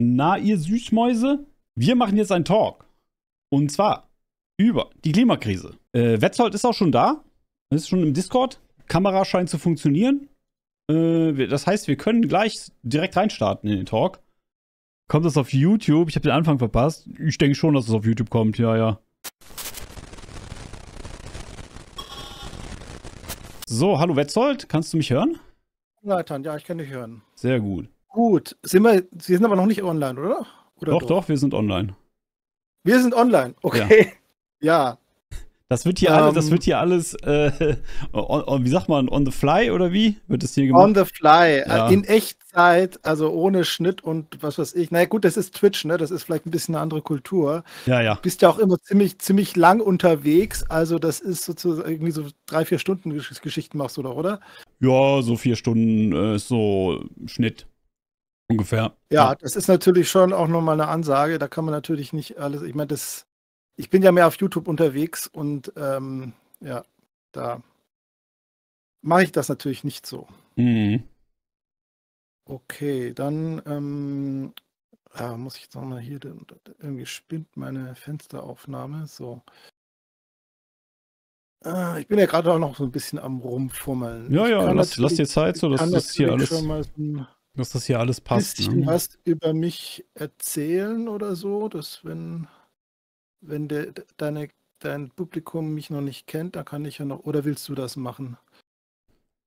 Na, ihr Süßmäuse, wir machen jetzt einen Talk. Und zwar über die Klimakrise. Äh, Wetzold ist auch schon da, ist schon im Discord. Kamera scheint zu funktionieren. Äh, das heißt, wir können gleich direkt reinstarten in den Talk. Kommt das auf YouTube? Ich habe den Anfang verpasst. Ich denke schon, dass es das auf YouTube kommt, ja, ja. So, hallo Wetzold, kannst du mich hören? Leitan, ja, ich kann dich hören. Sehr gut. Gut, sind wir, Sie sind aber noch nicht online, oder? oder doch, doch, doch, wir sind online. Wir sind online, okay. Ja. ja. Das wird hier, um, alle, das ähm. wird hier alles, äh, on, on, wie sagt man, on the fly oder wie wird das hier gemacht? On the fly, äh, ja. in Echtzeit, also ohne Schnitt und was weiß ich. Na naja, gut, das ist Twitch, ne? Das ist vielleicht ein bisschen eine andere Kultur. Ja, ja. Du bist ja auch immer ziemlich, ziemlich lang unterwegs, also das ist sozusagen irgendwie so drei, vier Stunden Geschichten machst du doch, oder? Ja, so vier Stunden äh, so Schnitt. Ungefähr. Ja, ja, das ist natürlich schon auch nochmal eine Ansage. Da kann man natürlich nicht alles. Ich meine, das. Ich bin ja mehr auf YouTube unterwegs und ähm, ja, da mache ich das natürlich nicht so. Mhm. Okay, dann ähm, ah, muss ich jetzt nochmal hier. Irgendwie spinnt meine Fensteraufnahme. So. Äh, ich bin ja gerade auch noch so ein bisschen am Rumfummeln. Ja, ja, lass, lass dir Zeit, so dass das hier alles dass das hier alles passt. Bisschen ne? was über mich erzählen oder so, dass wenn, wenn de, deine, dein Publikum mich noch nicht kennt, da kann ich ja noch, oder willst du das machen?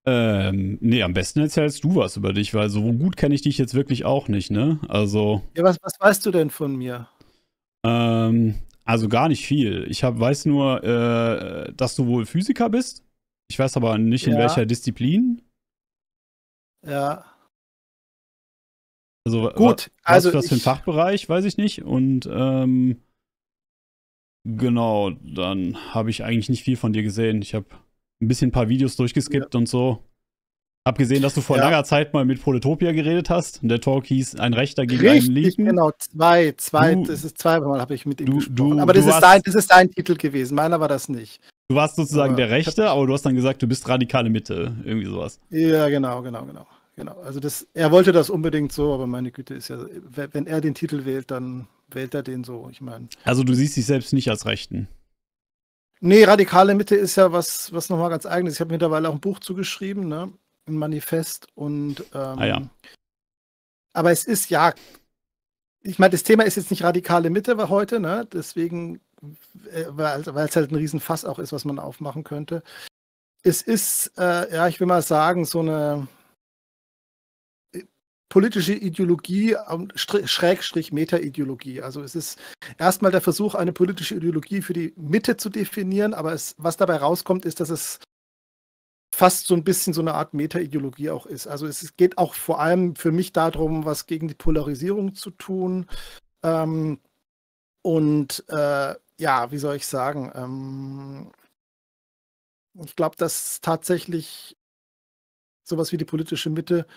Ähm, nee, am besten erzählst du was über dich, weil so gut kenne ich dich jetzt wirklich auch nicht, ne? Also. Ja, was, was weißt du denn von mir? Ähm, also gar nicht viel. Ich hab, weiß nur, äh, dass du wohl Physiker bist. Ich weiß aber nicht, in ja. welcher Disziplin. Ja. Also, Gut, wa also. Was für ein Fachbereich, weiß ich nicht. Und ähm, genau, dann habe ich eigentlich nicht viel von dir gesehen. Ich habe ein bisschen ein paar Videos durchgeskippt ja. und so. Hab gesehen, dass du vor ja. langer Zeit mal mit Polytopia geredet hast. der Talk hieß ein Rechter gegen Richtig, einen Linken. Genau, zwei, zwei, du, das ist zweimal habe ich mit ihm du, gesprochen. Aber das, warst, ist dein, das ist dein Titel gewesen. Meiner war das nicht. Du warst sozusagen aber der Rechte, aber du hast dann gesagt, du bist radikale Mitte, irgendwie sowas. Ja, genau, genau, genau. Genau, also das, er wollte das unbedingt so, aber meine Güte ist ja, wenn er den Titel wählt, dann wählt er den so. Ich meine. Also du siehst dich selbst nicht als Rechten. Nee, radikale Mitte ist ja was, was nochmal ganz eigenes. Ich habe mittlerweile auch ein Buch zugeschrieben, ne? Ein Manifest und ähm, ah, ja. aber es ist ja, ich meine, das Thema ist jetzt nicht radikale Mitte heute, ne? Deswegen, äh, weil es halt ein Riesenfass auch ist, was man aufmachen könnte. Es ist, äh, ja, ich will mal sagen, so eine politische Ideologie, ähm, Schrägstrich Meta-Ideologie. Also es ist erstmal der Versuch, eine politische Ideologie für die Mitte zu definieren, aber es, was dabei rauskommt, ist, dass es fast so ein bisschen so eine Art Meta-Ideologie auch ist. Also es geht auch vor allem für mich darum, was gegen die Polarisierung zu tun. Ähm, und äh, ja, wie soll ich sagen? Ähm, ich glaube, dass tatsächlich sowas wie die politische Mitte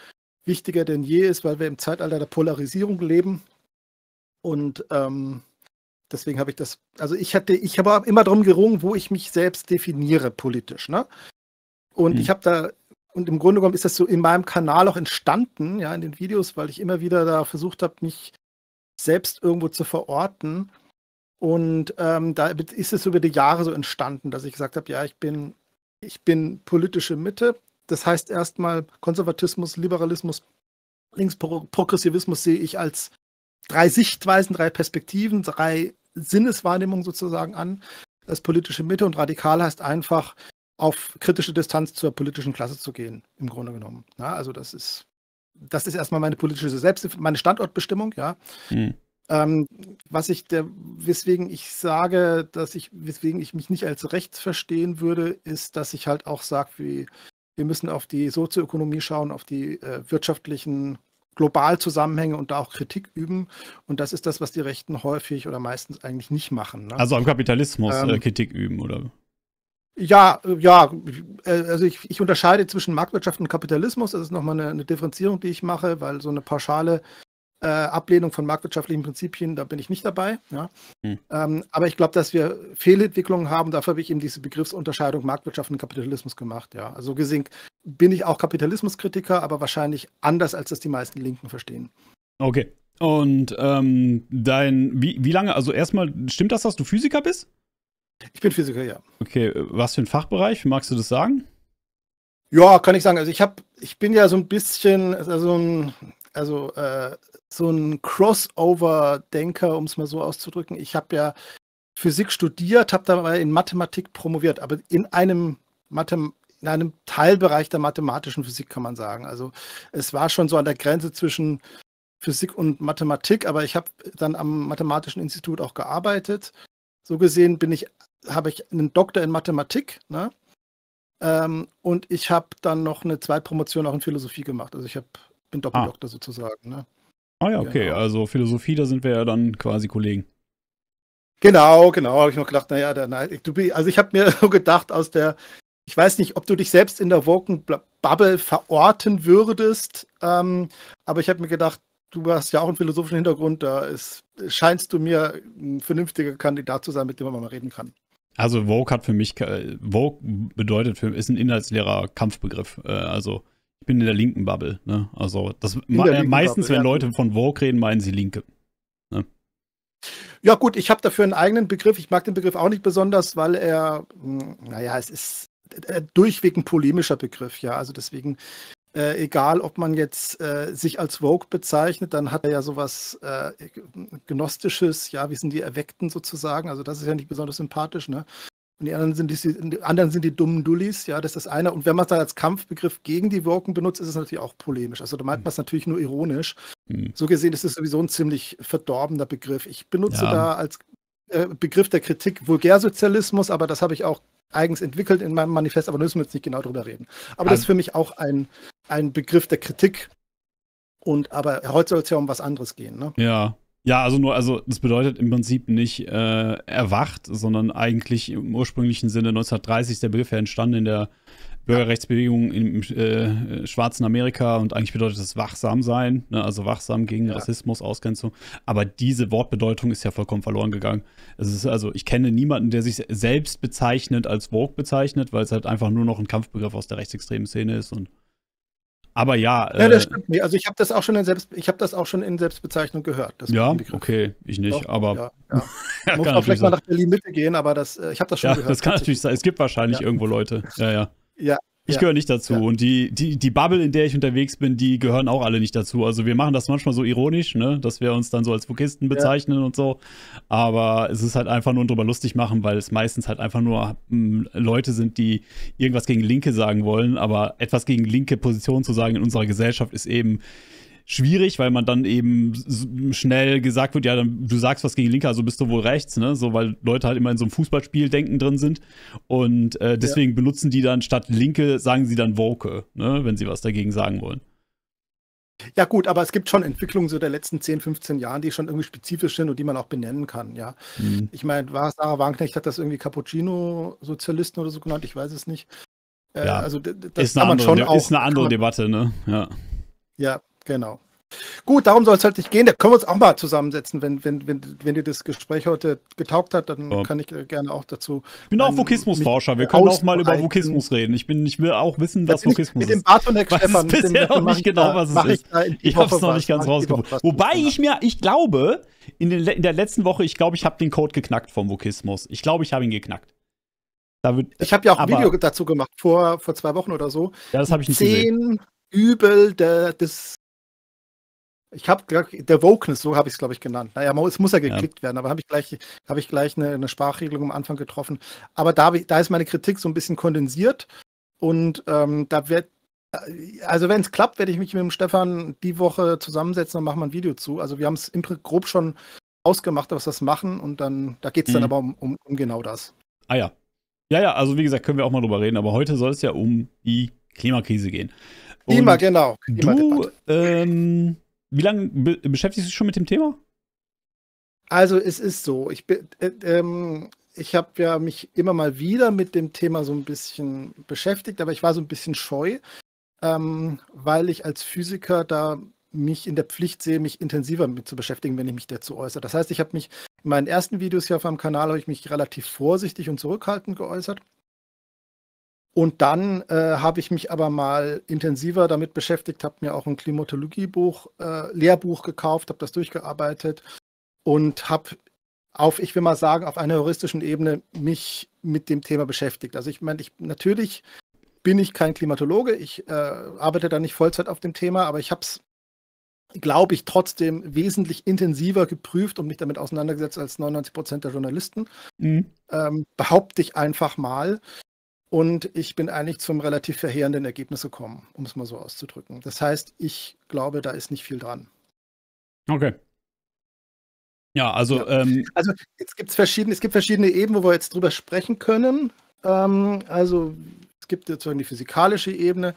wichtiger denn je ist, weil wir im Zeitalter der Polarisierung leben. Und ähm, deswegen habe ich das, also ich hatte, ich habe immer darum gerungen, wo ich mich selbst definiere politisch. Ne? Und mhm. ich habe da, und im Grunde genommen ist das so in meinem Kanal auch entstanden, ja, in den Videos, weil ich immer wieder da versucht habe, mich selbst irgendwo zu verorten. Und ähm, da ist es über die Jahre so entstanden, dass ich gesagt habe, ja, ich bin, ich bin politische Mitte, das heißt erstmal Konservatismus, Liberalismus, Linksprogressivismus sehe ich als drei Sichtweisen, drei Perspektiven, drei Sinneswahrnehmungen sozusagen an. Das politische Mitte und radikal heißt einfach, auf kritische Distanz zur politischen Klasse zu gehen, im Grunde genommen. Ja, also das ist, das ist erstmal meine politische Selbst, meine Standortbestimmung, ja. Mhm. Ähm, was ich der, weswegen ich sage, dass ich, weswegen ich mich nicht als rechts verstehen würde, ist, dass ich halt auch sage, wie wir müssen auf die Sozioökonomie schauen, auf die äh, wirtschaftlichen Globalzusammenhänge und da auch Kritik üben. Und das ist das, was die Rechten häufig oder meistens eigentlich nicht machen. Ne? Also am Kapitalismus äh, ähm, Kritik üben, oder? Ja, äh, ja, äh, also ich, ich, unterscheide zwischen Marktwirtschaft und Kapitalismus. Das ist nochmal eine, eine Differenzierung, die ich mache, weil so eine pauschale äh, Ablehnung von marktwirtschaftlichen Prinzipien, da bin ich nicht dabei. Ja. Hm. Ähm, aber ich glaube, dass wir Fehlentwicklungen haben. Dafür habe ich eben diese Begriffsunterscheidung Marktwirtschaft und Kapitalismus gemacht. Ja. Also gesehen bin ich auch Kapitalismuskritiker, aber wahrscheinlich anders, als das die meisten Linken verstehen. Okay. Und ähm, dein, wie, wie lange, also erstmal, stimmt das, dass du Physiker bist? Ich bin Physiker, ja. Okay, was für ein Fachbereich? Magst du das sagen? Ja, kann ich sagen. Also ich habe, ich bin ja so ein bisschen, also ein, also äh, so ein Crossover-Denker, um es mal so auszudrücken. Ich habe ja Physik studiert, habe dabei in Mathematik promoviert, aber in einem Mathematik in einem Teilbereich der mathematischen Physik, kann man sagen. Also es war schon so an der Grenze zwischen Physik und Mathematik, aber ich habe dann am Mathematischen Institut auch gearbeitet. So gesehen bin ich, habe ich einen Doktor in Mathematik, ne? Ähm, und ich habe dann noch eine Zweitpromotion auch in Philosophie gemacht. Also ich habe bin Doppeldoktor ah. sozusagen. Ne? Ah ja, okay. Genau. Also Philosophie, da sind wir ja dann quasi Kollegen. Genau, genau. Habe ich noch gedacht, naja, der, du, also ich habe mir so gedacht, aus der, ich weiß nicht, ob du dich selbst in der Woken-Bubble verorten würdest, ähm, aber ich habe mir gedacht, du hast ja auch einen philosophischen Hintergrund, da ist, scheinst du mir ein vernünftiger Kandidat zu sein, mit dem man mal reden kann. Also Vogue hat für mich, Vogue bedeutet für, ist ein inhaltsleerer Kampfbegriff. Äh, also ich bin in der linken Bubble. Ne? Also das, äh, meistens, Bubble, wenn ja. Leute von Vogue reden, meinen sie Linke. Ne? Ja gut, ich habe dafür einen eigenen Begriff. Ich mag den Begriff auch nicht besonders, weil er, hm, naja, es ist äh, durchweg ein polemischer Begriff. Ja, also deswegen, äh, egal ob man jetzt äh, sich als Vogue bezeichnet, dann hat er ja sowas äh, Gnostisches, ja, wie sind die Erweckten sozusagen. Also das ist ja nicht besonders sympathisch. Ne? und die anderen sind die, die, anderen sind die dummen Dullis, ja, das ist das eine. Und wenn man es dann als Kampfbegriff gegen die Woken benutzt, ist es natürlich auch polemisch. Also da meint hm. man es natürlich nur ironisch. Mhm. So gesehen ist es sowieso ein ziemlich verdorbener Begriff. Ich benutze ja. da als äh, Begriff der Kritik Vulgärsozialismus, aber das habe ich auch eigens entwickelt in meinem Manifest, aber da müssen wir jetzt nicht genau drüber reden. Aber also, das ist für mich auch ein, ein Begriff der Kritik. Und aber heute soll es ja um was anderes gehen. Ne? Ja, ja, also nur, also das bedeutet im Prinzip nicht äh, erwacht, sondern eigentlich im ursprünglichen Sinne 1930 ist der Begriff ja entstanden in der Bürgerrechtsbewegung im äh, schwarzen Amerika und eigentlich bedeutet das wachsam sein, ne? also wachsam gegen ja. Rassismus, Ausgrenzung. Aber diese Wortbedeutung ist ja vollkommen verloren gegangen. Es ist also, ich kenne niemanden, der sich selbst bezeichnet als woke bezeichnet, weil es halt einfach nur noch ein Kampfbegriff aus der rechtsextremen Szene ist und aber ja. Ja, das äh, stimmt nicht. Also ich habe das auch schon in Selbst, ich habe das auch schon in Selbstbezeichnung gehört. ja, okay, ich nicht, Doch, aber ja, ja. muss vielleicht sein. mal nach Berlin Mitte gehen, aber das, äh, ich habe das schon ja, gehört. Das kann natürlich sein. Es gibt wahrscheinlich ja. irgendwo Leute. Ja, ja. Ja, ich ja. gehöre nicht dazu. Ja. Und die, die, die Bubble, in der ich unterwegs bin, die gehören auch alle nicht dazu. Also wir machen das manchmal so ironisch, ne? dass wir uns dann so als Vokisten bezeichnen ja. und so. Aber es ist halt einfach nur drüber lustig machen, weil es meistens halt einfach nur hm, Leute sind, die irgendwas gegen Linke sagen wollen. Aber etwas gegen linke Positionen zu sagen in unserer Gesellschaft ist eben schwierig, weil man dann eben schnell gesagt wird, ja, dann, du sagst was gegen Linke, also bist du wohl rechts, ne? So, weil Leute halt immer in so einem Fußballspiel denken drin sind. Und äh, deswegen ja. benutzen die dann statt Linke, sagen sie dann Woke, ne? Wenn sie was dagegen sagen wollen. Ja gut, aber es gibt schon Entwicklungen so der letzten 10, 15 Jahren, die schon irgendwie spezifisch sind und die man auch benennen kann, ja. Mhm. Ich meine, war Sarah Wagenknecht hat das irgendwie Cappuccino-Sozialisten oder so genannt, ich weiß es nicht. Äh, ja. Also das ist kann eine andere, man schon auch, ist eine andere man, Debatte, ne? Ja. Ja, Genau. Gut, darum soll es halt nicht gehen. Da können wir uns auch mal zusammensetzen, wenn, wenn, wenn, wenn dir das Gespräch heute getaugt hat, dann ja. kann ich äh, gerne auch dazu. Ich bin auch Vokismusforscher. Wir können auch mal über Vokismus reden. Ich, bin, ich will auch wissen, was Vokismus ist. Mit dem Bartonek Stefan. Ich weiß bisher noch nicht genau, was es ist. Ich, ich habe es noch nicht ganz rausgefunden. Wobei ich mir, ich glaube, in, den, in der letzten Woche, ich glaube, ich habe den Code geknackt vom Vokismus. Ich glaube, ich habe ihn geknackt. Wird, ich habe ja auch ein Video dazu gemacht, vor, vor zwei Wochen oder so. Ja, das habe ich nicht Zehn gesehen. Übel der, des ich habe der Wokeness, so habe ich es, glaube ich, genannt. Naja, es muss ja geklickt ja. werden, aber habe ich gleich, hab ich gleich eine, eine, Sprachregelung am Anfang getroffen. Aber da, da ist meine Kritik so ein bisschen kondensiert. Und ähm, da wird, äh, also wenn es klappt, werde ich mich mit dem Stefan die Woche zusammensetzen und machen mal ein Video zu. Also wir haben es grob schon ausgemacht, was wir das machen. Und dann, da geht es mhm. dann aber um, um, um genau das. Ah ja. Ja, ja, also wie gesagt, können wir auch mal drüber reden, aber heute soll es ja um die Klimakrise gehen. Und Klima, genau. Klima du ähm, wie lange be beschäftigst du dich schon mit dem Thema? Also es ist so, ich äh, ähm, ich habe ja mich immer mal wieder mit dem Thema so ein bisschen beschäftigt, aber ich war so ein bisschen scheu, ähm, weil ich als Physiker da mich in der Pflicht sehe, mich intensiver mit zu beschäftigen, wenn ich mich dazu äußere. Das heißt, ich habe mich in meinen ersten Videos hier auf meinem Kanal habe ich mich relativ vorsichtig und zurückhaltend geäußert. Und dann äh, habe ich mich aber mal intensiver damit beschäftigt, habe mir auch ein Klimatologiebuch, äh, Lehrbuch gekauft, habe das durchgearbeitet und habe auf, ich will mal sagen, auf einer heuristischen Ebene mich mit dem Thema beschäftigt. Also ich meine, ich natürlich bin ich kein Klimatologe, ich äh, arbeite da nicht Vollzeit auf dem Thema, aber ich habe es, glaube ich, trotzdem wesentlich intensiver geprüft und mich damit auseinandergesetzt als 99 Prozent der Journalisten. Mhm. Ähm, behaupte ich einfach mal. Und ich bin eigentlich zum relativ verheerenden Ergebnis gekommen, um es mal so auszudrücken. Das heißt, ich glaube, da ist nicht viel dran. Okay. Ja, also. Ja. Ähm, also es, gibt's verschiedene, es gibt verschiedene Ebenen, wo wir jetzt drüber sprechen können. Ähm, also es gibt sozusagen die physikalische Ebene.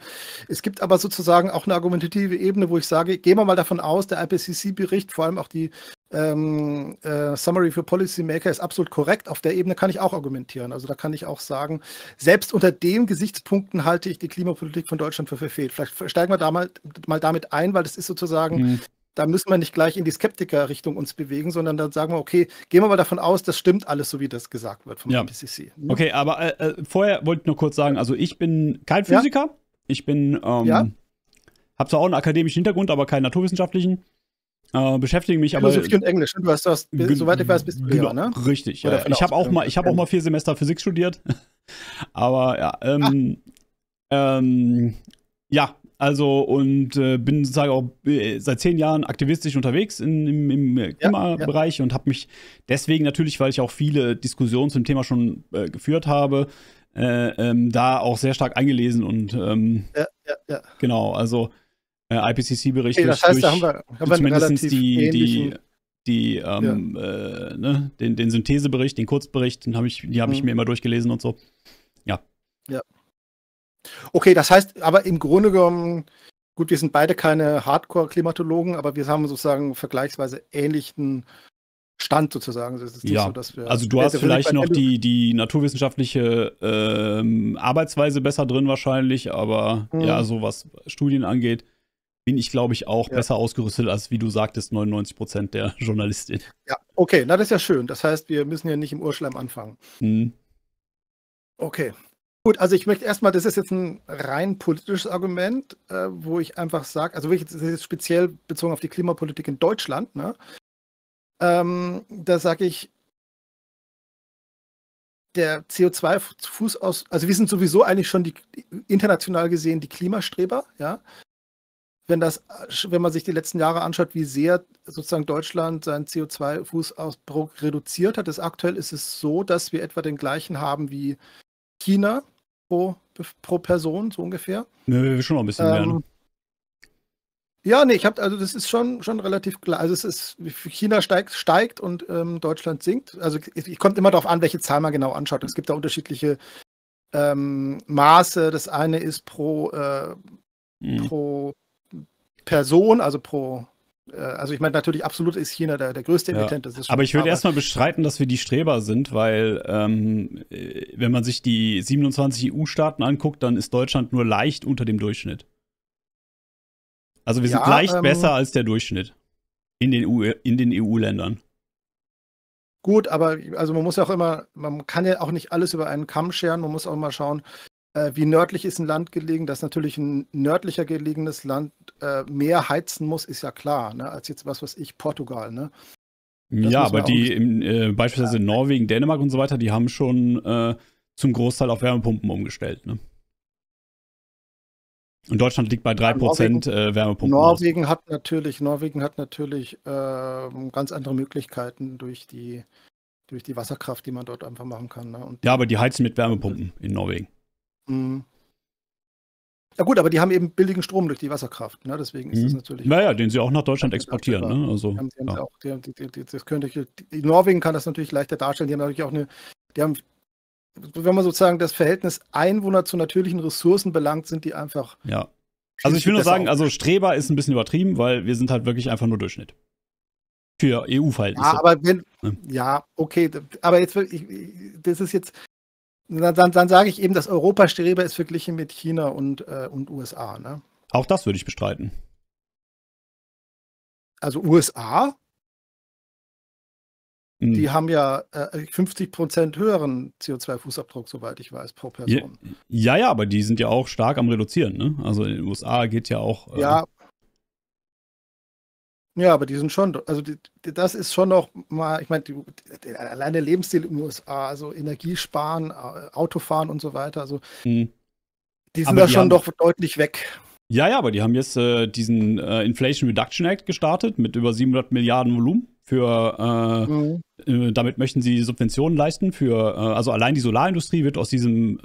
Es gibt aber sozusagen auch eine argumentative Ebene, wo ich sage, gehen wir mal davon aus, der IPCC-Bericht, vor allem auch die ähm, äh, Summary für Policymaker ist absolut korrekt. Auf der Ebene kann ich auch argumentieren. Also da kann ich auch sagen, selbst unter den Gesichtspunkten halte ich die Klimapolitik von Deutschland für verfehlt. Vielleicht steigen wir da mal, mal damit ein, weil das ist sozusagen mhm da müssen wir nicht gleich in die Skeptiker-Richtung uns bewegen, sondern dann sagen wir, okay, gehen wir mal davon aus, das stimmt alles, so wie das gesagt wird vom ja. IPCC. Mhm. Okay, aber äh, äh vorher wollte ich nur kurz sagen, also ich bin kein Physiker, ja. ich bin, ähm, ja. habe zwar auch einen akademischen Hintergrund, aber keinen naturwissenschaftlichen. Äh, beschäftige mich aber. Philosophie und Englisch. Du hast, du hast soweit ich weiß, bist du Lehrer, genau, ne? Richtig. Ja. Ich habe auch mal, auch mal vier Semester Physik studiert. aber ja, ähm, ah. ähm, ja, also und äh, bin sozusagen auch äh, seit zehn Jahren aktivistisch unterwegs in, im, im Klimabereich äh, ja, ja. und habe mich deswegen natürlich, weil ich auch viele Diskussionen zum Thema schon äh, geführt habe, äh, ähm, da auch sehr stark eingelesen und ähm, ja, ja, ja, genau, also äh, IPCC-Bericht okay, das heißt, durch, da haben wir, haben wir zumindest die, die, die ähm, ja. äh, ne, den, den Synthesebericht, den Kurzbericht, den hab ich, die habe mhm. ich mir immer durchgelesen und so. Ja. Ja. Okay, das heißt, aber im Grunde genommen, gut, wir sind beide keine Hardcore-Klimatologen, aber wir haben sozusagen vergleichsweise ähnlichen Stand sozusagen. ja. So, also du hast vielleicht noch die, die naturwissenschaftliche ähm, Arbeitsweise besser drin wahrscheinlich, aber mhm. ja, so was Studien angeht bin ich, glaube ich, auch ja. besser ausgerüstet als, wie du sagtest, 99 Prozent der Journalistin. Ja, okay, na, das ist ja schön. Das heißt, wir müssen ja nicht im Urschleim anfangen. Hm. Okay. Gut, also ich möchte erstmal, das ist jetzt ein rein politisches Argument, äh, wo ich einfach sage, also wirklich, das ist jetzt speziell bezogen auf die Klimapolitik in Deutschland, ne? Ähm, da sage ich, der CO2-Fuß aus, also wir sind sowieso eigentlich schon die, international gesehen die Klimastreber, ja wenn, das, wenn man sich die letzten Jahre anschaut, wie sehr sozusagen Deutschland seinen CO2-Fußabdruck reduziert hat, ist aktuell ist es so, dass wir etwa den gleichen haben wie China pro, pro Person, so ungefähr. Nö, nee, schon noch ein bisschen ähm, mehr. Ja, nee, ich habe, also das ist schon, schon relativ klar. Also es ist, China steigt, steigt und ähm, Deutschland sinkt. Also ich kommt immer darauf an, welche Zahl man genau anschaut. Es gibt da unterschiedliche ähm, Maße. Das eine ist pro, äh, mhm. pro Person, also pro äh, also ich meine, natürlich absolut ist China der, der größte Emittent. Ja. aber ich würde erstmal bestreiten, dass wir die Streber sind, weil ähm, äh, wenn man sich die 27 EU-Staaten anguckt, dann ist Deutschland nur leicht unter dem Durchschnitt. Also wir ja, sind leicht ähm, besser als der Durchschnitt in den, EU, in den EU-Ländern. Gut, aber also man muss ja auch immer, man kann ja auch nicht alles über einen Kamm scheren, man muss auch immer schauen, äh, wie nördlich ist ein Land gelegen, dass natürlich ein nördlicher gelegenes Land äh, mehr heizen muss, ist ja klar, ne? als jetzt was, weiß ich, Portugal. Ne? ja, aber die im, äh, beispielsweise ja. in Norwegen, Dänemark und so weiter, die haben schon äh, zum Großteil auf Wärmepumpen umgestellt. Ne? Und Deutschland liegt bei 3% ja, äh, Wärmepumpen. Norwegen aus. hat natürlich, Norwegen hat natürlich ähm, ganz andere Möglichkeiten durch die, durch die Wasserkraft, die man dort einfach machen kann. Ne? ja, aber die heizen mit Wärmepumpen in Norwegen. Mhm. Ja gut, aber die haben eben billigen Strom durch die Wasserkraft, ne? deswegen ist mhm. das natürlich... Naja, den sie auch nach Deutschland exportieren. Genau. Ne? Also, Norwegen kann das natürlich leichter darstellen, die haben natürlich auch eine... Die haben, wenn man sozusagen das Verhältnis Einwohner zu natürlichen Ressourcen belangt, sind die einfach... Ja. Also ich will nur sagen, also Streber ist ein bisschen übertrieben, weil wir sind halt wirklich einfach nur Durchschnitt. Für EU-Verhältnisse. Ja, aber wenn, ja. ja, okay, aber jetzt, ich, das ist jetzt, dann, dann, dann sage ich eben, dass Europa streber ist verglichen mit China und, äh, und USA. Ne? Auch das würde ich bestreiten. Also USA, mhm. die haben ja äh, 50 Prozent höheren CO2-Fußabdruck, soweit ich weiß, pro Person. Ja, ja, aber die sind ja auch stark am Reduzieren. Ne? Also in den USA geht ja auch. Äh, ja, ja, aber die sind schon, also die, das ist schon noch mal, ich meine, allein der Lebensstil in den USA, also Energiesparen, äh, Autofahren und so weiter, also mhm. die sind aber da die schon doch deutlich weg. Ja, ja, aber die haben jetzt äh, diesen äh, Inflation Reduction Act gestartet mit über 700 Milliarden Volumen für, äh, mhm. Äh, damit möchten sie Subventionen leisten für, äh, also allein die Solarindustrie wird aus diesem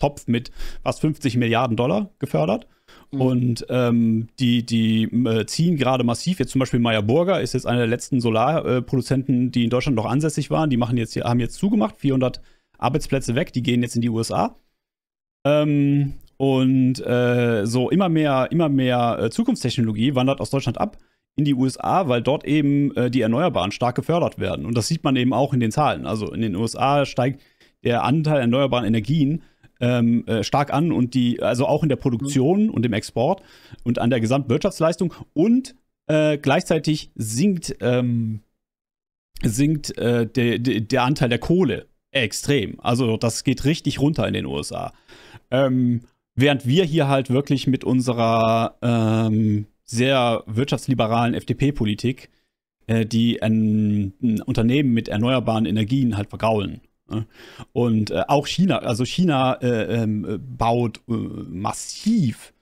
Topf mit fast 50 Milliarden Dollar gefördert. Mhm. Und ähm, die, die äh, ziehen gerade massiv. Jetzt zum Beispiel Meyer Burger ist jetzt einer der letzten Solarproduzenten, die in Deutschland noch ansässig waren. Die machen jetzt, haben jetzt zugemacht, 400 Arbeitsplätze weg, die gehen jetzt in die USA. Ähm, und äh, so immer mehr, immer mehr äh, Zukunftstechnologie wandert aus Deutschland ab in die USA, weil dort eben äh, die Erneuerbaren stark gefördert werden. Und das sieht man eben auch in den Zahlen. Also in den USA steigt der Anteil erneuerbaren Energien ähm, äh, stark an und die, also auch in der Produktion mhm. und im Export und an der Gesamtwirtschaftsleistung und äh, gleichzeitig sinkt, ähm, sinkt äh, de, de, der Anteil der Kohle extrem. Also das geht richtig runter in den USA. Ähm, während wir hier halt wirklich mit unserer ähm, sehr wirtschaftsliberalen FDP-Politik äh, die ein, ein Unternehmen mit erneuerbaren Energien halt vergaulen. Ne? Und äh, auch China, also China äh, ähm, äh, baut massiv.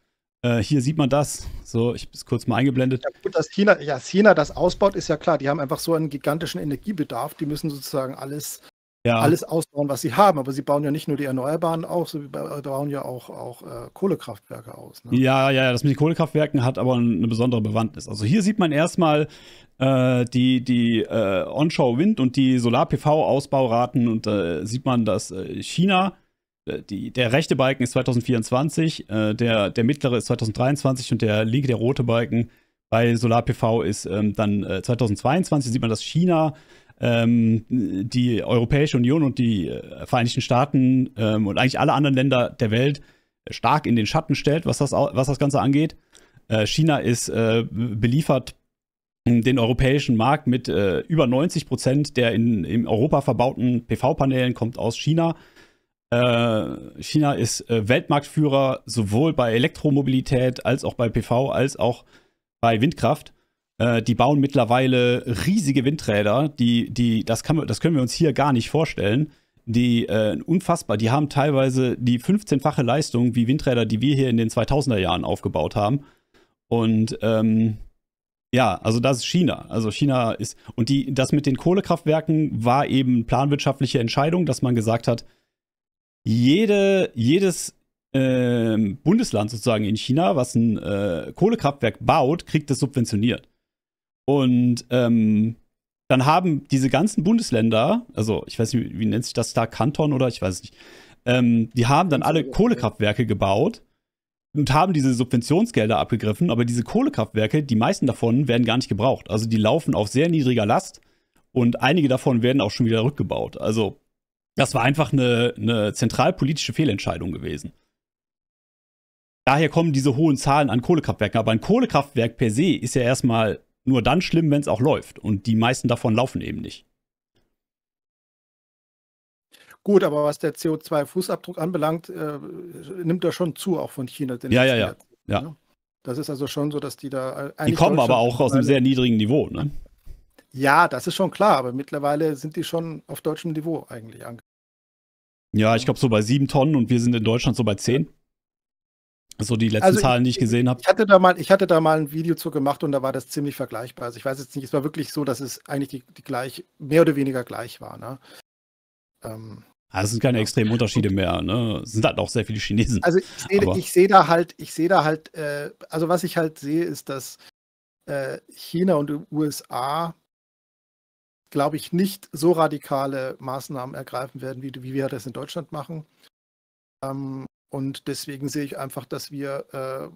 Äh, hier sieht man das. So, ich habe es kurz mal eingeblendet. Ja, gut, dass China, ja, China das ausbaut, ist ja klar. Die haben einfach so einen gigantischen Energiebedarf. Die müssen sozusagen alles ja. alles ausbauen, was sie haben. Aber sie bauen ja nicht nur die Erneuerbaren aus, sie äh, bauen ja auch, auch äh, Kohlekraftwerke aus. Ne? Ja, ja, das mit den Kohlekraftwerken hat aber eine besondere Bewandtnis. Also hier sieht man erstmal äh, die, die äh, Onshore-Wind- und die Solar-PV-Ausbauraten und da äh, sieht man, dass äh, China, die, der rechte Balken ist 2024, der, der mittlere ist 2023 und der linke, der rote Balken bei Solar-PV ist ähm, dann 2022. Da Sieht man, dass China ähm, die Europäische Union und die äh, Vereinigten Staaten ähm, und eigentlich alle anderen Länder der Welt stark in den Schatten stellt, was das, was das Ganze angeht. Äh, China ist äh, beliefert den europäischen Markt mit äh, über 90 Prozent der in, in Europa verbauten PV-Panelen kommt aus China. Äh, China ist Weltmarktführer sowohl bei Elektromobilität als auch bei PV als auch bei Windkraft. Äh, die bauen mittlerweile riesige Windräder, die, die, das, kann, das können wir uns hier gar nicht vorstellen. Die äh, unfassbar, die haben teilweise die 15-fache Leistung wie Windräder, die wir hier in den 2000er Jahren aufgebaut haben. Und ähm, ja, also das ist China. Also China ist und die das mit den Kohlekraftwerken war eben planwirtschaftliche Entscheidung, dass man gesagt hat, jede, jedes äh, Bundesland sozusagen in China, was ein äh, Kohlekraftwerk baut, kriegt es subventioniert. Und ähm, dann haben diese ganzen Bundesländer, also ich weiß nicht, wie nennt sich das da, Kanton oder ich weiß nicht, ähm, die haben dann alle Kohlekraftwerke gebaut und haben diese Subventionsgelder abgegriffen, aber diese Kohlekraftwerke, die meisten davon werden gar nicht gebraucht. Also die laufen auf sehr niedriger Last und einige davon werden auch schon wieder rückgebaut. Also das war einfach eine, eine zentralpolitische Fehlentscheidung gewesen. Daher kommen diese hohen Zahlen an Kohlekraftwerken. Aber ein Kohlekraftwerk per se ist ja erstmal nur dann schlimm, wenn es auch läuft. Und die meisten davon laufen eben nicht. Gut, aber was der CO2-Fußabdruck anbelangt, äh, nimmt er schon zu, auch von China. ja, ja, ja, ja. Ne? Das ist also schon so, dass die da. Äh, die kommen aber auch aus einem sehr niedrigen Niveau, ne? Ja, das ist schon klar, aber mittlerweile sind die schon auf deutschem Niveau eigentlich angekommen. Ja, ich glaube so bei sieben Tonnen und wir sind in Deutschland so bei zehn. Ja. So die letzten also Zahlen, die ich gesehen habe. Ich hatte da mal, ich hatte da mal ein Video zu gemacht und da war das ziemlich vergleichbar. Also ich weiß jetzt nicht, es war wirklich so, dass es eigentlich die, die gleich, mehr oder weniger gleich war. Ne? Ähm, also es sind keine ja. extremen Unterschiede mehr, ne? Es sind halt auch sehr viele Chinesen. Also ich sehe seh da halt, ich sehe da halt, äh, also was ich halt sehe, ist, dass äh, China und die USA, glaube ich, nicht so radikale Maßnahmen ergreifen werden, wie, wie wir das in Deutschland machen. Ähm, und deswegen sehe ich einfach, dass wir äh,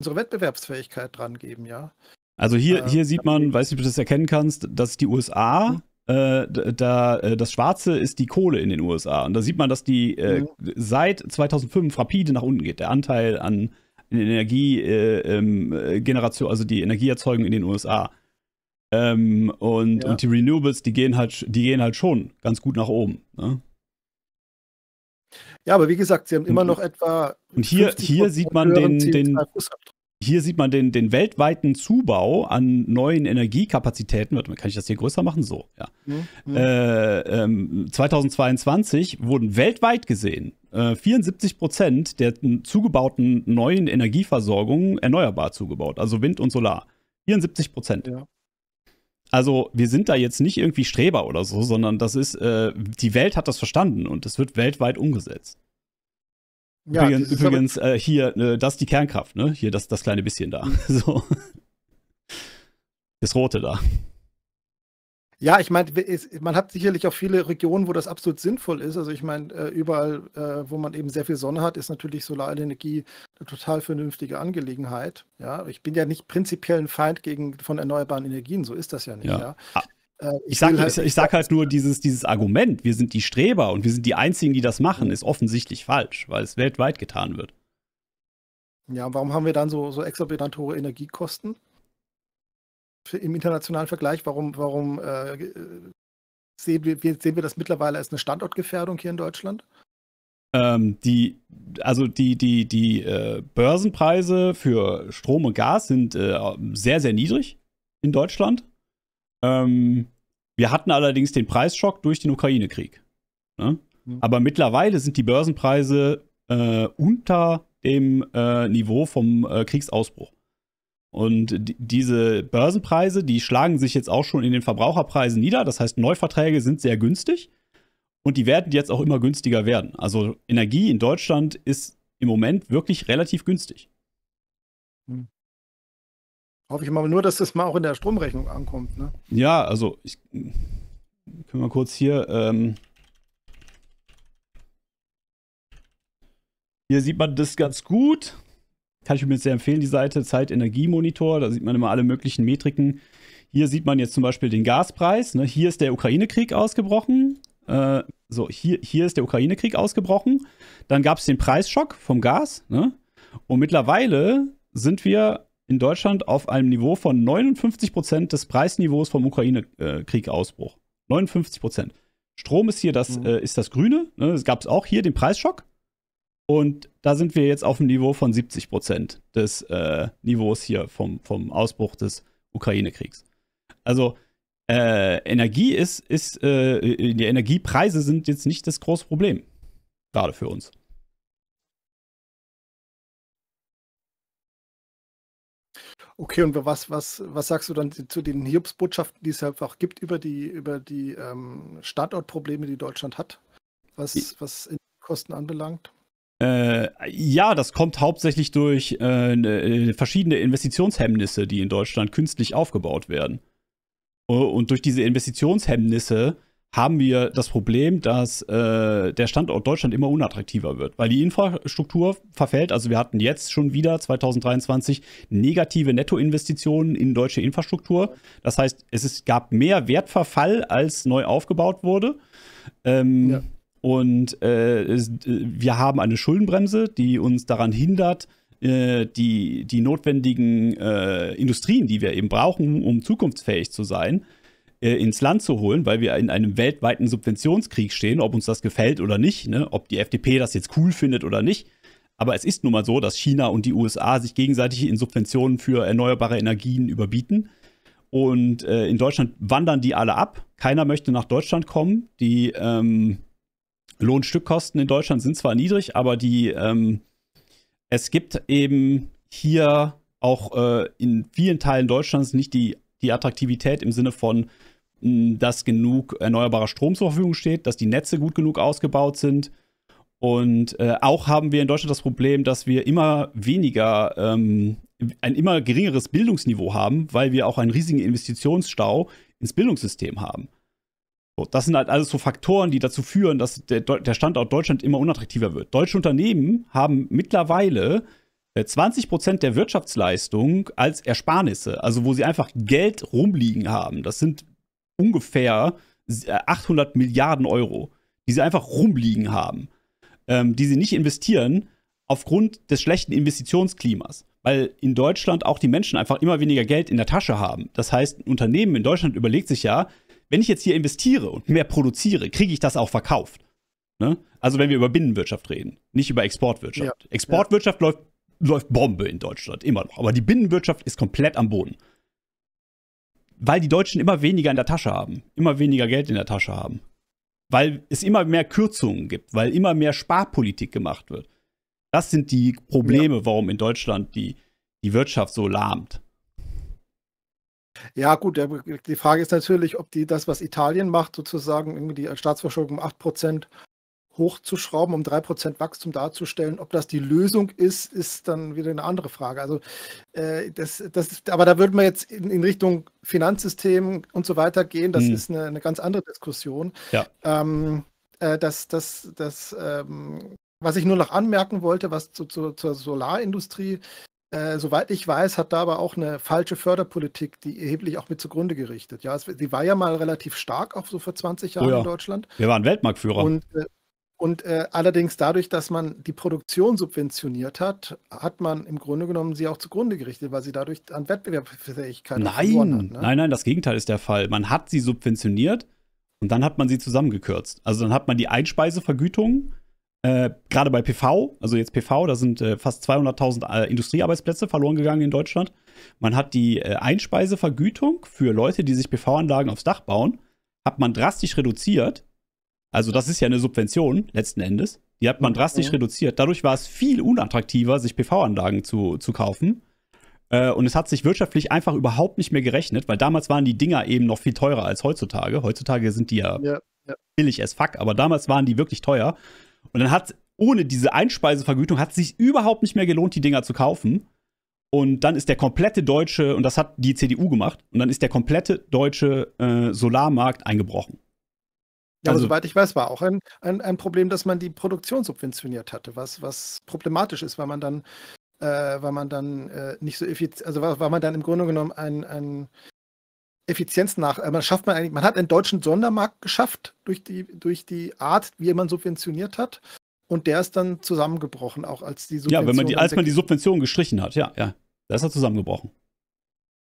unsere Wettbewerbsfähigkeit dran geben, ja. Also hier, äh, hier sieht man, weiß nicht, ob du das erkennen kannst, dass die USA mhm äh, da, äh, das Schwarze ist die Kohle in den USA. Und da sieht man, dass die mhm. seit 2005 rapide nach unten geht. Der Anteil an Energiegeneration, äh, ähm, also die Energieerzeugung in den USA. Ähm, und, ja. und die Renewables, die gehen halt, die gehen halt schon ganz gut nach oben. Ne? Ja, aber wie gesagt, sie haben immer noch etwa. Und hier, hier sieht man den, den hier sieht man den, den weltweiten Zubau an neuen Energiekapazitäten. Warte mal, kann ich das hier größer machen? So, ja. Mhm. mhm. Äh, ähm, 2022 wurden weltweit gesehen äh, 74 Prozent der zugebauten neuen Energieversorgung erneuerbar zugebaut, also Wind und Solar. 74 Prozent. Ja also wir sind da jetzt nicht irgendwie Streber oder so, sondern das ist, äh, die Welt hat das verstanden und es wird weltweit umgesetzt. Ja, übrigens, übrigens äh, hier, äh, das ist die Kernkraft, ne? Hier das, das kleine bisschen da. So. Das rote da. Ja, ich meine, man hat sicherlich auch viele Regionen, wo das absolut sinnvoll ist. Also ich meine, äh, überall, äh, wo man eben sehr viel Sonne hat, ist natürlich Solarenergie eine total vernünftige Angelegenheit. Ja, ich bin ja nicht prinzipiell ein Feind gegen, von erneuerbaren Energien, so ist das ja nicht. Ja. ja. Ah, äh, ich, ich sage halt, ich, ich sag halt nur, dieses, dieses Argument, wir sind die Streber und wir sind die Einzigen, die das machen, ist offensichtlich falsch, weil es weltweit getan wird. Ja, warum haben wir dann so, so exorbitant hohe Energiekosten? im internationalen Vergleich, warum, warum äh, äh sehen, wir, sehen wir das mittlerweile als eine Standortgefährdung hier in Deutschland? Ähm, die, also die, die, die äh, Börsenpreise für Strom und Gas sind äh, sehr, sehr niedrig in Deutschland. Ähm, wir hatten allerdings den Preisschock durch den Ukraine-Krieg. Ne? Mhm. Aber mittlerweile sind die Börsenpreise äh, unter dem äh, Niveau vom äh, Kriegsausbruch. Und diese Börsenpreise, die schlagen sich jetzt auch schon in den Verbraucherpreisen nieder. Das heißt, Neuverträge sind sehr günstig und die werden jetzt auch immer günstiger werden. Also Energie in Deutschland ist im Moment wirklich relativ günstig. Hm. Hoffe ich mal nur, dass das mal auch in der Stromrechnung ankommt. Ne? Ja, also ich können wir kurz hier. Ähm, hier sieht man das ganz gut. Kann ich mir sehr empfehlen, die Seite Zeit-Energie-Monitor. Da sieht man immer alle möglichen Metriken. Hier sieht man jetzt zum Beispiel den Gaspreis. Ne? Hier ist der Ukraine-Krieg ausgebrochen. Äh, so, hier, hier ist der Ukraine-Krieg ausgebrochen. Dann gab es den Preisschock vom Gas. Ne? Und mittlerweile sind wir in Deutschland auf einem Niveau von 59 Prozent des Preisniveaus vom Ukraine-Krieg-Ausbruch. 59 Prozent. Strom ist hier das, mhm. äh, ist das Grüne. Ne? Das gab es auch hier den Preisschock. Und da sind wir jetzt auf dem Niveau von 70 Prozent des äh, Niveaus hier vom, vom Ausbruch des Ukraine-Kriegs. Also äh, Energie ist, ist äh, äh, die Energiepreise sind jetzt nicht das große Problem. Gerade für uns. Okay, und was, was, was sagst du dann zu den Hiobsbotschaften, die es einfach gibt über die, über die ähm, Standortprobleme, die Deutschland hat, was, was Kosten anbelangt? Äh, ja, das kommt hauptsächlich durch äh, ne, äh, verschiedene Investitionshemmnisse, die in Deutschland künstlich aufgebaut werden. Äh, und durch diese Investitionshemmnisse haben wir das Problem, dass äh, der Standort Deutschland immer unattraktiver wird, weil die Infrastruktur verfällt. Also wir hatten jetzt schon wieder 2023 negative Nettoinvestitionen in deutsche Infrastruktur. Das heißt, es ist, gab mehr Wertverfall, als neu aufgebaut wurde. Ähm, ja. Und äh, äh, wir haben eine Schuldenbremse, die uns daran hindert, äh, die, die notwendigen äh, Industrien, die wir eben brauchen, um zukunftsfähig zu sein, äh, ins Land zu holen, weil wir in einem weltweiten Subventionskrieg stehen, ob uns das gefällt oder nicht, ne? ob die FDP das jetzt cool findet oder nicht. Aber es ist nun mal so, dass China und die USA sich gegenseitig in Subventionen für erneuerbare Energien überbieten. Und äh, in Deutschland wandern die alle ab. Keiner möchte nach Deutschland kommen. Die, ähm, Lohnstückkosten in Deutschland sind zwar niedrig, aber die, ähm, es gibt eben hier auch äh, in vielen Teilen Deutschlands nicht die, die Attraktivität im Sinne von, dass genug erneuerbarer Strom zur Verfügung steht, dass die Netze gut genug ausgebaut sind. Und äh, auch haben wir in Deutschland das Problem, dass wir immer weniger, ähm, ein immer geringeres Bildungsniveau haben, weil wir auch einen riesigen Investitionsstau ins Bildungssystem haben. So, das sind halt alles so Faktoren, die dazu führen, dass der, der Standort Deutschland immer unattraktiver wird. Deutsche Unternehmen haben mittlerweile 20 äh, Prozent der Wirtschaftsleistung als Ersparnisse, also wo sie einfach Geld rumliegen haben. Das sind ungefähr 800 äh, Milliarden Euro, die sie einfach rumliegen haben, ähm, die sie nicht investieren aufgrund des schlechten Investitionsklimas, weil in Deutschland auch die Menschen einfach immer weniger Geld in der Tasche haben. Das heißt, ein Unternehmen in Deutschland überlegt sich ja, wenn ich jetzt hier investiere und mehr produziere, kriege ich das auch verkauft. Ne? Also wenn wir über Binnenwirtschaft reden, nicht über Exportwirtschaft. Ja. Exportwirtschaft ja. läuft, läuft Bombe in Deutschland, immer noch. Aber die Binnenwirtschaft ist komplett am Boden. Weil die Deutschen immer weniger in der Tasche haben, immer weniger Geld in der Tasche haben. Weil es immer mehr Kürzungen gibt, weil immer mehr Sparpolitik gemacht wird. Das sind die Probleme, ja. warum in Deutschland die, die Wirtschaft so lahmt. Ja, gut, die Frage ist natürlich, ob die das, was Italien macht, sozusagen irgendwie die Staatsverschuldung um 8% hochzuschrauben, um 3% Wachstum darzustellen. Ob das die Lösung ist, ist dann wieder eine andere Frage. Also, äh, das, das ist, aber da würden wir jetzt in, in, Richtung Finanzsystem und so weiter gehen. Das mhm. ist eine, eine, ganz andere Diskussion. Ja. Ähm, äh, das, das, das, ähm, was ich nur noch anmerken wollte, was zu, zu, zur Solarindustrie äh, soweit ich weiß, hat da aber auch eine falsche Förderpolitik, die erheblich auch mit zugrunde gerichtet. Ja, es, war ja mal relativ stark, auch so vor 20 Jahren oh ja. in Deutschland. Wir waren Weltmarktführer. Und, äh, und äh, allerdings dadurch, dass man die Produktion subventioniert hat, hat man im Grunde genommen sie auch zugrunde gerichtet, weil sie dadurch an Wettbewerbsfähigkeit nein, verloren hat. Ne? Nein, nein, das Gegenteil ist der Fall. Man hat sie subventioniert und dann hat man sie zusammengekürzt. Also dann hat man die Einspeisevergütung äh, gerade bei PV, also jetzt PV, da sind äh, fast 200.000 äh, Industriearbeitsplätze verloren gegangen in Deutschland. Man hat die äh, Einspeisevergütung für Leute, die sich PV-Anlagen aufs Dach bauen, hat man drastisch reduziert. Also das ist ja eine Subvention letzten Endes. Die hat man drastisch mhm. reduziert. Dadurch war es viel unattraktiver, sich PV-Anlagen zu, zu kaufen. und es hat sich wirtschaftlich einfach überhaupt nicht mehr gerechnet, weil damals waren die Dinger eben noch viel teurer als heutzutage. Heutzutage sind die ja, ja, ja. billig as fuck, aber damals waren die wirklich teuer. Und dann hat, ohne diese Einspeisevergütung, hat sich überhaupt nicht mehr gelohnt, die Dinger zu kaufen. Und dann ist der komplette deutsche, und das hat die CDU gemacht, und dann ist der komplette deutsche äh, Solarmarkt eingebrochen. Ja, also, aber soweit ich weiß, war auch ein, ein, ein, Problem, dass man die Produktion subventioniert hatte, was, was problematisch ist, weil man dann, äh, weil man dann äh, nicht so effizient, also weil, weil, man dann im Grunde genommen ein, ein Effizienz nach. Äh, man schafft man eigentlich, man hat einen deutschen Sondermarkt geschafft durch die, durch die Art, wie man subventioniert hat. Und der ist dann zusammengebrochen, auch als die Subvention. Ja, wenn man die, als man die Subvention gestrichen hat, ja, ja. Da ist er zusammengebrochen.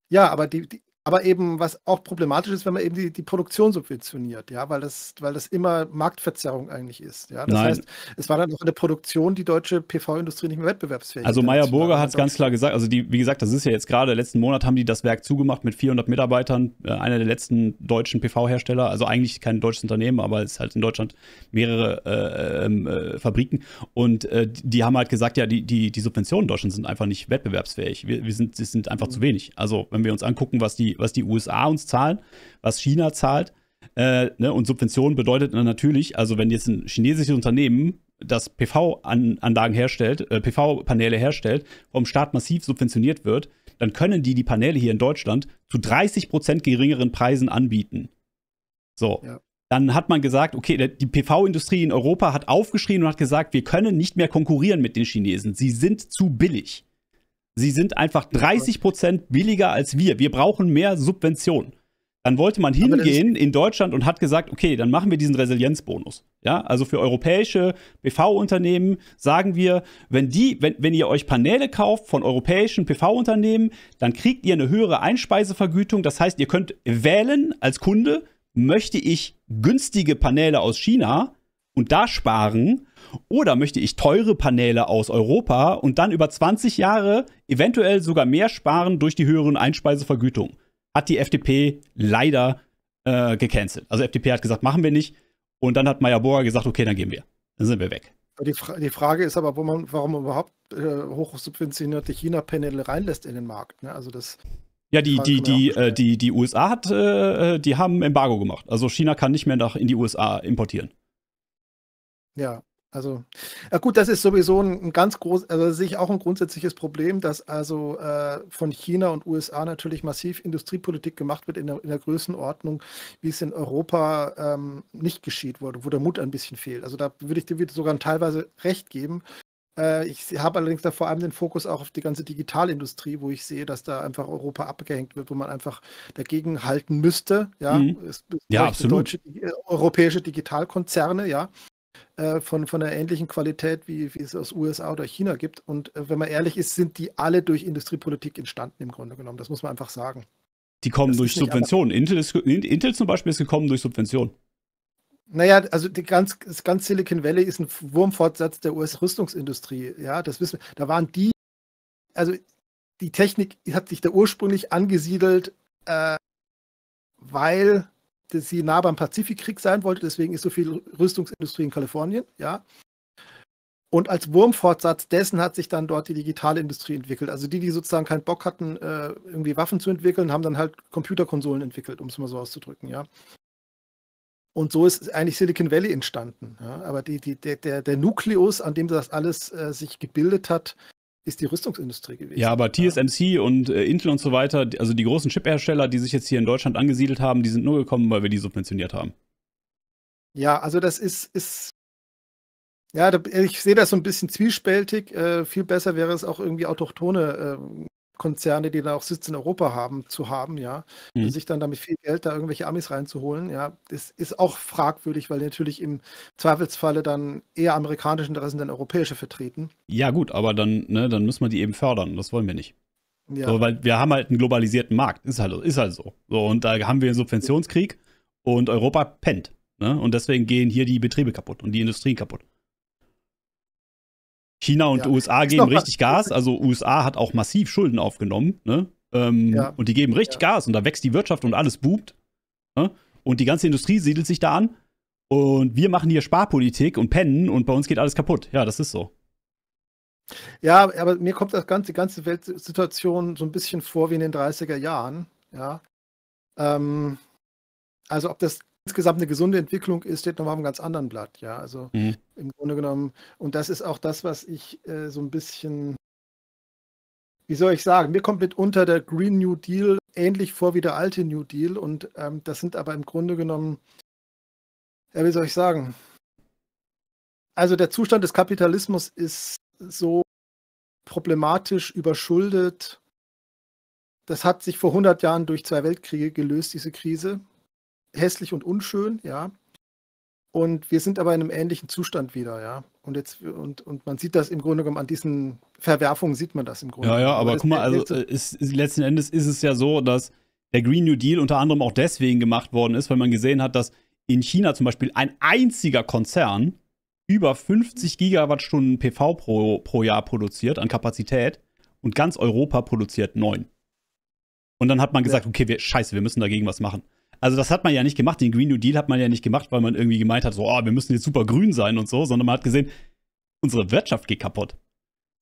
Ja, aber die, die, aber eben, was auch problematisch ist, wenn man eben die, die Produktion subventioniert, ja, weil das, weil das immer Marktverzerrung eigentlich ist. Ja? Das Nein. heißt, es war dann auch eine Produktion, die deutsche PV-Industrie nicht mehr wettbewerbsfähig Also Meyer Burger hat es ganz klar gesagt, also die, wie gesagt, das ist ja jetzt gerade, letzten Monat haben die das Werk zugemacht mit 400 Mitarbeitern, äh, einer der letzten deutschen PV-Hersteller, also eigentlich kein deutsches Unternehmen, aber es ist halt in Deutschland mehrere äh, ähm, äh, Fabriken und äh, die haben halt gesagt, ja, die, die, die Subventionen in Deutschland sind einfach nicht wettbewerbsfähig. Wir, wir sind, sind einfach mhm. zu wenig. Also wenn wir uns angucken, was die was die USA uns zahlen, was China zahlt. Äh, ne? Und Subventionen bedeutet natürlich, also wenn jetzt ein chinesisches Unternehmen das PV-Anlagen herstellt, äh, PV-Paneele herstellt, vom Staat massiv subventioniert wird, dann können die die Paneele hier in Deutschland zu 30 geringeren Preisen anbieten. So. Ja. Dann hat man gesagt, okay, die PV-Industrie in Europa hat aufgeschrien und hat gesagt, wir können nicht mehr konkurrieren mit den Chinesen. Sie sind zu billig. Sie sind einfach 30 Prozent billiger als wir. Wir brauchen mehr Subventionen. Dann wollte man hingehen in Deutschland und hat gesagt, okay, dann machen wir diesen Resilienzbonus. Ja, also für europäische PV-Unternehmen sagen wir, wenn die, wenn, wenn ihr euch Paneele kauft von europäischen PV-Unternehmen, dann kriegt ihr eine höhere Einspeisevergütung. Das heißt, ihr könnt wählen als Kunde, möchte ich günstige Paneele aus China und da sparen oder möchte ich teure Paneele aus Europa und dann über 20 Jahre eventuell sogar mehr sparen durch die höheren Einspeisevergütungen? Hat die FDP leider äh, gecancelt. Also FDP hat gesagt, machen wir nicht. Und dann hat Meyer Bohr gesagt, okay, dann gehen wir. Dann sind wir weg. Die, Fra die Frage ist aber, man, warum man überhaupt äh, hochsubventionierte China-Paneele reinlässt in den Markt. Ne? Also das ja, die, äh, die, die, äh, die, die USA hat, äh, die haben Embargo gemacht. Also China kann nicht mehr nach in die USA importieren. Ja, also, ja äh, gut, das ist sowieso ein, ein ganz groß, also sehe ich auch ein grundsätzliches Problem, dass also äh, von China und USA natürlich massiv Industriepolitik gemacht wird in der, in der Größenordnung, wie es in Europa ähm, nicht geschieht wurde, wo der Mut ein bisschen fehlt. Also da würde ich dir sogar teilweise recht geben. Äh, ich habe allerdings da vor allem den Fokus auch auf die ganze Digitalindustrie, wo ich sehe, dass da einfach Europa abgehängt wird, wo man einfach dagegen halten müsste. Ja, mhm. es, es ja absolut. Deutsche, äh, europäische Digitalkonzerne, ja äh, von, von einer ähnlichen Qualität, wie, wie es aus USA oder China gibt. Und äh, wenn man ehrlich ist, sind die alle durch Industriepolitik entstanden im Grunde genommen. Das muss man einfach sagen. Die kommen das durch Subventionen. Intel, Intel zum Beispiel ist gekommen durch Subventionen. Naja, also die ganz, das ganze Silicon Valley ist ein Wurmfortsatz der US-Rüstungsindustrie. Ja, das wissen wir. Da waren die, also die Technik hat sich da ursprünglich angesiedelt, äh, weil dass sie nah beim Pazifikkrieg sein wollte, deswegen ist so viel Rüstungsindustrie in Kalifornien, ja. Und als Wurmfortsatz dessen hat sich dann dort die digitale Industrie entwickelt. Also die, die sozusagen keinen Bock hatten, äh, irgendwie Waffen zu entwickeln, haben dann halt Computerkonsolen entwickelt, um es mal so auszudrücken, ja. Und so ist eigentlich Silicon Valley entstanden. Ja. Aber die, die, der, der, Nukleus, an dem das alles äh, sich gebildet hat, ist die Rüstungsindustrie gewesen. Ja, aber TSMC ja. und äh, Intel und so weiter, also die großen Chip-Hersteller, die sich jetzt hier in Deutschland angesiedelt haben, die sind nur gekommen, weil wir die subventioniert haben. Ja, also das ist, ist ja, ich sehe das so ein bisschen zwiespältig. Äh, viel besser wäre es auch irgendwie autochtone ähm, Konzerne, die da auch Sitz in Europa haben, zu haben, ja, mhm. sich dann damit viel Geld da irgendwelche Amis reinzuholen, ja, das ist auch fragwürdig, weil natürlich im Zweifelsfalle dann eher amerikanische Interessen dann europäische vertreten. Ja, gut, aber dann, ne, dann müssen wir die eben fördern. Das wollen wir nicht. Ja. So, weil wir haben halt einen globalisierten Markt. Ist halt, ist halt so. so. Und da haben wir einen Subventionskrieg und Europa pennt. Ne? Und deswegen gehen hier die Betriebe kaputt und die Industrien kaputt. China und ja. USA geben richtig Gas. Also USA hat auch massiv Schulden aufgenommen. Ne? Ähm, ja. Und die geben richtig ja. Gas und da wächst die Wirtschaft und alles boomt. Ne? Und die ganze Industrie siedelt sich da an. Und wir machen hier Sparpolitik und pennen und bei uns geht alles kaputt. Ja, das ist so. Ja, aber mir kommt das ganze, die ganze Weltsituation so ein bisschen vor wie in den 30er Jahren. Ja. Ähm, also ob das insgesamt eine gesunde Entwicklung ist, steht nochmal auf einem ganz anderen Blatt. Ja, also mhm. im Grunde genommen. Und das ist auch das, was ich äh, so ein bisschen, wie soll ich sagen, mir kommt mitunter der Green New Deal ähnlich vor wie der alte New Deal. Und ähm, das sind aber im Grunde genommen, ja, wie soll ich sagen? Also der Zustand des Kapitalismus ist so problematisch überschuldet. Das hat sich vor 100 Jahren durch zwei Weltkriege gelöst, diese Krise hässlich und unschön, ja. Und wir sind aber in einem ähnlichen Zustand wieder, ja. Und jetzt und, und man sieht das im Grunde genommen an diesen Verwerfungen sieht man das im Grunde. Ja, ja, aber, guck mal, also ist, ist, letzten Endes ist es ja so, dass der Green New Deal unter anderem auch deswegen gemacht worden ist, weil man gesehen hat, dass in China zum Beispiel ein einziger Konzern über 50 Gigawattstunden PV pro, pro Jahr produziert an Kapazität und ganz Europa produziert neun. Und dann hat man gesagt, ja. okay, wir, scheiße, wir müssen dagegen was machen. Also das hat man ja nicht gemacht, den Green New Deal hat man ja nicht gemacht, weil man irgendwie gemeint hat, so, oh, wir müssen jetzt super grün sein und so, sondern man hat gesehen, unsere Wirtschaft geht kaputt.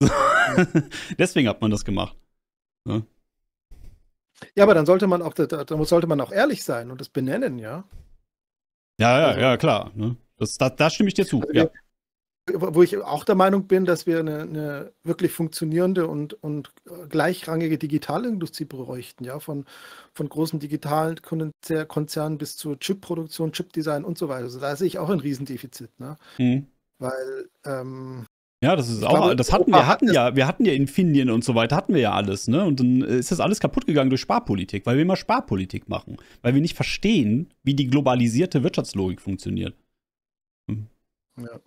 Deswegen hat man das gemacht. Ja. ja, aber dann sollte man auch, dann sollte man auch ehrlich sein und das benennen, ja. Ja, ja, also ja, klar. Ne? Das, da, da, stimme ich dir zu. Also wir, ja wo ich auch der Meinung bin, dass wir eine, eine wirklich funktionierende und, und äh, gleichrangige Digitalindustrie bräuchten, ja, von, von großen digitalen Konzernen bis zur Chipproduktion, Chipdesign und so weiter. Also da sehe ich auch ein Riesendefizit, ne? Mhm. Weil ähm, ja, das ist auch, glaube, das hatten wir hatten ja, wir hatten ja Infineon und so weiter, hatten wir ja alles, ne? Und dann ist das alles kaputt gegangen durch Sparpolitik, weil wir immer Sparpolitik machen, weil wir nicht verstehen, wie die globalisierte Wirtschaftslogik funktioniert. Hm. Ja.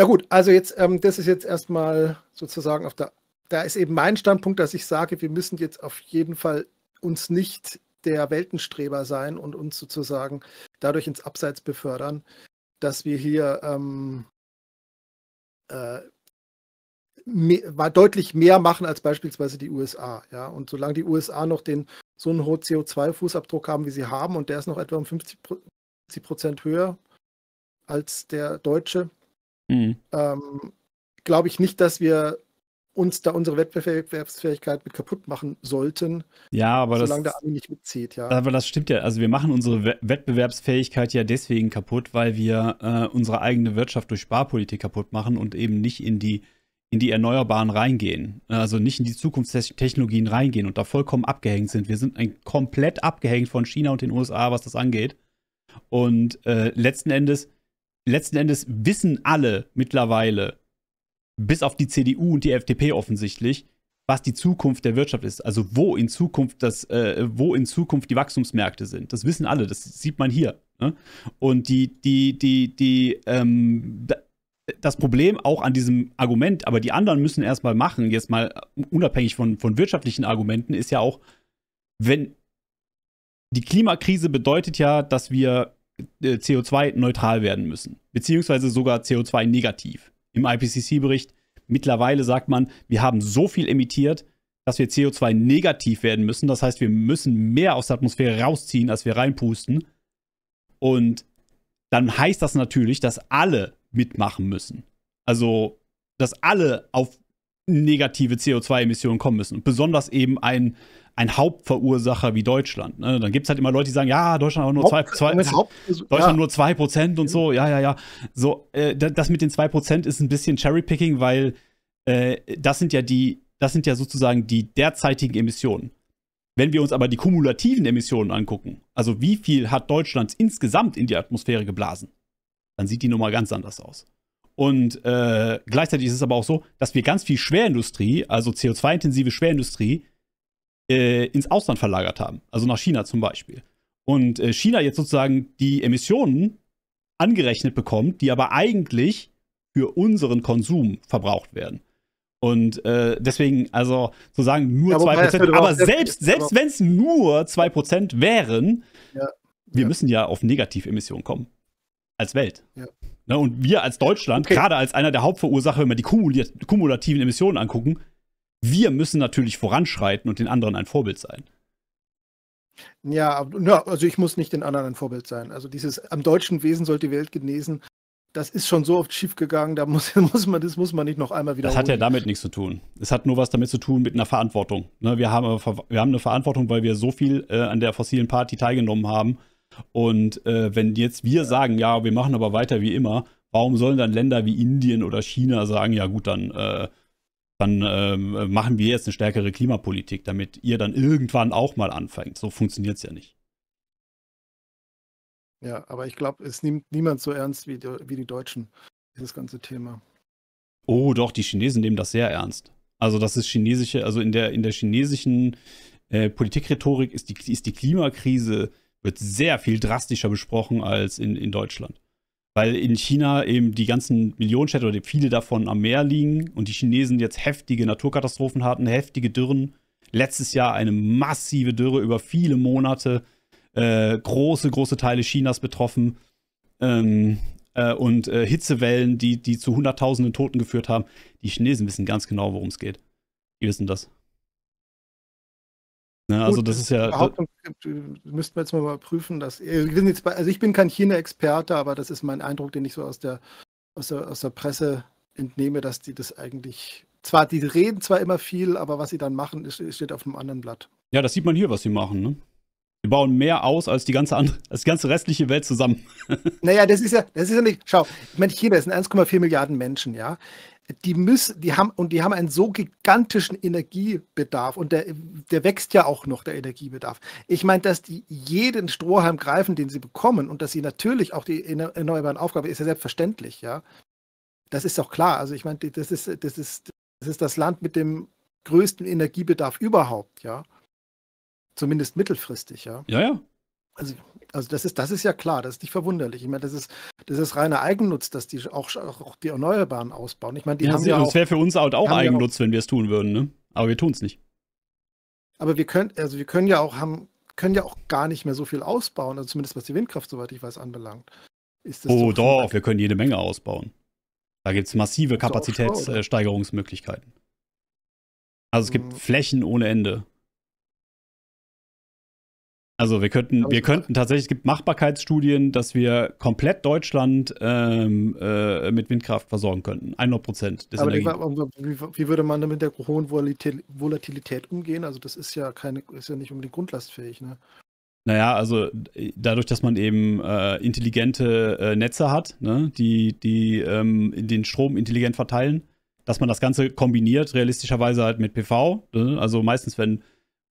Na gut, also jetzt, ähm, das ist jetzt erstmal sozusagen auf der, da ist eben mein Standpunkt, dass ich sage, wir müssen jetzt auf jeden Fall uns nicht der Weltenstreber sein und uns sozusagen dadurch ins Abseits befördern, dass wir hier ähm, äh, mehr, deutlich mehr machen als beispielsweise die USA. Ja? Und solange die USA noch den, so einen hohen CO2-Fußabdruck haben, wie sie haben, und der ist noch etwa um 50 Prozent höher als der deutsche, Mhm. Ähm, Glaube ich nicht, dass wir uns da unsere Wettbewerbsfähigkeit mit kaputt machen sollten. Ja, aber solange das, der Ami nicht mitzieht, ja. Aber das stimmt ja. Also wir machen unsere Wettbewerbsfähigkeit ja deswegen kaputt, weil wir äh, unsere eigene Wirtschaft durch Sparpolitik kaputt machen und eben nicht in die in die Erneuerbaren reingehen, also nicht in die Zukunftstechnologien reingehen und da vollkommen abgehängt sind. Wir sind ein, komplett abgehängt von China und den USA, was das angeht. Und äh, letzten Endes letzten Endes wissen alle mittlerweile, bis auf die CDU und die FDP offensichtlich, was die Zukunft der Wirtschaft ist, also wo in Zukunft das, äh, wo in Zukunft die Wachstumsmärkte sind. Das wissen alle, das sieht man hier. Ne? Und die, die, die, die, ähm, das Problem auch an diesem Argument, aber die anderen müssen erstmal machen, jetzt mal äh, unabhängig von, von wirtschaftlichen Argumenten, ist ja auch, wenn die Klimakrise bedeutet ja, dass wir äh, CO2-neutral werden müssen, beziehungsweise sogar CO2-negativ. Im IPCC-Bericht mittlerweile sagt man, wir haben so viel emittiert, dass wir CO2-negativ werden müssen. Das heißt, wir müssen mehr aus der Atmosphäre rausziehen, als wir reinpusten. Und dann heißt das natürlich, dass alle mitmachen müssen. Also, dass alle auf negative CO2-Emissionen kommen müssen. besonders eben ein, ein Hauptverursacher wie Deutschland. Ne? Dann gibt es halt immer Leute, die sagen, ja, Deutschland hat nur Haupt, zwei, zwei Deutschland ja. nur zwei Prozent und so, ja, ja, ja. So, äh, das mit den zwei Prozent ist ein bisschen Cherrypicking, weil äh, das sind ja die, das sind ja sozusagen die derzeitigen Emissionen. Wenn wir uns aber die kumulativen Emissionen angucken, also wie viel hat Deutschland insgesamt in die Atmosphäre geblasen, dann sieht die Nummer ganz anders aus. Und äh, gleichzeitig ist es aber auch so, dass wir ganz viel Schwerindustrie, also CO2-intensive Schwerindustrie, äh, ins Ausland verlagert haben, also nach China zum Beispiel. Und äh, China jetzt sozusagen die Emissionen angerechnet bekommt, die aber eigentlich für unseren Konsum verbraucht werden. Und äh, deswegen, also zu sagen, nur ja, 2%, aber selbst, selbst wenn es nur 2% wären, ja. wir ja. müssen ja auf Negativemissionen kommen. Als Welt. Ja. Ne, und wir als Deutschland, okay. gerade als einer der Hauptverursacher, wenn wir die kumulativen Emissionen angucken, wir müssen natürlich voranschreiten und den anderen ein Vorbild sein. Ja, also ich muss nicht den anderen ein Vorbild sein. Also dieses am deutschen Wesen sollte die Welt genesen, das ist schon so oft schiefgegangen, da muss, muss, man, das muss man nicht noch einmal wieder. Das hat ja damit nichts zu tun. Es hat nur was damit zu tun mit einer Verantwortung. Ne, wir, haben, wir haben eine Verantwortung, weil wir so viel äh, an der fossilen Party teilgenommen haben. Und äh, wenn jetzt wir sagen, ja, wir machen aber weiter wie immer, warum sollen dann Länder wie Indien oder China sagen, ja gut, dann äh, dann ähm, machen wir jetzt eine stärkere Klimapolitik, damit ihr dann irgendwann auch mal anfängt. So funktioniert es ja nicht. Ja, aber ich glaube, es nimmt niemand so ernst wie die, wie die Deutschen, dieses ganze Thema. Oh, doch, die Chinesen nehmen das sehr ernst. Also, das ist chinesische, also in der, in der chinesischen äh, Politikrhetorik ist die, ist die Klimakrise, wird sehr viel drastischer besprochen als in, in Deutschland. Weil in China eben die ganzen Millionenstädte oder viele davon am Meer liegen und die Chinesen jetzt heftige Naturkatastrophen hatten, heftige Dürren. Letztes Jahr eine massive Dürre über viele Monate, äh, große, große Teile Chinas betroffen ähm, äh, und äh, Hitzewellen, die, die zu Hunderttausenden Toten geführt haben. Die Chinesen wissen ganz genau, worum es geht. Die wissen das. Ne, also Gut, das ist ja. Äh, müssten wir jetzt mal prüfen, dass. Jetzt, also ich bin kein China-Experte, aber das ist mein Eindruck, den ich so aus der, aus der, aus der Presse entnehme, dass die das eigentlich. Zwar, die reden zwar immer viel, aber was sie dann machen, ist, steht auf einem anderen Blatt. Ja, das sieht man hier, was sie machen, ne? Sie bauen mehr aus als die ganze, andere, als die ganze restliche Welt zusammen. naja, das ist ja, das ist ja nicht. Schau, ich meine, China sind 1,4 Milliarden Menschen, ja die müssen, die haben, und die haben einen so gigantischen Energiebedarf und der, der wächst ja auch noch, der Energiebedarf. Ich meine, dass die jeden Strohhalm greifen, den sie bekommen und dass sie natürlich auch die erneuerbaren Aufgabe ist ja selbstverständlich, ja. Das ist doch klar. Also ich meine, das ist, das ist, das ist das Land mit dem größten Energiebedarf überhaupt, ja. Zumindest mittelfristig, ja. Ja, ja. Also also das ist, das ist ja klar, das ist nicht verwunderlich. Ich meine, das ist, das ist reiner Eigennutz, dass die auch, auch die Erneuerbaren ausbauen. Ich meine, die ja, haben das halt ja auch, das wäre für uns auch, auch Eigennutz, auch, wenn wir es tun würden, ne? Aber wir tun es nicht. Aber wir können, also wir können ja auch haben, können ja auch gar nicht mehr so viel ausbauen, also zumindest was die Windkraft, soweit ich weiß, anbelangt. oh doch, doch wir können jede Menge ausbauen. Da gibt es massive Kapazitätssteigerungsmöglichkeiten. Also es gibt hm. Flächen ohne Ende. Also wir könnten, wir könnten tatsächlich, es gibt Machbarkeitsstudien, dass wir komplett Deutschland ähm, äh, mit Windkraft versorgen könnten. 100 Prozent. Aber die, wie, würde man mit der hohen Volatilität umgehen? Also das ist ja keine, ist ja nicht unbedingt grundlastfähig, ne? Naja, also äh, dadurch, dass man eben äh, intelligente äh, Netze hat, ne, die, die ähm, den Strom intelligent verteilen, dass man das Ganze kombiniert, realistischerweise halt mit PV. Ne? Also meistens, wenn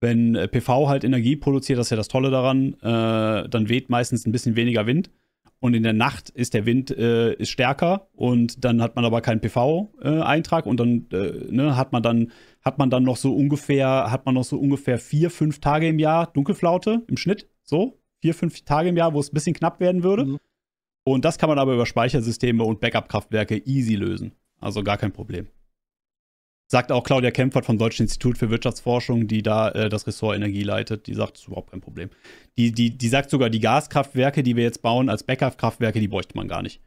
wenn äh, PV halt Energie produziert, das ist ja das Tolle daran, äh, dann weht meistens ein bisschen weniger Wind. Und in der Nacht ist der Wind äh, ist stärker und dann hat man aber keinen PV-Eintrag äh, und dann äh, ne, hat man dann hat man dann noch so ungefähr hat man noch so ungefähr vier fünf Tage im Jahr Dunkelflaute im Schnitt so vier fünf Tage im Jahr, wo es ein bisschen knapp werden würde. Mhm. Und das kann man aber über Speichersysteme und Backup-Kraftwerke easy lösen. Also gar kein Problem. Sagt auch Claudia Kempfert vom Deutschen Institut für Wirtschaftsforschung, die da äh, das Ressort Energie leitet, die sagt, das ist überhaupt kein Problem. Die, die, die sagt sogar, die Gaskraftwerke, die wir jetzt bauen als Backup-Kraftwerke, die bräuchte man gar nicht.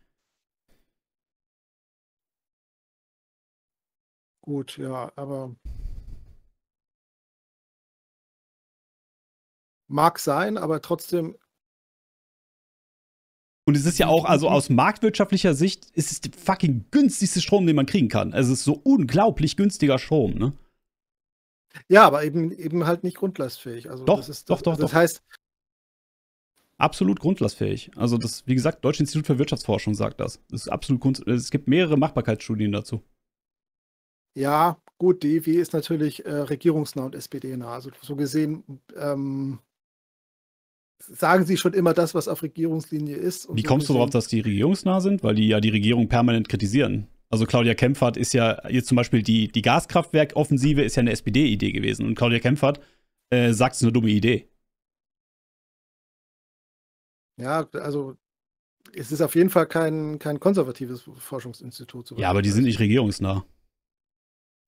Gut, ja, aber mag sein, aber trotzdem und es ist ja auch, also aus marktwirtschaftlicher Sicht, ist es der fucking günstigste Strom, den man kriegen kann. Also es ist so unglaublich günstiger Strom, ne? Ja, aber eben, eben halt nicht grundlastfähig. Also doch, das ist, das, doch, doch, das doch. heißt. Absolut grundlastfähig. Also, das, wie gesagt, Deutsche Institut für Wirtschaftsforschung sagt das. das ist absolut Grund, es gibt mehrere Machbarkeitsstudien dazu. Ja, gut, die EW ist natürlich äh, regierungsnah und SPD-nah. Also, so gesehen ähm, sagen sie schon immer das, was auf Regierungslinie ist. Wie so kommst du darauf, dass die regierungsnah sind? Weil die ja die Regierung permanent kritisieren. Also Claudia Kempfert ist ja, jetzt zum Beispiel die, die Gaskraftwerkoffensive ist ja eine SPD-Idee gewesen. Und Claudia Kempfert äh, sagt, es ist eine dumme Idee. Ja, also es ist auf jeden Fall kein, kein konservatives Forschungsinstitut. ja, aber die sind nicht regierungsnah.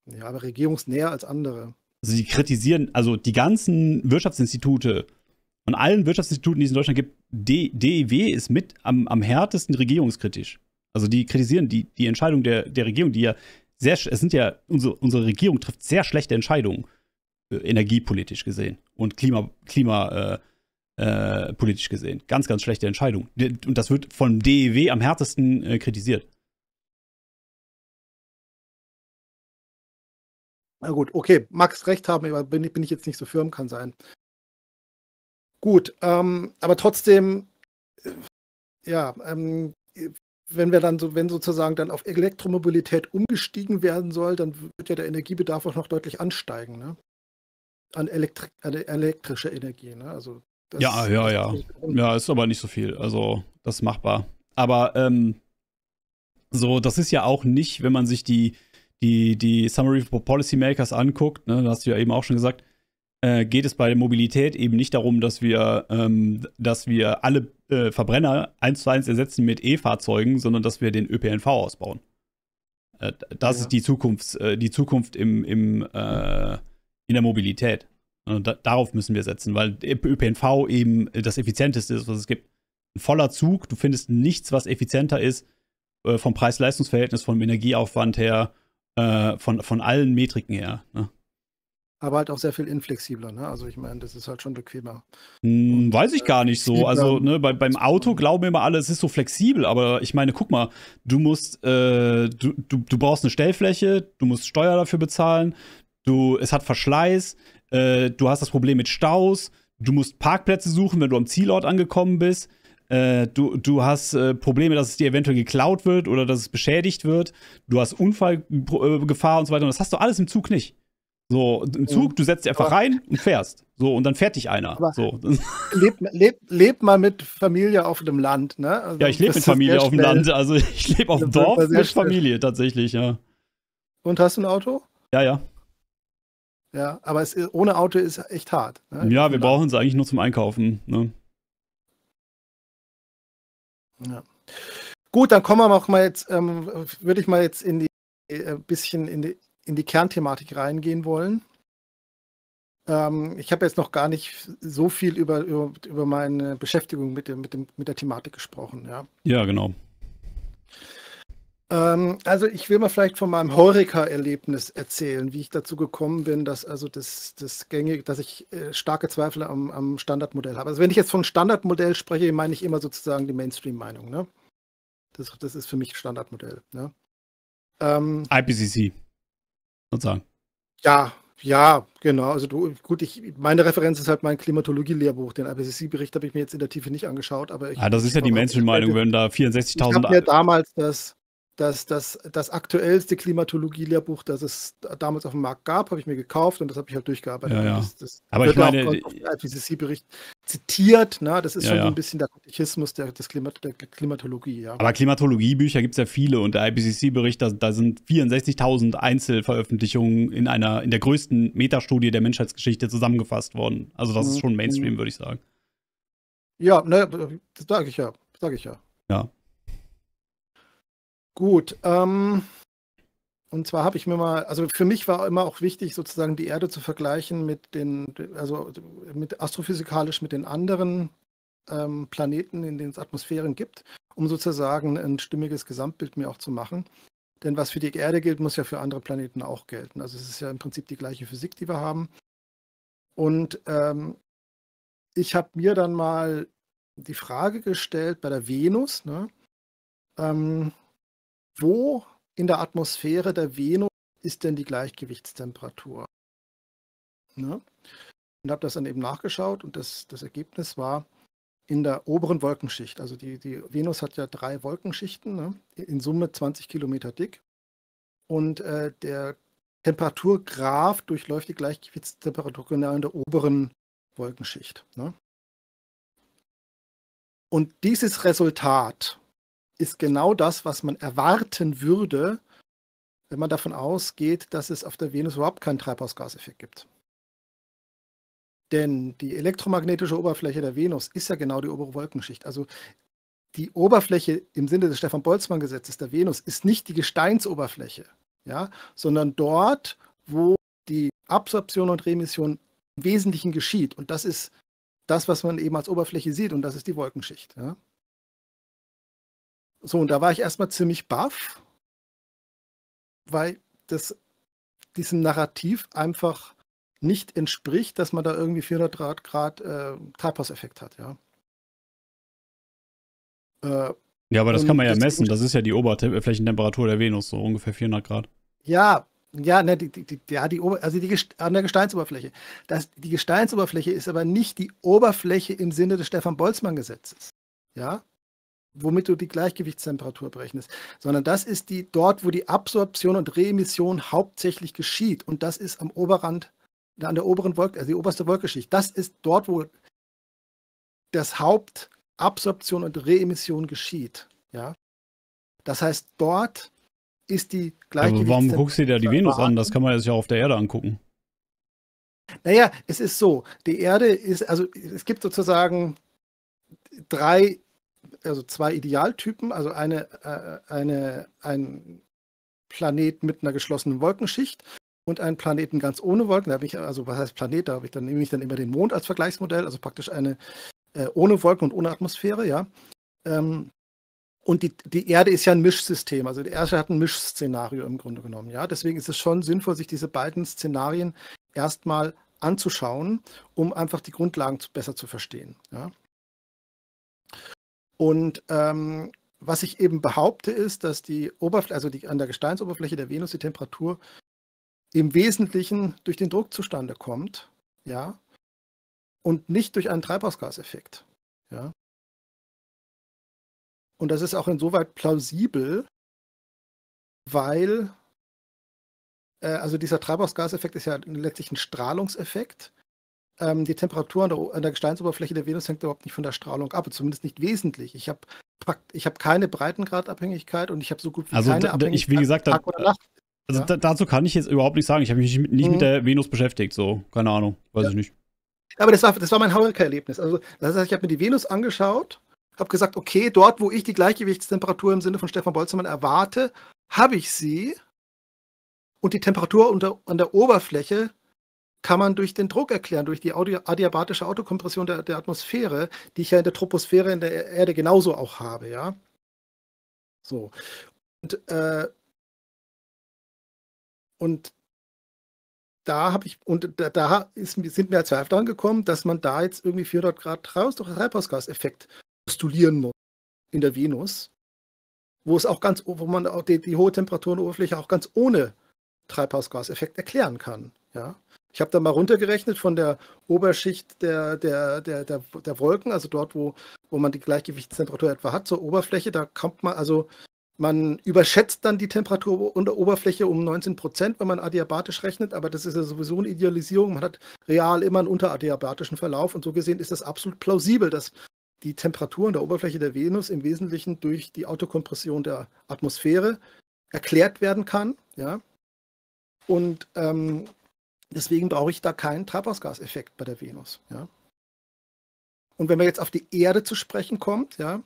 Ja, aber regierungsnäher als andere. Also die kritisieren, also die ganzen Wirtschaftsinstitute von allen Wirtschaftsinstituten, die es in Deutschland gibt, D DEW ist mit am, am härtesten regierungskritisch. Also die kritisieren die, die Entscheidung der, der Regierung, die ja sehr, es sind ja, unsere, unsere Regierung trifft sehr schlechte Entscheidungen, äh, energiepolitisch gesehen und klimapolitisch klima äh, äh, gesehen. Ganz, ganz schlechte Entscheidungen. Und das wird vom DEW am härtesten äh, kritisiert. Na gut, okay, Max recht haben, aber bin, bin ich jetzt nicht so firm, kann sein. Gut, ähm, aber trotzdem, äh, ja, ähm, wenn wir dann so, wenn sozusagen dann auf Elektromobilität umgestiegen werden soll, dann wird ja der Energiebedarf auch noch deutlich ansteigen, ne? An, elektri an e-, elektrische Energie, ne? Also das, ja, ja, ja. Ja, ist aber nicht so viel. Also, das ist machbar. Aber ähm, so, das ist ja auch nicht, wenn man sich die, die, die Summary for Policymakers anguckt, ne, das hast du ja eben auch schon gesagt, äh, geht es bei der Mobilität eben nicht darum, dass wir, ähm, dass wir alle äh, Verbrenner eins zu eins ersetzen mit E-Fahrzeugen, sondern dass wir den ÖPNV ausbauen. Äh, das ja. ist die Zukunft, äh, die Zukunft im, im, äh, in der Mobilität. Und da, darauf müssen wir setzen, weil ÖPNV eben das effizienteste ist, was es gibt. Ein voller Zug, du findest nichts, was effizienter ist vom Preis-Leistungs-Verhältnis, vom Energieaufwand her, von, von allen Metriken her. Ne? aber halt auch sehr viel inflexibler. Ne? Also ich meine, das ist halt schon bequemer. Hm, weiß ich äh, gar nicht so. Also ne, bei, beim Auto glauben immer alle, es ist so flexibel, aber ich meine, guck mal, du musst, äh, du, du, du brauchst eine Stellfläche, du musst Steuer dafür bezahlen, du, es hat Verschleiß, äh, du hast das Problem mit Staus, du musst Parkplätze suchen, wenn du am Zielort angekommen bist. Äh, du, du hast äh, Probleme, dass es dir eventuell geklaut wird oder dass es beschädigt wird. Du hast Unfallgefahr äh, und so weiter. Und das hast du alles im Zug nicht. So, im Zug, mhm. du setzt dich einfach rein und fährst. So, und dann fährt dich einer. so. Lebt leb, leb mal mit Familie auf dem Land, ne? Also ja, ich lebe mit Familie auf dem Land. Also ich lebe auf dem Dorf mit schnell. Familie tatsächlich, ja. Und hast du ein Auto? Ja, ja. Ja, aber es, ohne Auto ist echt hart. Ne? Ja, wir brauchen es eigentlich nur zum Einkaufen. Ne? Ja. Gut, dann kommen wir auch mal jetzt, ähm, würde ich mal jetzt in die äh, bisschen in die, in die Kernthematik reingehen wollen. Ähm, ich habe jetzt noch gar nicht so viel über, über, über meine Beschäftigung mit, dem, mit, dem, mit der Thematik gesprochen. Ja, ja genau. Ähm, also ich will mal vielleicht von meinem Heureka-Erlebnis erzählen, wie ich dazu gekommen bin, dass also das, das gängige, dass ich äh, starke Zweifel am, am, Standardmodell habe. Also wenn ich jetzt von Standardmodell spreche, meine ich immer sozusagen die Mainstream-Meinung. Ne? Das, das ist für mich Standardmodell. Ne? Ähm, IPCC sozusagen. Ja, ja, genau. Also du, gut, ich, meine Referenz ist halt mein Klimatologie-Lehrbuch. Den IPCC-Bericht habe ich mir jetzt in der Tiefe nicht angeschaut, aber ich, Ah, das ist ja die Mainstream-Meinung, wenn da 64.000. Ich habe mir damals das das, das, das aktuellste Klimatologie-Lehrbuch, das es damals auf dem Markt gab, habe ich mir gekauft und das habe ich halt durchgearbeitet. Ja, ja. Das, das Aber ich meine, auch den IPCC-Bericht zitiert. Ne? Das ist ja, schon so ein bisschen der Katechismus der, des Klimat der Klimatologie. Ja. Aber Klimatologie-Bücher gibt es ja viele und der IPCC-Bericht, da, da, sind 64.000 Einzelveröffentlichungen in einer in der größten Metastudie der Menschheitsgeschichte zusammengefasst worden. Also das mhm. ist schon Mainstream, mhm. würde ich sagen. Ja, naja, ne, das sage ich ja, sage ich ja. Ja. Gut, ähm, und zwar habe ich mir mal, also für mich war immer auch wichtig, sozusagen die Erde zu vergleichen mit den, also mit astrophysikalisch mit den anderen ähm, Planeten, in denen es Atmosphären gibt, um sozusagen ein stimmiges Gesamtbild mir auch zu machen. Denn was für die Erde gilt, muss ja für andere Planeten auch gelten. Also es ist ja im Prinzip die gleiche Physik, die wir haben. Und ähm, ich habe mir dann mal die Frage gestellt bei der Venus, ne? Ähm, wo in der Atmosphäre der Venus ist denn die Gleichgewichtstemperatur? Ne? Und habe das dann eben nachgeschaut und das, das Ergebnis war, in der oberen Wolkenschicht. Also die, die Venus hat ja drei Wolkenschichten, ne? in Summe 20 Kilometer dick. Und äh, der Temperaturgraf durchläuft die Gleichgewichtstemperatur genau in der oberen Wolkenschicht. Ne? Und dieses Resultat ist genau das, was man erwarten würde, wenn man davon ausgeht, dass es auf der Venus überhaupt keinen Treibhausgaseffekt gibt. Denn die elektromagnetische Oberfläche der Venus ist ja genau die obere Wolkenschicht. Also die Oberfläche im Sinne des Stefan-Boltzmann-Gesetzes der Venus ist nicht die Gesteinsoberfläche, ja, sondern dort, wo die Absorption und Remission im Wesentlichen geschieht. Und das ist das, was man eben als Oberfläche sieht, und das ist die Wolkenschicht. Ja. So, und da war ich erstmal ziemlich baff, weil das diesem Narrativ einfach nicht entspricht, dass man da irgendwie 400 Grad äh, Treibhauseffekt hat, ja. Äh, ja, aber das kann man ja messen. Das ist ja die Oberflächentemperatur äh, der Venus, so ungefähr 400 Grad. Ja, ja, ne, die, die, die, ja, die Ober also die an der Gesteinsoberfläche. Das, die Gesteinsoberfläche ist aber nicht die Oberfläche im Sinne des Stefan Boltzmann-Gesetzes. Ja, womit du die Gleichgewichtstemperatur berechnest, sondern das ist die dort, wo die Absorption und Reemission hauptsächlich geschieht. Und das ist am Oberrand, an der oberen Wolke, also die oberste Wolkenschicht. Das ist dort, wo das Hauptabsorption und Reemission geschieht. Ja? Das heißt, dort ist die Gleichgewichtstemperatur. warum guckst du dir die Venus an? Das kann man sich ja auf der Erde angucken. Naja, es ist so, die Erde ist, also es gibt sozusagen drei also zwei Idealtypen, also eine, äh, eine, ein Planet mit einer geschlossenen Wolkenschicht und einen Planeten ganz ohne Wolken. Da habe ich, also was heißt Planet, da habe ich dann nehme ich dann immer den Mond als Vergleichsmodell, also praktisch eine äh, ohne Wolken und ohne Atmosphäre, ja. Ähm, und die, die Erde ist ja ein Mischsystem, also die Erde hat ein Mischszenario im Grunde genommen, ja. Deswegen ist es schon sinnvoll, sich diese beiden Szenarien erstmal anzuschauen, um einfach die Grundlagen besser zu verstehen. Ja? Und ähm, was ich eben behaupte, ist, dass die Oberfläche, also die, an der Gesteinsoberfläche der Venus die Temperatur im Wesentlichen durch den Druck zustande kommt, ja, und nicht durch einen Treibhausgaseffekt, ja. Und das ist auch insoweit plausibel, weil äh, also dieser Treibhausgaseffekt ist ja letztlich ein Strahlungseffekt ähm, die Temperatur an der, an der, Gesteinsoberfläche der Venus hängt überhaupt nicht von der Strahlung ab, also zumindest nicht wesentlich. Ich habe ich hab keine Breitengradabhängigkeit und ich habe so gut wie also keine da, Abhängigkeit. Ich, wie gesagt, Tag oder Nacht. Also ja? da, dazu kann ich jetzt überhaupt nicht sagen. Ich habe mich nicht, nicht mhm. mit der Venus beschäftigt, so. Keine Ahnung, weiß ja. ich nicht. Aber das war, das war mein Haurika-Erlebnis. Also, das heißt, ich habe mir die Venus angeschaut, habe gesagt, okay, dort, wo ich die Gleichgewichtstemperatur im Sinne von Stefan Boltzmann erwarte, habe ich sie. Und die Temperatur unter, an der Oberfläche kann man durch den Druck erklären, durch die adiabatische Autokompression der, der Atmosphäre, die ich ja in der Troposphäre in der e-, Erde genauso auch habe, ja. So. Und, äh, und da habe ich, und da, da ist, sind mir Zweifel dran gekommen, dass man da jetzt irgendwie 400 Grad raus durch Treibhausgaseffekt postulieren muss in der Venus, wo es auch ganz, wo man auch die, die hohe Oberfläche auch ganz ohne Treibhausgaseffekt erklären kann. Ja. Ich habe da mal runtergerechnet von der Oberschicht der, der, der, der, der Wolken, also dort, wo, wo man die Gleichgewichtstemperatur etwa hat, zur Oberfläche, da kommt man also, man überschätzt dann die Temperatur unter Oberfläche um 19 Prozent, wenn man adiabatisch rechnet, aber das ist ja sowieso eine Idealisierung. Man hat real immer einen unteradiabatischen Verlauf und so gesehen ist das absolut plausibel, dass die Temperatur Temperaturen der Oberfläche der Venus im Wesentlichen durch die Autokompression der Atmosphäre erklärt werden kann. Ja? Und ähm, Deswegen brauche ich da keinen Treibhausgaseffekt bei der Venus. Ja? Und wenn man jetzt auf die Erde zu sprechen kommt, ja,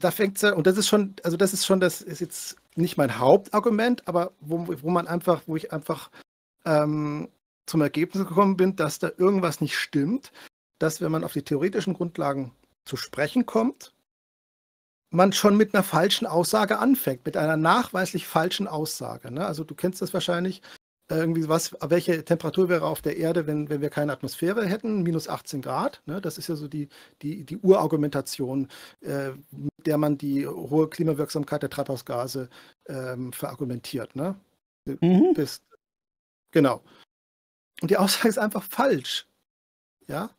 da fängt es ja, und das ist schon, also das ist schon, das ist jetzt nicht mein Hauptargument, aber wo, wo man einfach, wo ich einfach ähm, zum Ergebnis gekommen bin, dass da irgendwas nicht stimmt, dass wenn man auf die theoretischen Grundlagen zu sprechen kommt, man schon mit einer falschen Aussage anfängt, mit einer nachweislich falschen Aussage. Ne? Also du kennst das wahrscheinlich, irgendwie was, welche Temperatur wäre auf der Erde, wenn, wenn wir keine Atmosphäre hätten? Minus 18 Grad. Ne? Das ist ja so die, die, die Urargumentation, äh, mit der man die hohe Klimawirksamkeit der Treibhausgase ähm, verargumentiert. Ne? Mhm. Bis, genau. Und die Aussage ist einfach falsch. Ja?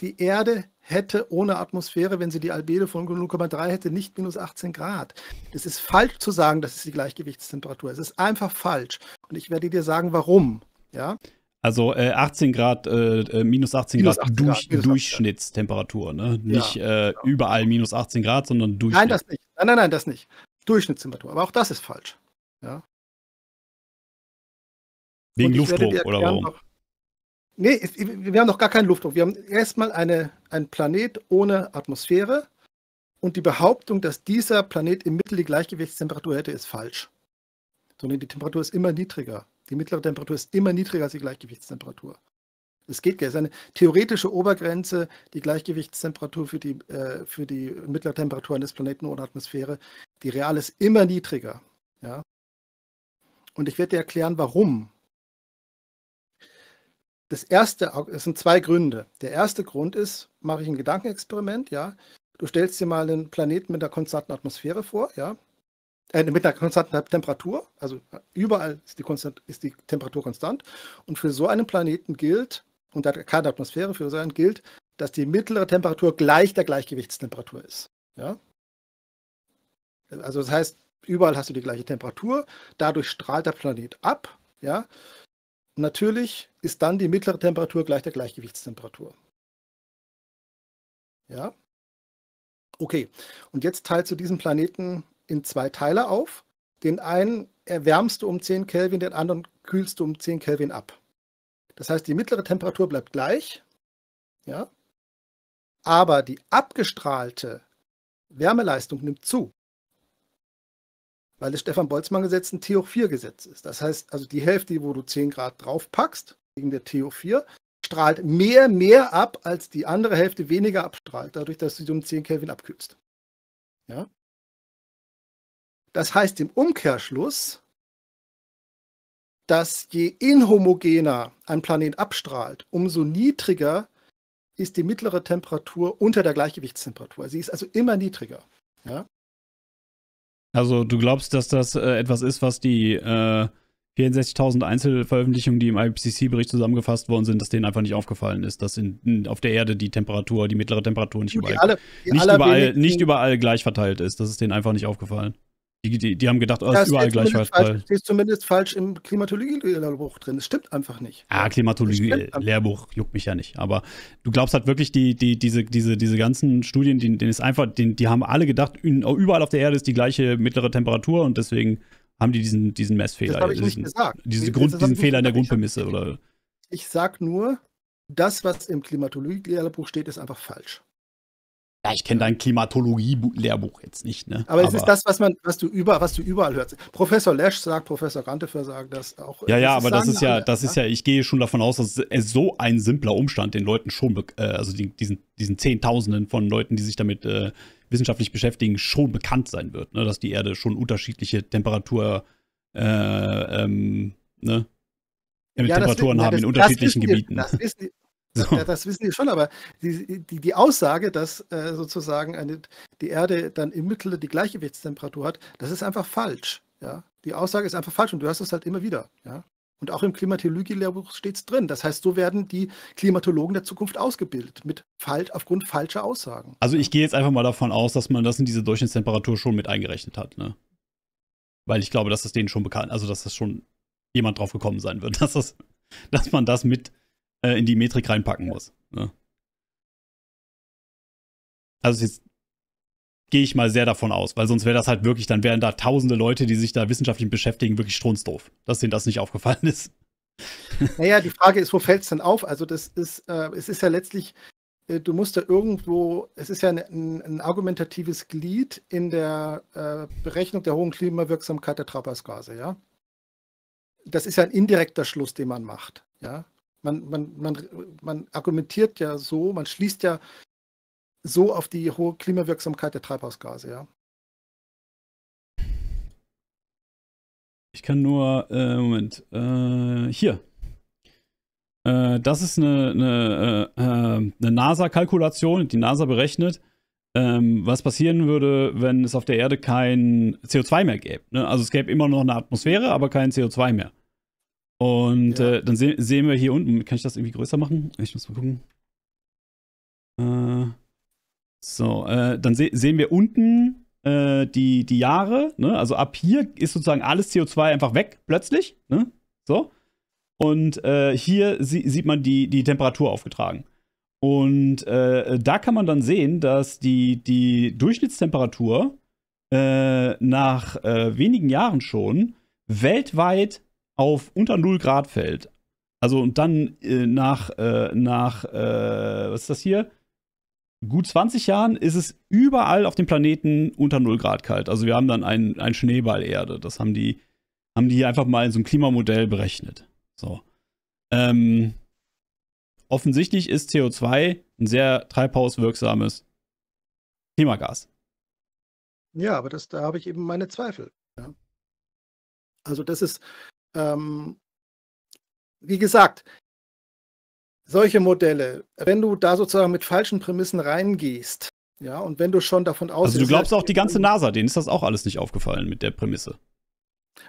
Die Erde hätte ohne Atmosphäre, wenn sie die Albedo von 0,3 hätte, nicht minus 18 Grad. Es ist falsch zu sagen, das ist die Gleichgewichtstemperatur. Es ist einfach falsch. Und ich werde dir sagen, warum. Ja? Also äh, 18 Grad, äh, äh minus 18 minus Grad, durch, Grad. Durchschnittstemperatur, ne? Ja, nicht äh, genau. überall minus 18 Grad, sondern Durchschnittstemperatur. Nein, das nicht. Nein, nein, nein, das nicht. Durchschnittstemperatur. Aber auch das ist falsch. Ja? Wegen Luftdruck oder warum? Noch, Nee, ist, wir haben noch gar keinen Luftdruck. Wir haben erstmal eine, einen Planet ohne Atmosphäre. Und die Behauptung, dass dieser Planet im Mittel die Gleichgewichtstemperatur hätte, ist falsch. Sondern die Temperatur ist immer niedriger. Die mittlere Temperatur ist immer niedriger als die Gleichgewichtstemperatur. Es geht gar nicht. Eine theoretische Obergrenze, die Gleichgewichtstemperatur für die, äh, für die mittlere Temperatur eines Planeten ohne Atmosphäre, die real ist immer niedriger. Ja? Und ich werde dir erklären, warum das erste, es sind zwei Gründe. Der erste Grund ist, mache ich ein Gedankenexperiment, ja. Du stellst dir mal einen Planeten mit einer konstanten Atmosphäre vor, ja. Äh, mit einer konstanten Temperatur, also überall ist die, konstant, ist die Temperatur konstant. Und für so einen Planeten gilt, und da keine Atmosphäre für so einen gilt, dass die mittlere Temperatur gleich der Gleichgewichtstemperatur ist. Ja? Also das heißt, überall hast du die gleiche Temperatur, dadurch strahlt der Planet ab. Ja? Natürlich ist dann die mittlere Temperatur gleich der Gleichgewichtstemperatur. Ja? Okay, und jetzt teilst du diesen Planeten in zwei Teile auf. Den einen erwärmst du um 10 Kelvin, den anderen kühlst du um 10 Kelvin ab. Das heißt, die mittlere Temperatur bleibt gleich. Ja? Aber die abgestrahlte Wärmeleistung nimmt zu weil das Stefan-Boltzmann-Gesetz ein TO4-Gesetz ist. Das heißt, also die Hälfte, wo du 10 Grad draufpackst, wegen der TO4, strahlt mehr, mehr ab, als die andere Hälfte weniger abstrahlt, dadurch, dass du sie um 10 Kelvin abkühlst. Ja? Das heißt im Umkehrschluss, dass je inhomogener ein Planet abstrahlt, umso niedriger ist die mittlere Temperatur unter der Gleichgewichtstemperatur. Sie ist also immer niedriger. Ja? Also du glaubst, dass das äh, etwas ist, was die äh, 64.000 Einzelveröffentlichungen, die im IPCC-Bericht zusammengefasst worden sind, dass denen einfach nicht aufgefallen ist, dass in, in, auf der Erde die Temperatur, die mittlere Temperatur nicht, überall, alle, nicht, überall, nicht überall gleich verteilt ist. Das ist denen einfach nicht aufgefallen. Die, die, die haben gedacht, oh, das ist überall Gleichheitsfall. Das ist zumindest falsch im Klimatologie-Lehrbuch drin. Das stimmt einfach nicht. Ah, Klimatologie-Lehrbuch juckt mich ja nicht. Aber du glaubst halt wirklich, die, die, diese, diese, diese ganzen Studien, die, denen ist einfach, die, die haben alle gedacht, überall auf der Erde ist die gleiche mittlere Temperatur und deswegen haben die diesen, diesen Messfehler. Das habe ich diesen, gesagt. Diese Grund, diesen Fehler in der Grundprämisse. Oder? Ich sage nur, das, was im Klimatologie-Lehrbuch steht, ist einfach falsch. Ja, ich kenne dein Klimatologie-Lehrbuch jetzt nicht. Ne? Aber, es ist das, was man, was du über, was du überall hörst. Professor Lesch sagt, Professor Rantefer sagt das auch. Ja, ja, aber das ist ja, alle, das ist ja, ich gehe schon davon aus, dass es so ein simpler Umstand den Leuten schon, äh, also die, diesen, diesen Zehntausenden von Leuten, die sich damit äh, wissenschaftlich beschäftigen, schon bekannt sein wird, ne? dass die Erde schon unterschiedliche Temperatur, äh, ähm, ne? Ja, Temperaturen das, haben das, in unterschiedlichen Gebieten. Das, ist, so. Ja, das wissen wir schon, aber die, die, die Aussage, dass äh, sozusagen eine, die Erde dann im Mittel die Gleichgewichtstemperatur hat, das ist einfach falsch. Ja? Die Aussage ist einfach falsch und du hörst es halt immer wieder. Ja? Und auch im Klimatologie-Lehrbuch steht es drin. Das heißt, so werden die Klimatologen der Zukunft ausgebildet, mit falsch, aufgrund falscher Aussagen. Also ich gehe jetzt einfach mal davon aus, dass man das in diese Durchschnittstemperatur schon mit eingerechnet hat, ne? Weil ich glaube, dass das denen schon bekannt, also dass das schon jemand drauf gekommen sein wird, dass, das, dass man das mit äh, in die Metrik reinpacken muss. Ne? Also jetzt gehe ich mal sehr davon aus, weil sonst wäre das halt wirklich, dann wären da tausende Leute, die sich da wissenschaftlich beschäftigen, wirklich strunzdoof, dass denen das nicht aufgefallen ist. Naja, die Frage ist, wo fällt es denn auf? Also das ist, äh, es ist ja letztlich, äh, du musst da irgendwo, es ist ja ein, ein, ein argumentatives Glied in der äh, Berechnung der hohen Klimawirksamkeit der Treibhausgase, ja. Das ist ja ein indirekter Schluss, den man macht, ja. Man, man, man, man argumentiert ja so, man schließt ja so auf die hohe Klimawirksamkeit der Treibhausgase, ja. Ich kann nur, äh, Moment, äh, hier. Äh, das ist eine, eine, äh, äh, eine NASA-Kalkulation, die NASA berechnet, ähm, was passieren würde, wenn es auf der Erde kein CO2 mehr gäbe. Ne? Also es gäbe immer noch eine Atmosphäre, aber kein CO2 mehr. Und ja. äh, dann se sehen wir hier unten, kann ich das irgendwie größer machen? Ich muss mal gucken. Äh, so, äh, dann se sehen wir unten äh, die, die Jahre. Ne? Also ab hier ist sozusagen alles CO2 einfach weg, plötzlich. Ne? So. Und äh, hier sie sieht man die, die Temperatur aufgetragen. Und äh, da kann man dann sehen, dass die, die Durchschnittstemperatur nach wenigen Jahren schon weltweit auf unter 0 Grad fällt, also und dann äh, nach, äh, nach äh, was ist das hier? Gut 20 Jahren ist es überall auf dem Planeten unter 0 Grad kalt. Also wir haben dann ein, einen Schneeball Erde. Das haben die, haben die einfach mal in so einem Klimamodell berechnet. So. Ähm, offensichtlich ist CO2 ein sehr treibhauswirksames Klimagas. Ja, aber das, da habe ich eben meine Zweifel. Ja. Also das ist, ähm, wie gesagt, solche Modelle, wenn du da sozusagen mit falschen Prämissen reingehst, ja, und wenn du schon davon ausgehst. Also du glaubst auch die ganze NASA, denen ist das auch alles nicht aufgefallen mit der Prämisse.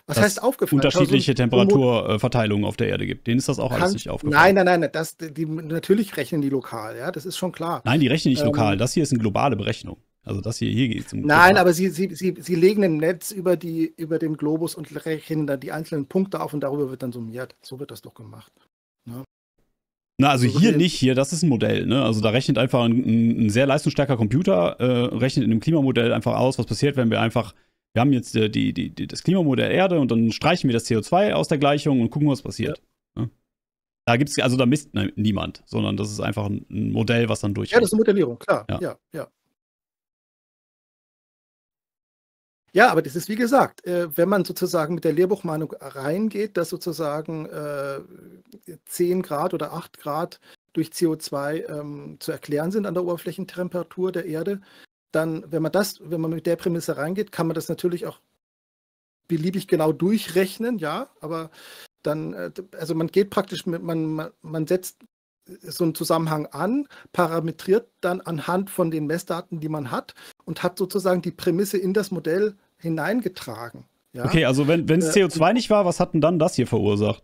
Was heißt aufgefallen? Unterschiedliche also, Temperaturverteilungen äh, auf der Erde gibt. Denen ist das auch kann, alles nicht aufgefallen. Nein, nein, nein. Das, die, natürlich rechnen die lokal, ja, das ist schon klar. Nein, die rechnen nicht ähm, lokal. Das hier ist eine globale Berechnung. Also das hier, hier geht es um. Nein, Thema. aber sie, sie, sie, sie legen ein Netz über, die, über den Globus und rechnen dann die einzelnen Punkte auf und darüber wird dann summiert. So wird das doch gemacht. Ne? Na, also hier nicht, hier, das ist ein Modell. Ne? Also da rechnet einfach ein, ein sehr leistungsstarker Computer, äh, rechnet in einem Klimamodell einfach aus, was passiert, wenn wir einfach, wir haben jetzt äh, die, die, die, das Klimamodell Erde und dann streichen wir das CO2 aus der Gleichung und gucken, was passiert. Ja. Ne? Da gibt's, also da misst ne, niemand, sondern das ist einfach ein, Modell, was dann durch. Ja, das ist eine Modellierung, klar. Ja, ja. ja. Ja, aber das ist wie gesagt, äh, wenn man sozusagen mit der Lehrbuchmeinung reingeht, dass sozusagen äh, 10 Grad oder 8 Grad durch CO2 ähm, zu erklären sind an der Oberflächentemperatur der Erde, dann, wenn man das, wenn man mit der Prämisse reingeht, kann man das natürlich auch beliebig genau durchrechnen, ja, aber dann, äh, also man geht praktisch mit, man, man setzt so einen Zusammenhang an, parametriert dann anhand von den Messdaten, die man hat, und hat sozusagen die Prämisse in das Modell hineingetragen. Ja? Okay, also wenn es CO2 äh, nicht war, was hat denn dann das hier verursacht?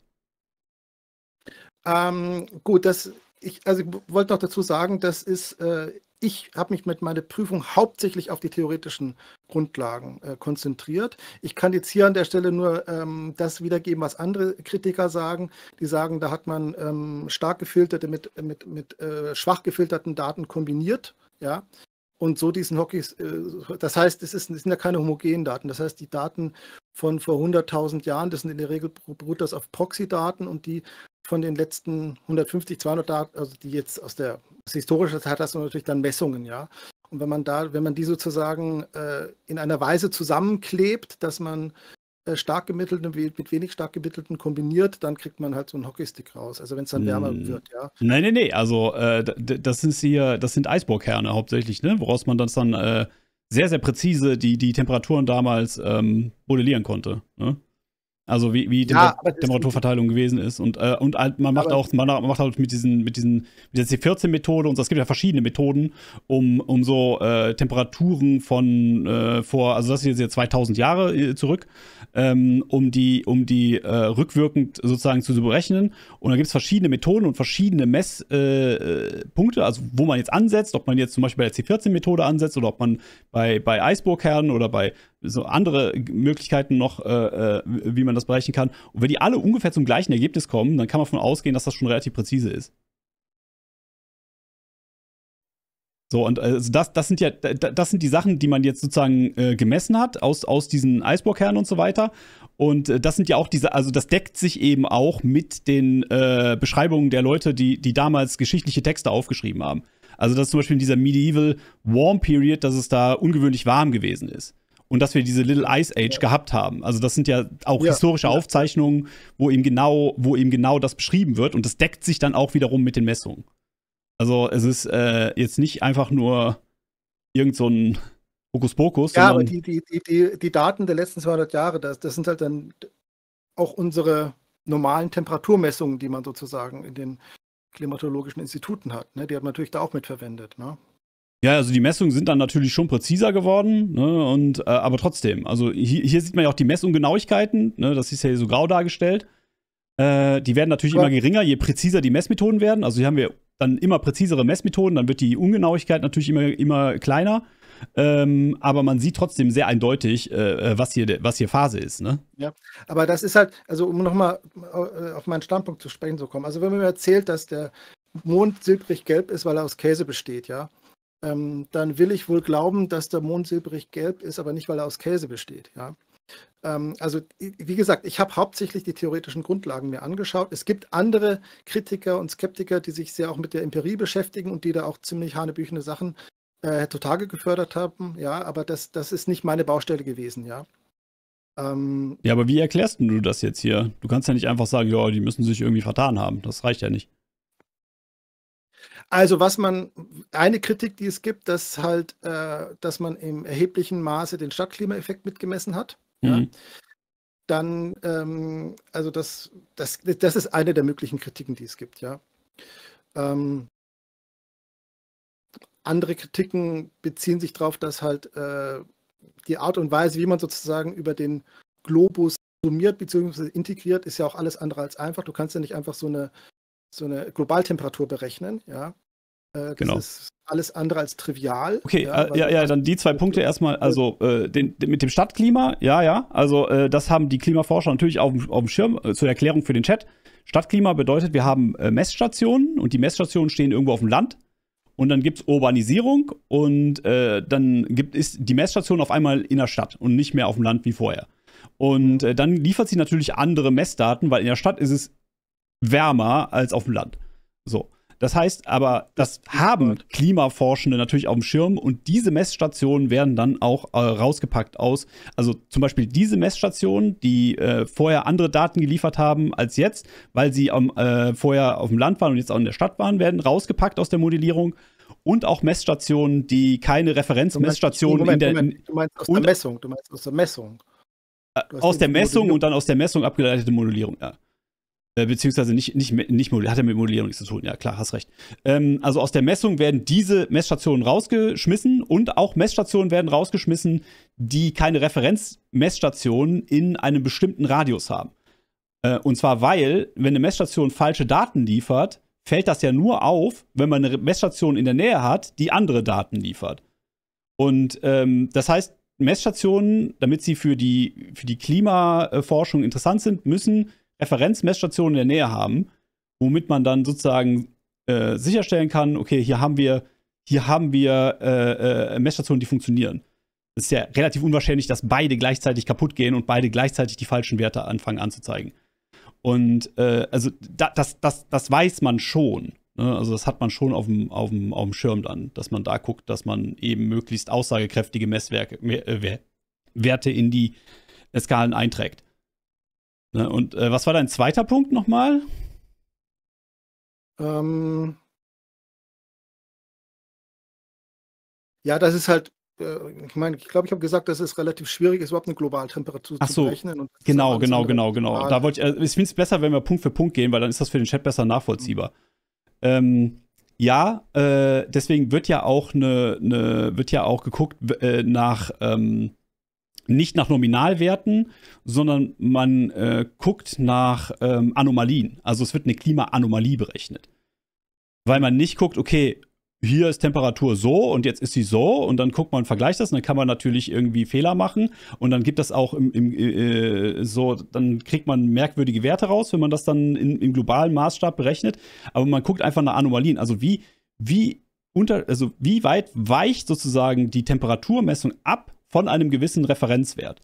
Ähm, gut, das, ich, also ich wollte noch dazu sagen, das ist, äh, ich habe mich mit meiner Prüfung hauptsächlich auf die theoretischen Grundlagen äh, konzentriert. Ich kann jetzt hier an der Stelle nur ähm, das wiedergeben, was andere Kritiker sagen. Die sagen, da hat man ähm, stark gefilterte mit, mit, mit äh, schwach gefilterten Daten kombiniert. Ja, und so diesen Hockeys, äh, das heißt, es, ist, es, sind ja keine homogenen Daten. Das heißt, die Daten von vor 100.000 Jahren, das sind in der Regel beruht das auf Proxy-Daten und die von den letzten 150, 200 Daten, also die jetzt aus der historischen Zeit das sind natürlich dann Messungen, ja. Und wenn man da, wenn man die sozusagen äh, in einer Weise zusammenklebt, dass man äh, stark gemittelten mit wenig stark gemittelten kombiniert, dann kriegt man halt so einen Hockeystick raus. Also wenn es dann wärmer mm. wird, ja. Nein, nein, nein. Also äh, das sind hier, das sind Eisbohrkerne hauptsächlich, ne? Woraus man das dann äh, sehr, sehr präzise die, die Temperaturen damals ähm, modellieren konnte. Ne? Also wie, wie ja, Temperaturverteilung gewesen ist. Und, äh, und halt, man macht auch, man macht halt mit diesen, mit diesen, mit der C14-Methode und so, es gibt ja verschiedene Methoden, um, um so äh, Temperaturen von äh, vor, also das ist jetzt ja 2000 Jahre äh, zurück, ähm, um die, um die äh, rückwirkend sozusagen zu berechnen. Und da gibt es verschiedene Methoden und verschiedene Messpunkte, äh, also wo man jetzt ansetzt, ob man jetzt zum Beispiel bei der C14-Methode ansetzt oder ob man bei, bei Eisbohrkernen oder bei so andere Möglichkeiten noch, äh, äh, wie man das berechnen kann. Und wenn die alle ungefähr zum gleichen Ergebnis kommen, dann kann man davon ausgehen, dass das schon relativ präzise ist. So, und äh, also das, das sind ja, das sind die Sachen, die man jetzt sozusagen äh, gemessen hat aus, aus diesen Eisbohrkernen und so weiter. Und äh, das sind ja auch diese, also das deckt sich eben auch mit den äh, Beschreibungen der Leute, die, die damals geschichtliche Texte aufgeschrieben haben. Also, dass zum Beispiel in dieser Medieval Warm Period, dass es da ungewöhnlich warm gewesen ist und dass wir diese Little Ice Age ja. gehabt haben. Also das sind ja auch ja. historische ja. Aufzeichnungen, wo eben genau, wo eben genau das beschrieben wird und das deckt sich dann auch wiederum mit den Messungen. Also es ist äh, jetzt nicht einfach nur irgend so ein Hokuspokus. Ja, aber die, die, die, die, Daten der letzten 200 Jahre, das, das sind halt dann auch unsere normalen Temperaturmessungen, die man sozusagen in den klimatologischen Instituten hat. Ne? Die hat man natürlich da auch mit verwendet. Ne? Ja, also die Messungen sind dann natürlich schon präziser geworden, ne, und, äh, aber trotzdem, also hier, hier, sieht man ja auch die Messungenauigkeiten, ne, das ist ja hier so grau dargestellt. Äh, die werden natürlich Gott. immer geringer, je präziser die Messmethoden werden. Also hier haben wir dann immer präzisere Messmethoden, dann wird die Ungenauigkeit natürlich immer, immer kleiner. Ähm, aber man sieht trotzdem sehr eindeutig, äh, äh was, hier, was hier Phase ist. Ne? Ja, aber das ist halt, also um nochmal äh, auf meinen Standpunkt zu sprechen zu kommen. Also wenn man mir erzählt, dass der Mond silbrig-gelb ist, weil er aus Käse besteht, ja, ähm, dann will ich wohl glauben, dass der Mond silbrig gelb ist, aber nicht, weil er aus Käse besteht. Ja? Ähm, also wie gesagt, ich habe hauptsächlich die theoretischen Grundlagen mir angeschaut. Es gibt andere Kritiker und Skeptiker, die sich sehr auch mit der Empirie beschäftigen und die da auch ziemlich hanebüchende Sachen äh, total gefördert haben. Ja, aber das, das ist nicht meine Baustelle gewesen. Ja. Ähm, ja, aber wie erklärst du das jetzt hier? Du kannst ja nicht einfach sagen, ja, die müssen sich irgendwie vertan haben. Das reicht ja nicht. Also was man, eine Kritik, die es gibt, dass halt, äh, dass man im erheblichen Maße den Stadtklimaeffekt mitgemessen hat. Mhm. Ja? Dann, ähm, also das, das, das ist eine der möglichen Kritiken, die es gibt, ja. Ähm, andere Kritiken beziehen sich darauf, dass halt äh, die Art und Weise, wie man sozusagen über den Globus summiert bzw. integriert, ist ja auch alles andere als einfach. Du kannst ja nicht einfach so eine so eine Globaltemperatur berechnen, ja. Äh, das genau. ist alles andere als trivial. Okay, ja, äh, ja, ja, dann die zwei Punkte erstmal. Also äh, den, mit dem Stadtklima, ja, ja. Also äh, das haben die Klimaforscher natürlich auf, auf dem Schirm äh, zur Erklärung für den Chat. Stadtklima bedeutet, wir haben Messstationen und die Messstationen stehen irgendwo auf dem Land. Und dann gibt es Urbanisierung und dann gibt, ist die Messstation auf einmal in der Stadt und nicht mehr auf dem Land wie vorher. Und äh, dann liefert sie natürlich andere Messdaten, weil in der Stadt ist es wärmer als auf dem Land. So. Das heißt aber, das haben Klimaforschende natürlich auf dem Schirm und diese Messstationen werden dann auch äh, rausgepackt aus. Also zum Beispiel diese Messstationen, die äh, vorher andere Daten geliefert haben als jetzt, weil sie ähm, äh, vorher auf dem Land waren und jetzt auch in der Stadt waren, werden rausgepackt aus der Modellierung. Und auch Messstationen, die keine Referenzmessstationen in der. Moment, du meinst aus der Messung, du meinst aus der Messung. Äh, aus der Messung und dann aus der Messung abgeleitete Modellierung, ja. Äh, beziehungsweise nicht, nicht, nicht hat ja mit Modellierung nichts zu tun, ja klar, hast recht. Ähm, also aus der Messung werden diese Messstationen rausgeschmissen und auch Messstationen werden rausgeschmissen, die keine Referenzmessstationen in einem bestimmten Radius haben. Äh, und zwar, weil, wenn eine Messstation falsche Daten liefert, fällt das ja nur auf, wenn man eine Messstation in der Nähe hat, die andere Daten liefert. Und ähm, das heißt, Messstationen, damit sie für die, für die Klimaforschung interessant sind, müssen Referenzmessstationen in der Nähe haben, womit man dann sozusagen äh, sicherstellen kann, okay, hier haben wir, hier haben wir äh, äh, Messstationen, die funktionieren. Es ist ja relativ unwahrscheinlich, dass beide gleichzeitig kaputt gehen und beide gleichzeitig die falschen Werte anfangen anzuzeigen. Und äh, also da, das, das, das weiß man schon. Ne? Also das hat man schon auf dem, auf, dem, auf dem Schirm dann, dass man da guckt, dass man eben möglichst aussagekräftige Messwerke, äh, Werte in die äh, Skalen einträgt. Ne, und äh, was war dein zweiter Punkt nochmal? Ähm ja, das ist halt, äh, ich meine, ich glaube, ich habe gesagt, dass es relativ schwierig ist, überhaupt eine Globaltemperatur Ach so, zu berechnen. Und genau genau, genau, genau, genau, genau. Global. Da ich, äh, ich finde es besser, wenn wir Punkt für Punkt gehen, weil dann ist das für den Chat besser nachvollziehbar. Mhm. Ähm, ja, äh, deswegen wird ja auch eine, ne, wird ja auch geguckt äh, nach ähm, nicht nach Nominalwerten, sondern man äh, guckt nach ähm, Anomalien. Also es wird eine Klimaanomalie berechnet. Weil man nicht guckt, okay, hier ist Temperatur so und jetzt ist sie so und dann guckt man, vergleicht das und dann kann man natürlich irgendwie Fehler machen und dann gibt das auch im, im äh, äh, so, dann kriegt man merkwürdige Werte raus, wenn man das dann in, im globalen Maßstab berechnet. Aber man guckt einfach nach Anomalien. Also wie, wie unter, also wie weit weicht sozusagen die Temperaturmessung ab von einem gewissen Referenzwert.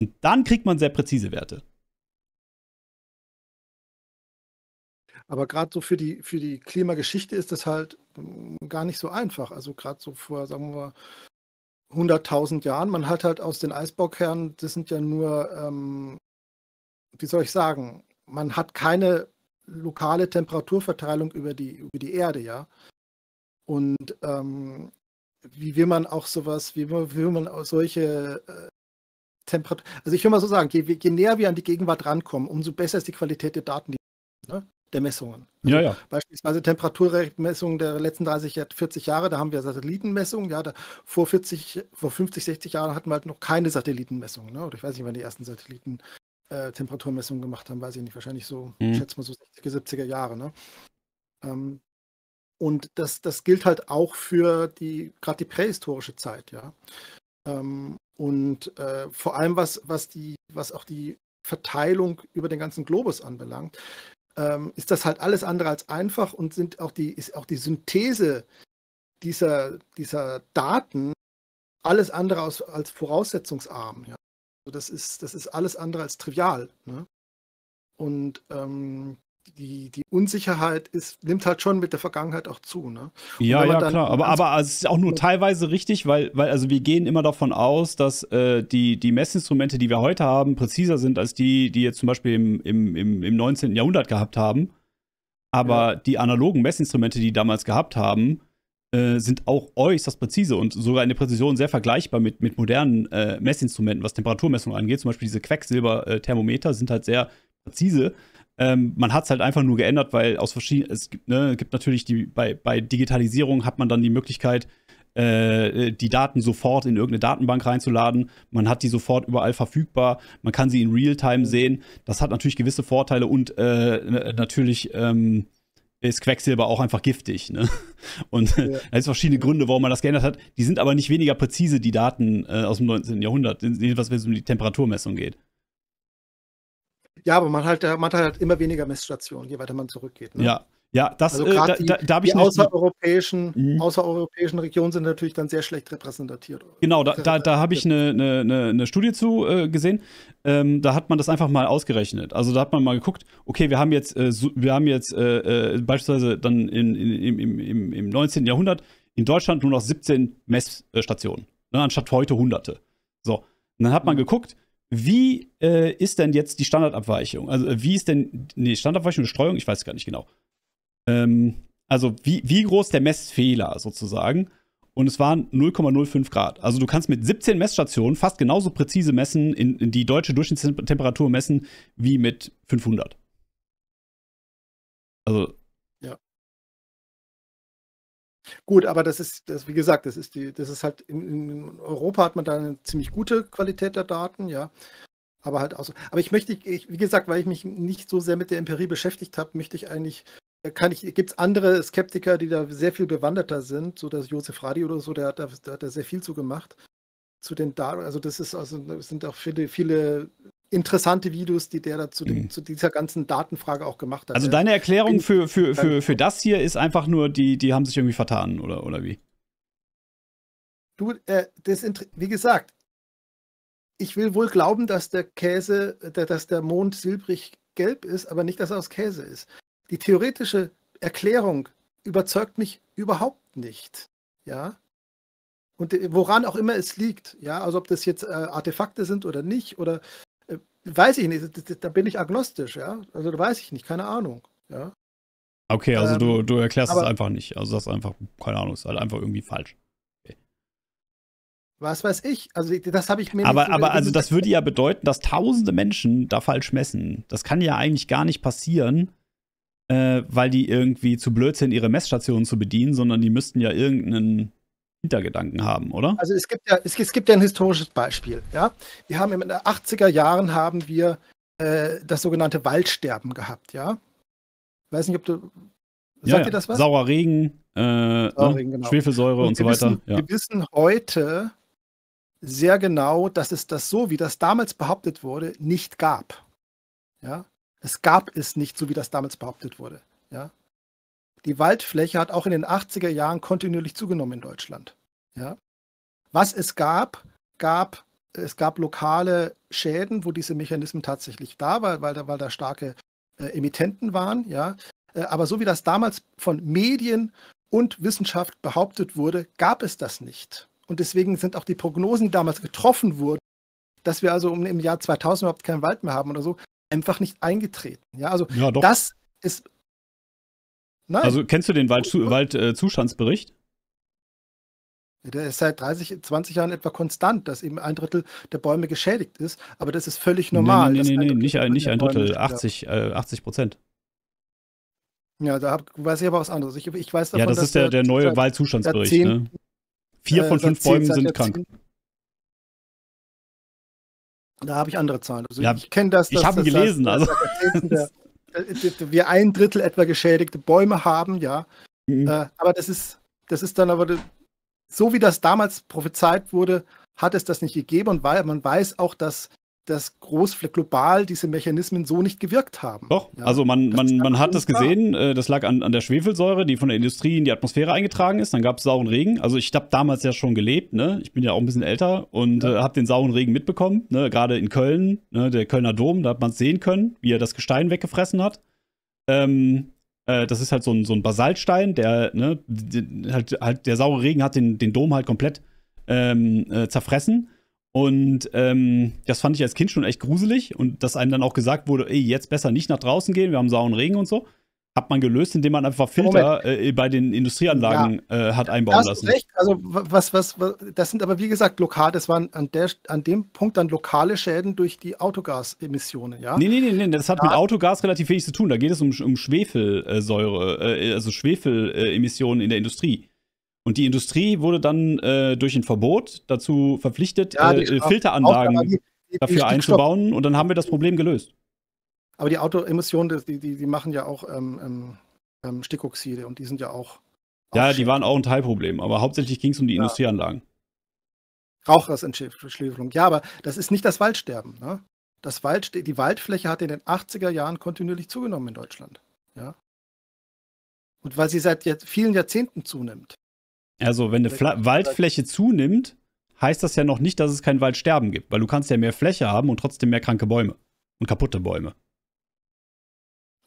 Und dann kriegt man sehr präzise Werte. Aber gerade so für die, für die Klimageschichte ist das halt mm, gar nicht so einfach. Also gerade so vor, sagen wir, 100.000 Jahren, man hat halt aus den Eisbaukernen, das sind ja nur, ähm, wie soll ich sagen, man hat keine lokale Temperaturverteilung über die, über die Erde, ja. Und ähm, wie will man auch sowas, wie will man auch solche äh, Temperatur. Also ich will mal so sagen, je, je, näher wir an die Gegenwart rankommen, umso besser ist die Qualität der Daten, die, ne, der Messungen. Also ja, ja. Beispielsweise Temperaturmessungen der letzten 30, 40 Jahre, da haben wir Satellitenmessungen. Ja, da, vor 40, vor 50, 60 Jahren hatten wir halt noch keine Satellitenmessungen. Ne? Oder ich weiß nicht, wann die ersten Satelliten äh, Temperaturmessungen gemacht haben, weiß ich nicht. Wahrscheinlich so, mhm. ich schätze mal so 60er, 70er Jahre. Ne? Ähm, und das, das gilt halt auch für die, gerade die prähistorische Zeit, ja. Ähm, und äh, vor allem, was, was die, was auch die Verteilung über den ganzen Globus anbelangt, ähm, ist das halt alles andere als einfach und sind auch die, ist auch die Synthese dieser, dieser Daten alles andere als, als voraussetzungsarm. Ja. Also das, ist, das ist alles andere als trivial. Ne? Und ähm, die, die Unsicherheit ist, nimmt halt schon mit der Vergangenheit auch zu. Ne? Ja, ja, klar. Aber, aber also es ist auch nur teilweise richtig, weil, weil also wir gehen immer davon aus, dass äh, die, die Messinstrumente, die wir heute haben, präziser sind als die, die jetzt zum Beispiel im, im, im, im 19. Jahrhundert gehabt haben. Aber ja. die analogen Messinstrumente, die, die damals gehabt haben, äh, sind auch äußerst präzise und sogar in der Präzision sehr vergleichbar mit, mit modernen äh, Messinstrumenten, was Temperaturmessung angeht. Zum Beispiel diese Quecksilberthermometer äh, sind halt sehr präzise. Ähm, man hat es halt einfach nur geändert, weil aus verschiedenen, es gibt, ne, gibt natürlich die, bei, bei Digitalisierung hat man dann die Möglichkeit, äh, die Daten sofort in irgendeine Datenbank reinzuladen. Man hat die sofort überall verfügbar. Man kann sie in Realtime mhm. sehen. Das hat natürlich gewisse Vorteile und äh, natürlich ähm, ist Quecksilber auch einfach giftig. Ne? Und ja. da gibt verschiedene Gründe, warum man das geändert hat. Die sind aber nicht weniger präzise, die Daten äh, aus dem 19. Jahrhundert, jedenfalls wenn es um die Temperaturmessung geht. Ja, aber man, halt, man hat halt immer weniger Messstationen, je weiter man zurückgeht. Ne? Ja, ja, das, also äh, da, da, da habe ich außereuropäischen, mhm. außereuropäischen Regionen sind natürlich dann sehr schlecht repräsentiert. Genau, da, da, da habe ich eine, eine, eine, ne Studie zu äh, gesehen. Ähm, da hat man das einfach mal ausgerechnet. Also da hat man mal geguckt, okay, wir haben jetzt, äh, wir haben jetzt äh, äh, beispielsweise dann in, in, im, im, im 19. Jahrhundert in Deutschland nur noch 17 Messstationen, ne, anstatt heute Hunderte. So, und dann hat man mhm. geguckt, wie äh, ist denn jetzt die Standardabweichung? Also, äh, wie ist denn, nee, Standardabweichung und Streuung, ich weiß gar nicht genau. Ähm, also, wie, wie groß der Messfehler sozusagen? Und es waren 0,05 Grad. Also, du kannst mit 17 Messstationen fast genauso präzise messen, in, in die deutsche Durchschnittstemperatur messen, wie mit 500. Also, Gut, aber das ist, das, wie gesagt, das ist die, das ist halt in, in, Europa hat man da eine ziemlich gute Qualität der Daten, ja. Aber halt auch so. Aber ich möchte, ich, wie gesagt, weil ich mich nicht so sehr mit der Empirie beschäftigt habe, möchte ich eigentlich, äh, kann ich, gibt es andere Skeptiker, die da sehr viel bewanderter sind, so dass Josef Radi oder so, der hat da, der hat da sehr viel zu gemacht. Zu den Daten, also das ist also sind auch viele, viele interessante Videos, die der dazu mhm. zu dieser ganzen Datenfrage auch gemacht hat. Also deine Erklärung für, für, für, für das hier ist einfach nur, die, die haben sich irgendwie vertan, oder, oder wie? Du, äh, das, wie gesagt, ich will wohl glauben, dass der Käse, äh, dass der Mond silbrig gelb ist, aber nicht, dass er aus Käse ist. Die theoretische Erklärung überzeugt mich überhaupt nicht. Ja. Und äh, woran auch immer es liegt, ja, also ob das jetzt äh, Artefakte sind oder nicht, oder weiß ich nicht, da bin ich agnostisch, ja. Also da weiß ich nicht, keine Ahnung, ja. Okay, also ähm, du, du erklärst es einfach nicht. Also das ist einfach, keine Ahnung, ist halt einfach irgendwie falsch. Was weiß ich? Also das habe ich mir. Aber, nicht aber also das würde ja bedeuten, dass tausende Menschen da falsch messen. Das kann ja eigentlich gar nicht passieren, äh, weil die irgendwie zu blöd sind, ihre Messstationen zu bedienen, sondern die müssten ja irgendeinen Hintergedanken haben, oder? Also es gibt ja, es, es gibt ja ein historisches Beispiel. Ja? Wir haben in den 80er Jahren haben wir äh, das sogenannte Waldsterben gehabt, ja. Ich weiß nicht, ob du. Ja, sagt ja. das was? Saurer Regen, äh, ne? Sauer Regen genau. Schwefelsäure und, und so wissen, weiter. Ja. Wir wissen heute sehr genau, dass es das so, wie das damals behauptet wurde, nicht gab. Ja? Es gab es nicht so, wie das damals behauptet wurde. Ja? die Waldfläche hat auch in den 80er Jahren kontinuierlich zugenommen in Deutschland. Ja. Was es gab, gab es gab lokale Schäden, wo diese Mechanismen tatsächlich da waren, weil, da, weil da starke äh, Emittenten waren. Ja. Äh, aber so wie das damals von Medien und Wissenschaft behauptet wurde, gab es das nicht. Und deswegen sind auch die Prognosen, die damals getroffen wurden, dass wir also im Jahr 2000 überhaupt keinen Wald mehr haben oder so, einfach nicht eingetreten. Ja, also ja, das ist Nein. Also kennst du den Waldzustandsbericht? der ist seit 30, 20 Jahren etwa konstant, dass eben ein Drittel der Bäume geschädigt ist. Aber das ist völlig normal. Nein, nein, nein, nein nicht, ein, nicht ein Drittel, 80, äh, 80 Prozent. Ja, da hab, weiß ich aber was anderes. Ich, ich weiß davon, ja, das ist der, der neue Waldzustandsbericht. Ne? Vier äh, von äh, fünf Bäumen sind krank. Da habe ich andere Zahlen. Also ja, ich kenne das. Ich habe gelesen. Also das, also. Der, äh, wir ein Drittel etwa geschädigte Bäume haben, ja. Mhm. Äh, aber das ist, das ist dann aber so wie das damals prophezeit wurde, hat es das nicht gegeben und weil man weiß auch, dass dass groß global diese Mechanismen so nicht gewirkt haben. Doch, ja, also man, man, man hat das gesehen, klar. Äh, das lag an, an der Schwefelsäure, die von der Industrie in die Atmosphäre eingetragen ist, dann gab es sauren Regen. Also ich habe damals ja schon gelebt, ne? ich bin ja auch ein bisschen älter und ja. äh, habe den sauren Regen mitbekommen, ne? gerade in Köln, ne? der Kölner Dom, da hat man es sehen können, wie er das Gestein weggefressen hat. Ähm, äh, das ist halt so ein, so ein Basaltstein, der, ne? halt, halt, der saure Regen hat den, den Dom halt komplett ähm, äh, zerfressen. Und ähm, das fand ich als Kind schon echt gruselig und dass einem dann auch gesagt wurde, ey, jetzt besser nicht nach draußen gehen, wir haben sauren Regen und so, hat man gelöst, indem man einfach Filter äh, bei den Industrieanlagen ja. äh, hat einbauen das lassen. Recht. Also was, was, was, das sind aber wie gesagt lokal, das waren an, der, an dem Punkt dann lokale Schäden durch die Autogasemissionen, ja? Nee, nee, nee, nee das hat ja. mit Autogas relativ wenig zu tun. Da geht es um, um Schwefelsäure, äh, also Schwefelemissionen in der Industrie. Und die Industrie wurde dann äh, durch ein Verbot dazu verpflichtet, ja, äh, äh Filteranlagen Aufgabe, dafür einzubauen. Und dann haben wir das Problem gelöst. Aber die Autoemissionen, die, die, machen ja auch ähm, ähm, ähm, Stickoxide und die sind ja auch. Ja, die waren auch ein Teilproblem, aber hauptsächlich ging es um die ja. Industrieanlagen. Rauchgasentschädigung. Ja, aber das ist nicht das Waldsterben. Ne? Das Wald, die Waldfläche hat in den 80er Jahren kontinuierlich zugenommen in Deutschland. Ja? Und weil sie seit vielen Jahrzehnten zunimmt. Also, wenn eine Fla Waldfläche zunimmt, heißt das ja noch nicht, dass es kein Waldsterben gibt, weil du kannst ja mehr Fläche haben und trotzdem mehr kranke Bäume und kaputte Bäume.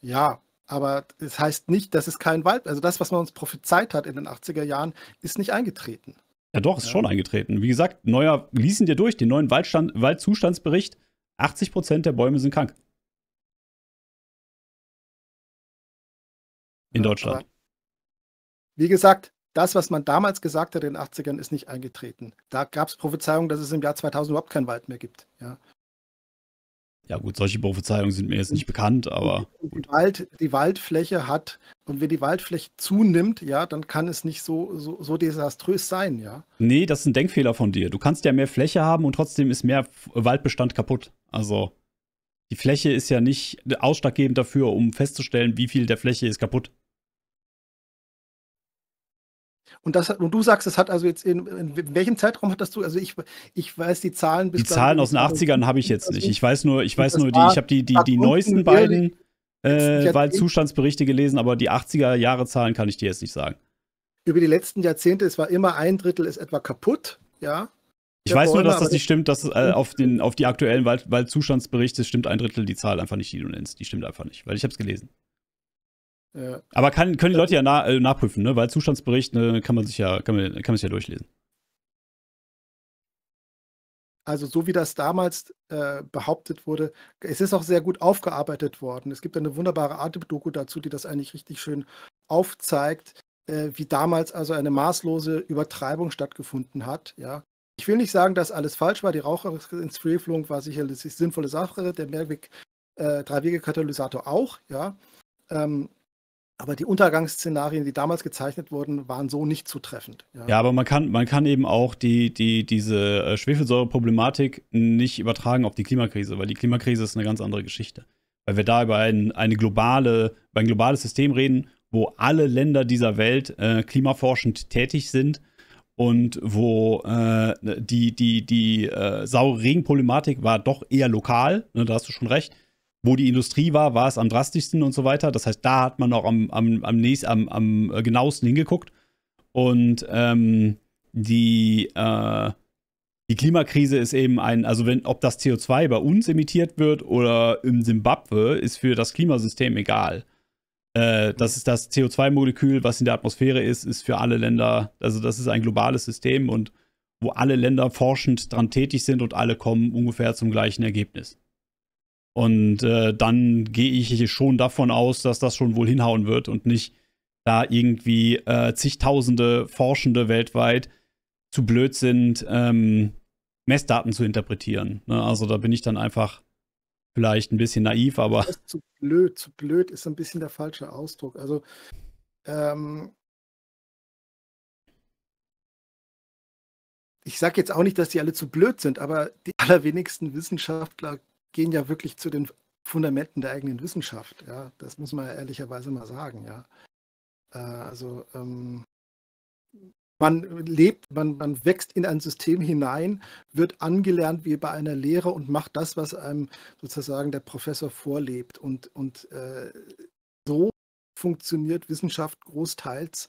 Ja, aber es das heißt nicht, dass es kein Wald, also das, was man uns prophezeit hat in den 80er Jahren, ist nicht eingetreten. Ja, doch, ist ja. schon eingetreten. Wie gesagt, neuer, ließen dir durch den neuen Waldstand, Waldzustandsbericht, 80 der Bäume sind krank. In ja, Deutschland. Wie gesagt, das, was man damals gesagt hat in den 80ern, ist nicht eingetreten. Da gab es Prophezeiungen, dass es im Jahr 2000 überhaupt keinen Wald mehr gibt. Ja. Ja gut, solche Prophezeiungen sind mir jetzt nicht bekannt, aber die, Wald, die Waldfläche hat und wenn die Waldfläche zunimmt, ja, dann kann es nicht so, so, so desaströs sein, ja. Nee, das ist ein Denkfehler von dir. Du kannst ja mehr Fläche haben und trotzdem ist mehr Waldbestand kaputt. Also die Fläche ist ja nicht ausschlaggebend dafür, um festzustellen, wie viel der Fläche ist kaputt. Und, das, und du sagst, es hat also jetzt in, in, welchem Zeitraum hat das du? Also ich, ich weiß die Zahlen bis. Die Zahlen aus den 80ern also habe ich jetzt nicht. Ich weiß nur, ich weiß nur, die, ich habe die, die, die neuesten beiden äh, Waldzustandsberichte gelesen, aber die 80er Jahre Zahlen kann ich dir jetzt nicht sagen. Über die letzten Jahrzehnte, es war immer ein Drittel ist etwa kaputt, ja. Ich weiß nur, dass das nicht stimmt, dass äh, auf, den, auf die aktuellen Wald, Waldzustandsberichte stimmt ein Drittel die Zahl einfach nicht, die du nennst. Die stimmt einfach nicht, weil ich habe es gelesen. Aber kann, können die Leute ja ähm. nach, äh, nachprüfen, ne? weil Zustandsbericht ne, kann man sich ja, kann man, kann man sich ja durchlesen. Also so wie das damals äh, behauptet wurde, es ist auch sehr gut aufgearbeitet worden. Es gibt eine wunderbare art doku dazu, die das eigentlich richtig schön aufzeigt, äh, wie damals also eine maßlose Übertreibung stattgefunden hat. Ja, ich will nicht sagen, dass alles falsch war. Die Raucher war sicherlich eine sinnvolle Sache. Der Mehrweg, äh, wege katalysator auch. Ja, ähm, aber die Untergangsszenarien, die damals gezeichnet wurden, waren so nicht zutreffend. Ja, ja aber man kann, man kann eben auch die, die, diese äh, Schwefelsäureproblematik nicht übertragen auf die Klimakrise, weil die Klimakrise ist eine ganz andere Geschichte. Weil wir da über ein, eine globale, über ein globales System reden, wo alle Länder dieser Welt äh, klimaforschend tätig sind und wo äh, die, die, die äh, saure Regenproblematik war doch eher lokal, ne, da hast du schon recht wo die Industrie war, war es am drastischsten und so weiter. Das heißt, da hat man auch am, am, am, nächst, am, am äh, genauesten hingeguckt. Und ähm, die, äh, die Klimakrise ist eben ein, also wenn, ob das CO2 bei uns emittiert wird oder im Simbabwe, ist für das Klimasystem egal. Äh, das ist das CO2-Molekül, was in der Atmosphäre ist, ist für alle Länder, also das ist ein globales System und wo alle Länder forschend dran tätig sind und alle kommen ungefähr zum gleichen Ergebnis. Und äh, dann gehe ich schon davon aus, dass das schon wohl hinhauen wird und nicht da irgendwie äh, zigtausende Forschende weltweit zu blöd sind, ähm, Messdaten zu interpretieren. Ne? Also da bin ich dann einfach vielleicht ein bisschen naiv, aber. zu blöd, zu blöd ist ein bisschen der falsche Ausdruck. Also ähm, ich sage jetzt auch nicht, dass die alle zu blöd sind, aber die allerwenigsten Wissenschaftler gehen ja wirklich zu den Fundamenten der eigenen Wissenschaft. Ja, das muss man ja ehrlicherweise mal sagen. Ja, äh, also ähm, man lebt, man, man wächst in ein System hinein, wird angelernt wie bei einer Lehre und macht das, was einem sozusagen der Professor vorlebt. Und, und äh, so funktioniert Wissenschaft großteils,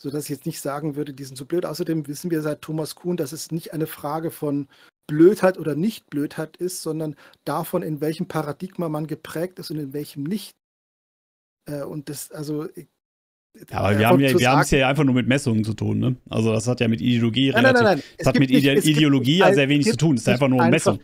sodass ich jetzt nicht sagen würde, die sind so blöd. Außerdem wissen wir seit Thomas Kuhn, dass es nicht eine Frage von Blödheit oder Nicht-Blödheit ist, sondern davon, in welchem Paradigma man geprägt ist und in welchem nicht. Äh, und das, also. Ja, aber äh, wir haben ja, wir es ja einfach nur mit Messungen zu tun, ne? Also das hat ja mit Ideologie nein, relativ, nein, nein, nein. Es hat mit nicht, Ideologie ja sehr wenig zu tun, es ist einfach nur eine Messung.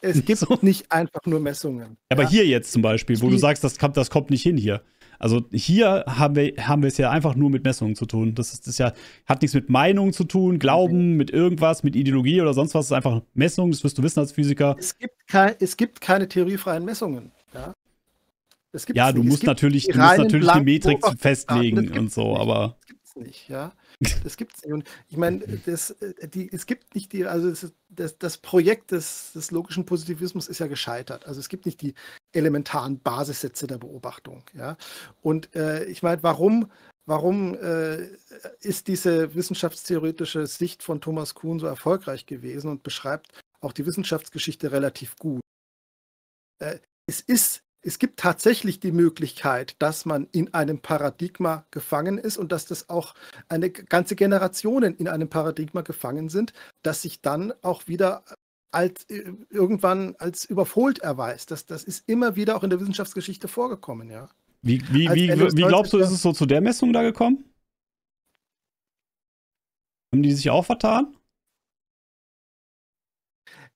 Es gibt so. nicht einfach nur Messungen. Aber ja. hier jetzt zum Beispiel, wo Die, du sagst, das kommt, das kommt nicht hin hier. Also hier haben wir, haben wir es ja einfach nur mit Messungen zu tun. Das ist, das ja, hat nichts mit Meinung zu tun, Glauben, mit irgendwas, mit Ideologie oder sonst was. Es ist einfach Messung, das wirst du wissen als Physiker. Es gibt, kein, es gibt keine theoriefreien Messungen. Ja, ja du, musst natürlich, du musst natürlich die Metrik festlegen und so, aber. Das gibt es nicht, ja. Das gibt's nicht. Und ich meine, das, äh, die, es gibt nicht die, also das, das, das Projekt des, des, logischen Positivismus ist ja gescheitert. Also es gibt nicht die elementaren Basissätze der Beobachtung. Ja? Und äh, ich meine, warum, warum äh, ist diese wissenschaftstheoretische Sicht von Thomas Kuhn so erfolgreich gewesen und beschreibt auch die Wissenschaftsgeschichte relativ gut? Äh, es ist es gibt tatsächlich die Möglichkeit, dass man in einem Paradigma gefangen ist und dass das auch eine ganze Generationen in einem Paradigma gefangen sind, das sich dann auch wieder als äh, irgendwann als überholt erweist. Das, das ist immer wieder auch in der Wissenschaftsgeschichte vorgekommen, ja. Wie, wie, wie, wie glaubst du, ist es so zu der Messung da gekommen? Haben die sich auch vertan?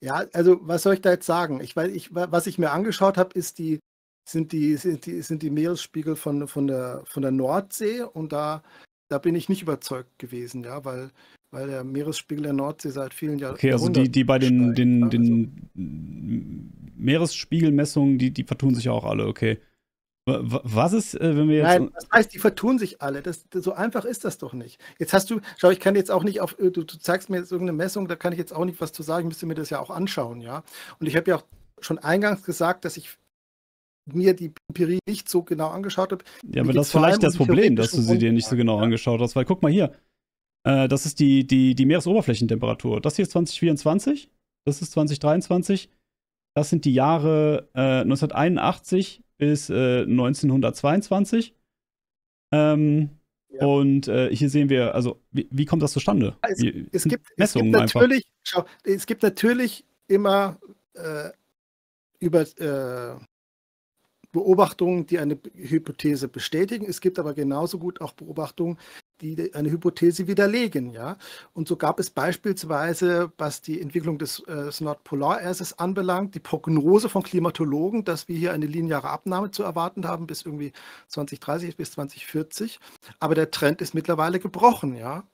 Ja, also was soll ich da jetzt sagen? Ich, weil ich, was ich mir angeschaut habe, ist die sind die, sind die, sind die Meeresspiegel von, von, der, von der Nordsee und da, da bin ich nicht überzeugt gewesen, ja, weil, weil der Meeresspiegel der Nordsee seit vielen Jahren. Okay, also die, die bei den, steigt, den, also. den Meeresspiegelmessungen, die, die vertun sich auch alle, okay. Was ist, äh, wenn wir jetzt. Nein, das heißt, die vertun sich alle. Das, das, so einfach ist das doch nicht. Jetzt hast du, schau, ich kann jetzt auch nicht auf, äh, du, du, zeigst mir jetzt irgendeine Messung, da kann ich jetzt auch nicht was zu sagen, ich müsste mir das ja auch anschauen, ja. Und ich habe ja auch schon eingangs gesagt, dass ich mir die Empirie nicht so genau angeschaut habe. Ja, aber das ist vielleicht das Problem, dass du sie dir nicht so genau ja. angeschaut hast, weil guck mal hier. Äh, das ist die, die, die Meeresoberflächentemperatur. Das hier ist 2024, das ist 2023. Das sind die Jahre äh, 1981 bis äh, 1922. Ähm, ja. Und äh, hier sehen wir, also wie, wie kommt das zustande? Ah, es, es, gibt, es gibt, natürlich, schau, es gibt natürlich immer äh, über äh, Beobachtungen, die eine Hypothese bestätigen. Es gibt aber genauso gut auch Beobachtungen, die eine Hypothese widerlegen. Ja? Und so gab es beispielsweise, was die Entwicklung des, äh, des anbelangt, die Prognose von Klimatologen, dass wir hier eine lineare Abnahme zu erwarten haben bis irgendwie 2030 bis 2040. Aber der Trend ist mittlerweile gebrochen. Ja?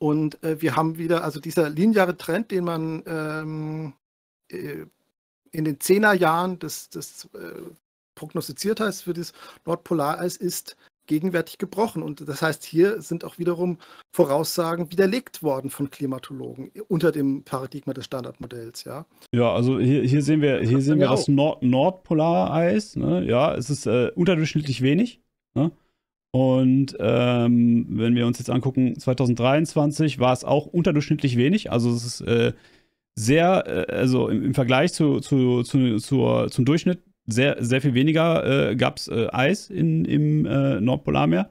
Und äh, wir haben wieder, also dieser lineare Trend, den man ähm, äh, in den Zehnerjahren des, des äh, prognostiziert heißt für das Nordpolareis ist gegenwärtig gebrochen. Und das heißt, hier sind auch wiederum Voraussagen widerlegt worden von Klimatologen unter dem Paradigma des Standardmodells, ja. Ja, also hier, hier sehen wir, hier das sehen wir das Nord Nordpolareis. Ne? Ja, es ist äh, unterdurchschnittlich wenig. Ne? Und ähm, wenn wir uns jetzt angucken, 2023 war es auch unterdurchschnittlich wenig. Also es ist äh, sehr, äh, also im, Vergleich zu, zu, zu, zur, zum Durchschnitt, sehr, sehr viel weniger äh, gab es äh, Eis in, im äh, Nordpolarmeer.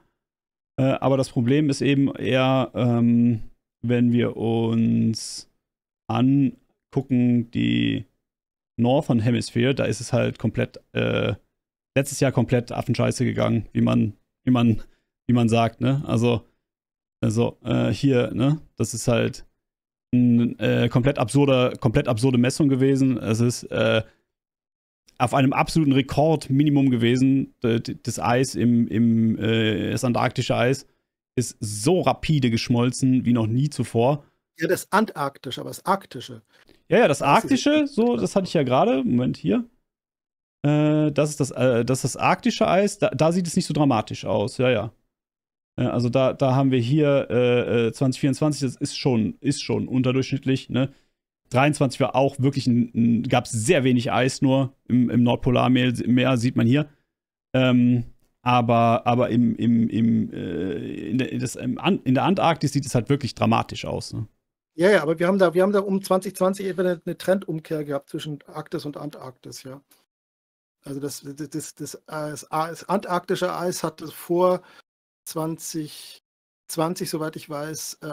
Äh, aber das Problem ist eben eher, ähm, wenn wir uns angucken, die Northern Hemisphere, da ist es halt komplett, äh, letztes Jahr komplett Affenscheiße gegangen, wie man, wie man, wie man sagt, ne? Also, also hier, ne? Das ist halt äh, komplett, absurde, komplett absurde Messung gewesen. Es ist äh, auf einem absoluten Rekordminimum gewesen. Das Eis im, im äh, das antarktische Eis ist so rapide geschmolzen wie noch nie zuvor. Ja, das antarktische, aber das arktische. Ja, ja, das arktische, so, das hatte ich ja gerade. Moment, hier. Äh, das, ist das, äh, das ist das arktische Eis. Da, da, sieht es nicht so dramatisch aus. Ja, ja. Äh, also da, da haben wir hier äh, 2024, äh, das ist schon, ist schon unterdurchschnittlich. Ne? 23 war auch wirklich, gab es sehr wenig Eis nur im, im Nordpolarmeer, sieht man hier. Ähm, aber aber im, im, im, äh, in, der, das, im An, in der Antarktis sieht es halt wirklich dramatisch aus. Ne? Ja, ja, aber wir haben da, wir haben da um 2020 etwa eine, Trendumkehr gehabt zwischen Arktis und Antarktis, ja. Also das, das, das, das, das antarktische Eis hat vor 2020, soweit ich weiß, äh,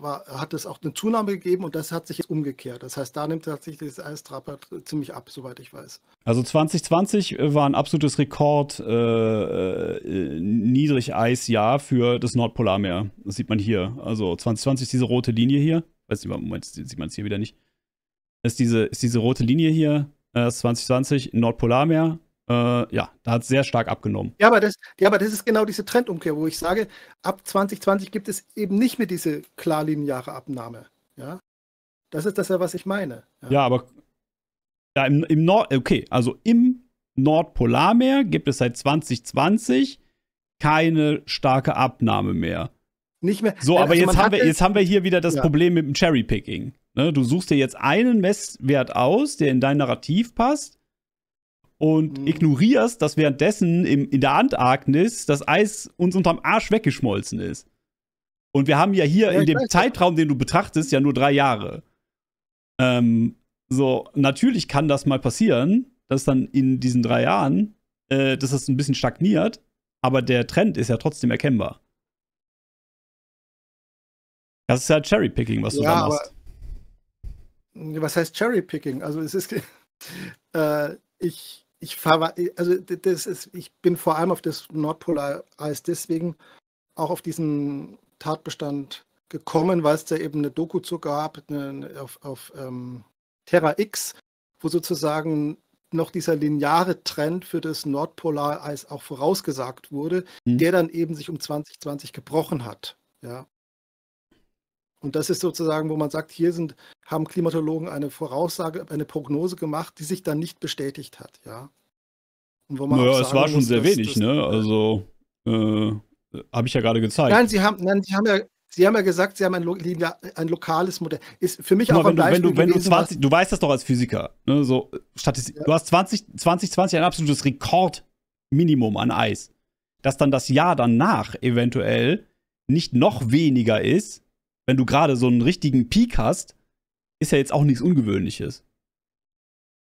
war, hat es auch eine Zunahme gegeben und das hat sich jetzt umgekehrt. Das heißt, da nimmt tatsächlich das Eistrapper ziemlich ab, soweit ich weiß. Also 2020 äh, war ein absolutes Rekord äh, äh, Niedrigeisjahr für das Nordpolarmeer. Das sieht man hier. Also 2020 ist diese rote Linie hier. Weiß nicht, Moment, sieht man es hier wieder nicht. Ist diese, ist diese rote Linie hier, äh, 2020, Nordpolarmeer, äh, ja, da hat es sehr stark abgenommen. Ja aber, das, ja, aber das ist genau diese Trendumkehr, wo ich sage, ab 2020 gibt es eben nicht mehr diese klar lineare Abnahme. Ja? Das ist das ja, was ich meine. Ja, ja aber ja, im, im Nord, okay, also im Nordpolarmeer gibt es seit 2020 keine starke Abnahme mehr. Nicht mehr. So, aber also jetzt, haben wir, jetzt haben wir hier wieder das ja. Problem mit dem Cherry-Picking. Ne, du suchst dir jetzt einen Messwert aus, der in dein Narrativ passt und mhm. ignorierst, dass währenddessen im, in der Antarktis das Eis uns unterm Arsch weggeschmolzen ist. Und wir haben ja hier ja, in dem Zeitraum, den du betrachtest, ja nur drei Jahre. Ähm, so, natürlich kann das mal passieren, dass dann in diesen drei Jahren, äh, dass das ein bisschen stagniert, aber der Trend ist ja trotzdem erkennbar. Das ist ja halt Cherrypicking, was du ja, da machst. Aber, was heißt Cherrypicking? Also es ist, äh, ich, ich fahre, also das ist, ich bin vor allem auf das Nordpolareis deswegen auch auf diesen Tatbestand gekommen, weil es da eben eine Doku zu gab, eine, auf, auf ähm, Terra X, wo sozusagen noch dieser lineare Trend für das Nordpolareis auch vorausgesagt wurde, mhm. der dann eben sich um 2020 gebrochen hat. Ja. Und das ist sozusagen, wo man sagt, hier sind haben Klimatologen eine Voraussage, eine Prognose gemacht, die sich dann nicht bestätigt hat, ja. Und wo man naja, es war schon muss, sehr dass, wenig, dass, ne? Äh, also äh, habe ich ja gerade gezeigt. Nein, sie haben, nein, sie haben ja Sie haben ja gesagt, Sie haben ein, lo ein lokales Modell. Ist für mich mal, auch wenn ein Beispiel du, wenn du, wenn gewesen, du, 20, du weißt das doch als Physiker. Ne? So, ja. Du hast 20, 2020 ein absolutes Rekordminimum an Eis. Dass dann das Jahr danach eventuell nicht noch weniger ist, wenn du gerade so einen richtigen Peak hast, ist ja jetzt auch nichts Ungewöhnliches.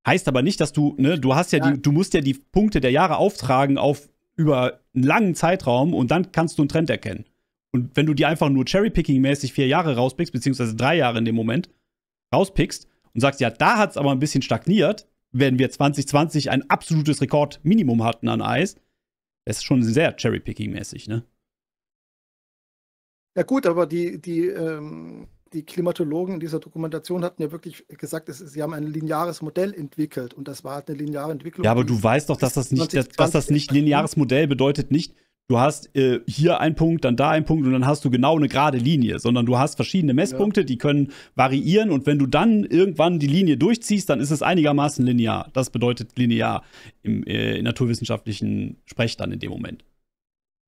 Heißt aber nicht, dass du, ne, du hast ja, ja. Die, du musst ja die Punkte der Jahre auftragen auf über einen langen Zeitraum und dann kannst du einen Trend erkennen. Und wenn du die einfach nur Cherry-Picking-mäßig vier Jahre rauspickst, beziehungsweise drei Jahre in dem Moment rauspickst und sagst, ja, da hat es aber ein bisschen stagniert, werden wir 2020 ein absolutes Rekordminimum hatten an Eis, das ist schon sehr Cherry-Picking-mäßig, ne? Ja gut, aber die, die ähm, die Klimatologen in dieser Dokumentation hatten ja wirklich gesagt, es, sie haben ein lineares Modell entwickelt und das war halt eine lineare Entwicklung. Ja, aber du weißt doch, dass das nicht, dass, dass das nicht lineares Modell bedeutet nicht, du hast äh, hier einen Punkt, dann da einen Punkt und dann hast du genau eine gerade Linie, sondern du hast verschiedene Messpunkte, ja. die können variieren und wenn du dann irgendwann die Linie durchziehst, dann ist es einigermaßen linear. Das bedeutet linear im äh, naturwissenschaftlichen Sprech dann in dem Moment.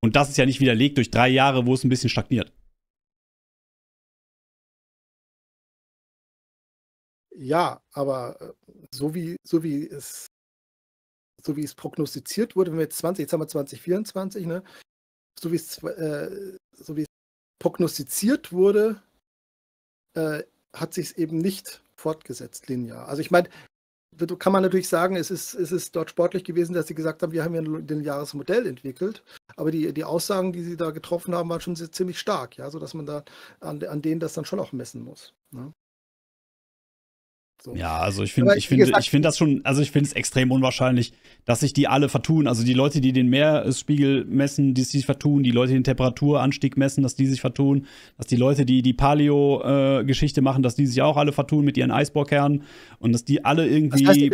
Und das ist ja nicht widerlegt durch drei Jahre, wo es ein bisschen stagniert. Ja, aber äh, so wie, so wie es so wie es prognostiziert wurde, wenn wir jetzt 20, jetzt haben wir 2024, ne? so, wie es, äh, so wie es prognostiziert wurde, äh, hat sich es eben nicht fortgesetzt linear. Also ich meine, kann man natürlich sagen, es ist, es ist dort sportlich gewesen, dass sie gesagt haben, wir haben ja ein lineares Modell entwickelt. Aber die, die Aussagen, die sie da getroffen haben, waren schon ziemlich stark, ja, sodass man da an, an denen das dann schon auch messen muss. Ne? So. Ja, also ich finde, ich finde, ich finde das schon, also ich finde es extrem unwahrscheinlich, dass sich die alle vertun. Also die Leute, die den Meeresspiegel messen, die sich vertun, die Leute, die den Temperaturanstieg messen, dass die sich vertun, dass die Leute, die die Paleo-Geschichte äh, machen, dass die sich auch alle vertun mit ihren Eisbohrkernen und dass die alle irgendwie das heißt, die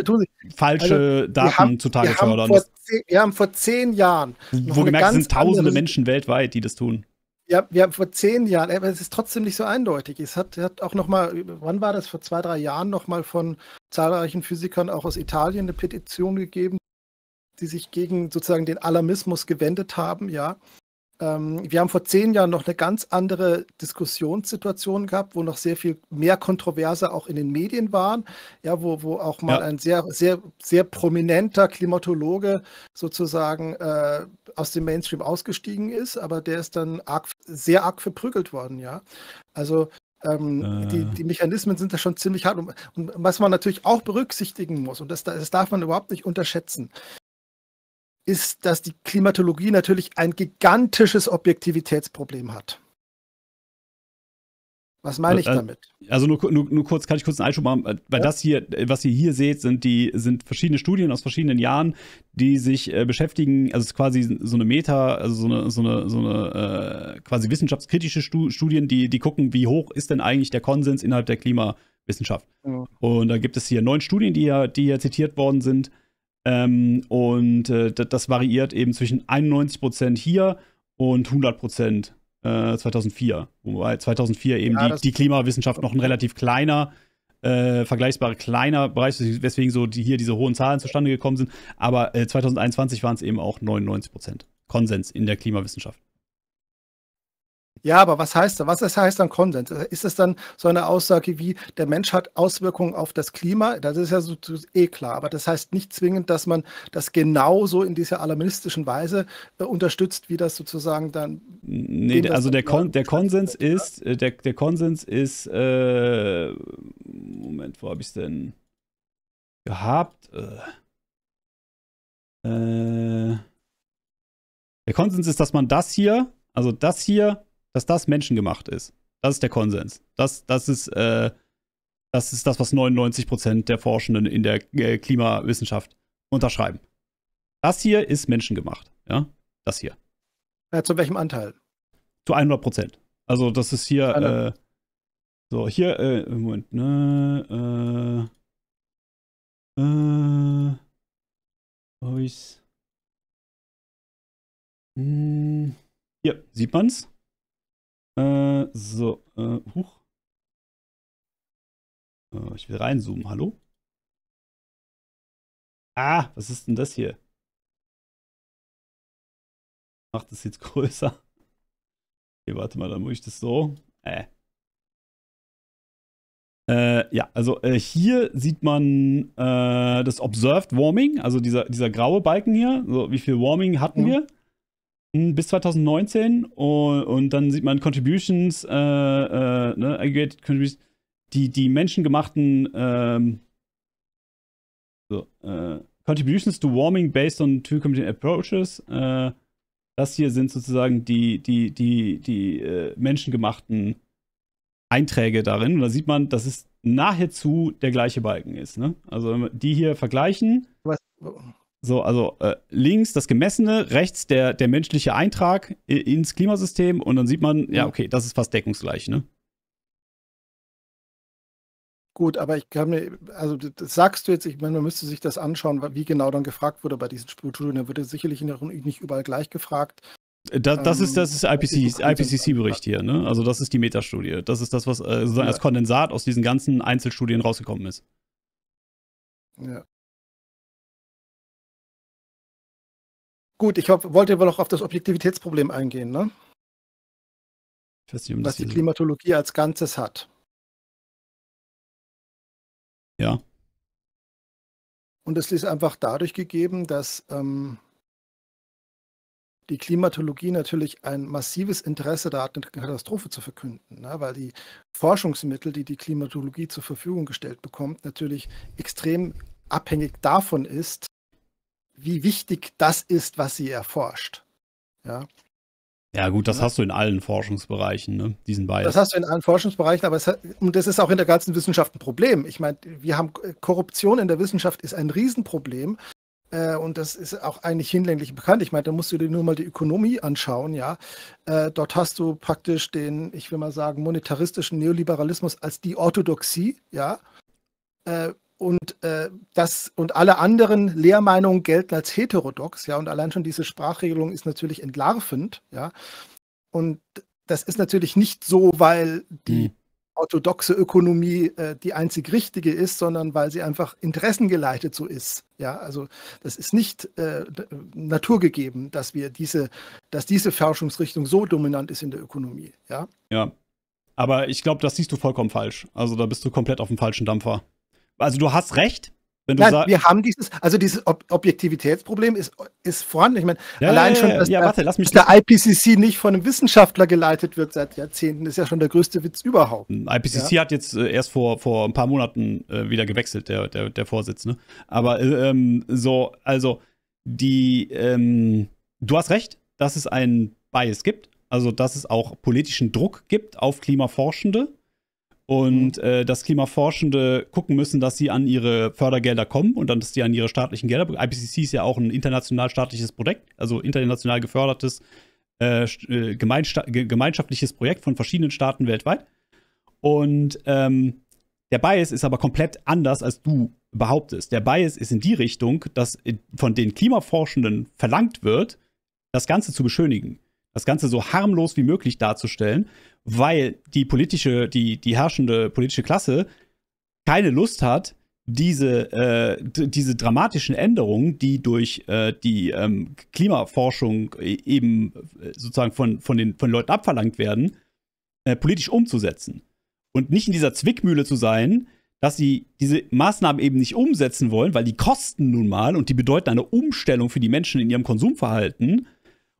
falsche also, Daten haben, zutage fördern. wir haben vor zehn Jahren. Wo gemerkt sind Tausende andere... Menschen weltweit, die das tun. Ja, wir haben vor zehn Jahren, aber es ist trotzdem nicht so eindeutig. Es hat, hat auch nochmal, wann war das? Vor zwei, drei Jahren nochmal von zahlreichen Physikern auch aus Italien eine Petition gegeben, die sich gegen sozusagen den Alarmismus gewendet haben, ja. Ähm, wir haben vor zehn Jahren noch eine ganz andere Diskussionssituation gehabt, wo noch sehr viel mehr Kontroverse auch in den Medien waren, ja, wo, wo auch mal ja. ein sehr, sehr, sehr prominenter Klimatologe sozusagen äh, aus dem Mainstream ausgestiegen ist, aber der ist dann arg, sehr arg verprügelt worden, ja. Also ähm, äh. die, die, Mechanismen sind da schon ziemlich hart. Und, und, was man natürlich auch berücksichtigen muss, und das, das darf man überhaupt nicht unterschätzen, ist, dass die Klimatologie natürlich ein gigantisches Objektivitätsproblem hat. Was meine ich äh, äh, damit? Also nur, nur, nur, kurz, kann ich kurz einen Einschub machen, äh, weil ja. das hier, was ihr hier seht, sind die sind verschiedene Studien aus verschiedenen Jahren, die sich äh, beschäftigen, also es ist quasi so eine Meta, also so eine, so eine, so eine äh, quasi wissenschaftskritische Studien, die, die gucken, wie hoch ist denn eigentlich der Konsens innerhalb der Klimawissenschaft. Ja. Und da gibt es hier neun Studien, die ja, die ja zitiert worden sind ähm, und äh, das variiert eben zwischen 91% hier und 100% äh, 2004. Wobei 2004 eben ja, die, die, Klimawissenschaft noch ein relativ kleiner, äh, vergleichbar kleiner Bereich, ist, weswegen so die, hier diese hohen Zahlen zustande gekommen sind. Aber äh, 2021 waren es eben auch 99% Konsens in der Klimawissenschaft. Ja, aber was heißt da? Was heißt dann Konsens? Ist es dann so eine Aussage wie, der Mensch hat Auswirkungen auf das Klima? Das ist ja so, so eh klar, aber das heißt nicht zwingend, dass man das genauso in dieser alarmistischen Weise äh, unterstützt, wie das sozusagen dann. Nee, also der, Kon der Konsens ist, äh, der, der Konsens ist, äh, Moment, wo habe ich es denn gehabt? Äh, äh, der Konsens ist, dass man das hier, also das hier, dass das menschengemacht ist. Das ist der Konsens. Das, das, ist, äh, das ist das, was 99% der Forschenden in der äh, Klimawissenschaft unterschreiben. Das hier ist menschengemacht. Ja, das hier. Ja, zu welchem Anteil? Zu 100%. Also, das ist hier. Äh, so, hier, äh, Moment, ne? Äh. Äh. Wo ich's? Hm, hier, sieht man's? Äh, so, äh, huch. Äh, ich will reinzoomen, hallo? Ah, was ist denn das hier? Macht das jetzt größer. Okay, warte mal, dann muss ich das so. Äh. Äh, ja, also äh, hier sieht man äh, das Observed Warming, also dieser, dieser graue Balken hier. So, wie viel Warming hatten ja. Mhm. wir? Hm, bis 2019 und, und, dann sieht man Contributions, äh, äh, ne, Aggregated Contributions, die, die menschengemachten ähm, so, äh, Contributions to Warming based on two computing approaches. Äh, das hier sind sozusagen die, die, die, die äh, menschengemachten Einträge darin. Und da sieht man, dass es nahezu der gleiche Balken ist. Ne? Also die hier vergleichen. Was? So, also äh, links das Gemessene, rechts der, der menschliche Eintrag ins Klimasystem und dann sieht man, ja, okay, das ist fast deckungsgleich, ne? Gut, aber ich kann mir, also das sagst du jetzt, ich meine, man müsste sich das anschauen, wie genau dann gefragt wurde bei diesen Studien. Da wird sicherlich nicht überall gleich gefragt. Äh, das, das ähm, ist das ist IPC, IPCC-Bericht hier, ne? Also das ist die Metastudie. Das ist das, was äh, sozusagen ja. als Kondensat aus diesen ganzen Einzelstudien rausgekommen ist. Ja. Gut, ich hab, wollte aber noch auf das Objektivitätsproblem eingehen, ne? Ich weiß nicht, um Was die Klimatologie als Ganzes hat. Ja. Und es ist einfach dadurch gegeben, dass ähm, die Klimatologie natürlich ein massives Interesse daran hat, eine Katastrophe zu verkünden, ne? weil die Forschungsmittel, die die Klimatologie zur Verfügung gestellt bekommt, natürlich extrem abhängig davon ist, wie wichtig das ist, was sie erforscht. Ja. Ja, gut, das ja. hast du in allen Forschungsbereichen, ne? diesen Bias. Das hast du in allen Forschungsbereichen, aber hat, und das ist auch in der ganzen Wissenschaft ein Problem. Ich meine, wir haben äh, Korruption in der Wissenschaft ist ein Riesenproblem. Äh, und das ist auch eigentlich hinlänglich bekannt. Ich meine, da musst du dir nur mal die Ökonomie anschauen, ja. Äh, dort hast du praktisch den, ich will mal sagen, monetaristischen Neoliberalismus als die Orthodoxie, ja. Äh, und äh, das und alle anderen Lehrmeinungen gelten als heterodox, ja, und allein schon diese Sprachregelung ist natürlich entlarvend, ja. Und das ist natürlich nicht so, weil die mhm. orthodoxe Ökonomie äh, die einzig richtige ist, sondern weil sie einfach interessengeleitet so ist. Ja, also das ist nicht äh, naturgegeben, dass wir diese, dass diese Forschungsrichtung so dominant ist in der Ökonomie. Ja. Ja. Aber ich glaube, das siehst du vollkommen falsch. Also da bist du komplett auf dem falschen Dampfer also du hast recht. Wenn du Nein, wir haben dieses, also dieses Ob Objektivitätsproblem ist, ist vorhanden. Ich meine, ja, allein schon, dass, ja, warte, der, dass der, IPCC nicht von einem Wissenschaftler geleitet wird seit Jahrzehnten, ist ja schon der größte Witz überhaupt. Hm, IPCC ja? hat jetzt äh, erst vor, vor ein paar Monaten äh, wieder gewechselt, der, der, der Vorsitzende. Aber äh, ähm, so, also die, ähm, du hast recht, dass es einen Bias gibt, also dass es auch politischen Druck gibt auf Klimaforschende und äh, dass Klimaforschende gucken müssen, dass sie an ihre Fördergelder kommen und dann, dass die an ihre staatlichen Gelder. IPCC ist ja auch ein international staatliches Projekt, also international gefördertes äh, äh gemeinschaftliches Projekt von verschiedenen Staaten weltweit. Und ähm, der Bias ist aber komplett anders, als du behauptest. Der Bias ist in die Richtung, dass von den Klimaforschenden verlangt wird, das Ganze zu beschönigen, das Ganze so harmlos wie möglich darzustellen weil die politische, die, die herrschende politische Klasse keine Lust hat, diese, äh, diese dramatischen Änderungen, die durch äh, die ähm, Klimaforschung e-, eben äh, sozusagen von, von, den, von Leuten abverlangt werden, äh, politisch umzusetzen. Und nicht in dieser Zwickmühle zu sein, dass sie diese Maßnahmen eben nicht umsetzen wollen, weil die kosten nun mal und die bedeuten eine Umstellung für die Menschen in ihrem Konsumverhalten.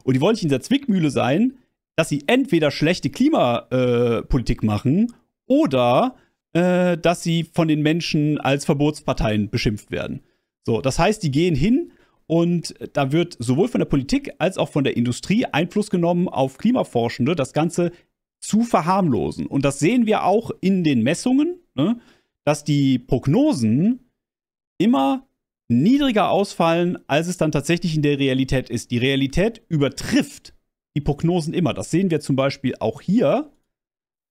Und die wollen nicht in dieser Zwickmühle sein, dass sie entweder schlechte Klimapolitik machen oder äh, dass sie von den Menschen als Verbotsparteien beschimpft werden. So, das heißt, die gehen hin und da wird sowohl von der Politik als auch von der Industrie Einfluss genommen auf Klimaforschende, das Ganze zu verharmlosen. Und das sehen wir auch in den Messungen, ne, dass die Prognosen immer niedriger ausfallen, als es dann tatsächlich in der Realität ist. Die Realität übertrifft die Prognosen immer. Das sehen wir zum Beispiel auch hier.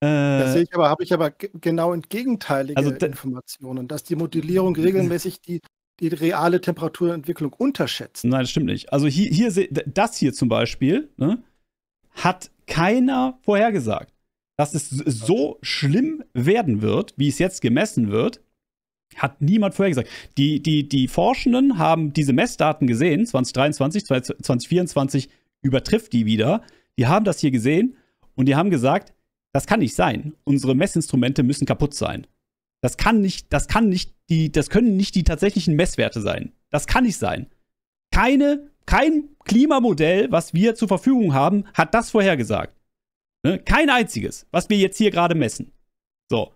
das äh, sehe ich aber, habe ich aber genau entgegenteilige also Informationen, dass die Modellierung regelmäßig die, die reale Temperaturentwicklung unterschätzt. Nein, das stimmt nicht. Also hier, hier das hier zum Beispiel, ne, hat keiner vorhergesagt. Dass es so schlimm werden wird, wie es jetzt gemessen wird, hat niemand vorhergesagt. Die, die, die Forschenden haben diese Messdaten gesehen, 2023, 2024, übertrifft die wieder. Die haben das hier gesehen und die haben gesagt, das kann nicht sein. Unsere Messinstrumente müssen kaputt sein. Das kann nicht, das kann nicht, die, das können nicht die tatsächlichen Messwerte sein. Das kann nicht sein. Keine, kein Klimamodell, was wir zur Verfügung haben, hat das vorhergesagt. Ne? Kein einziges, was wir jetzt hier gerade messen. So.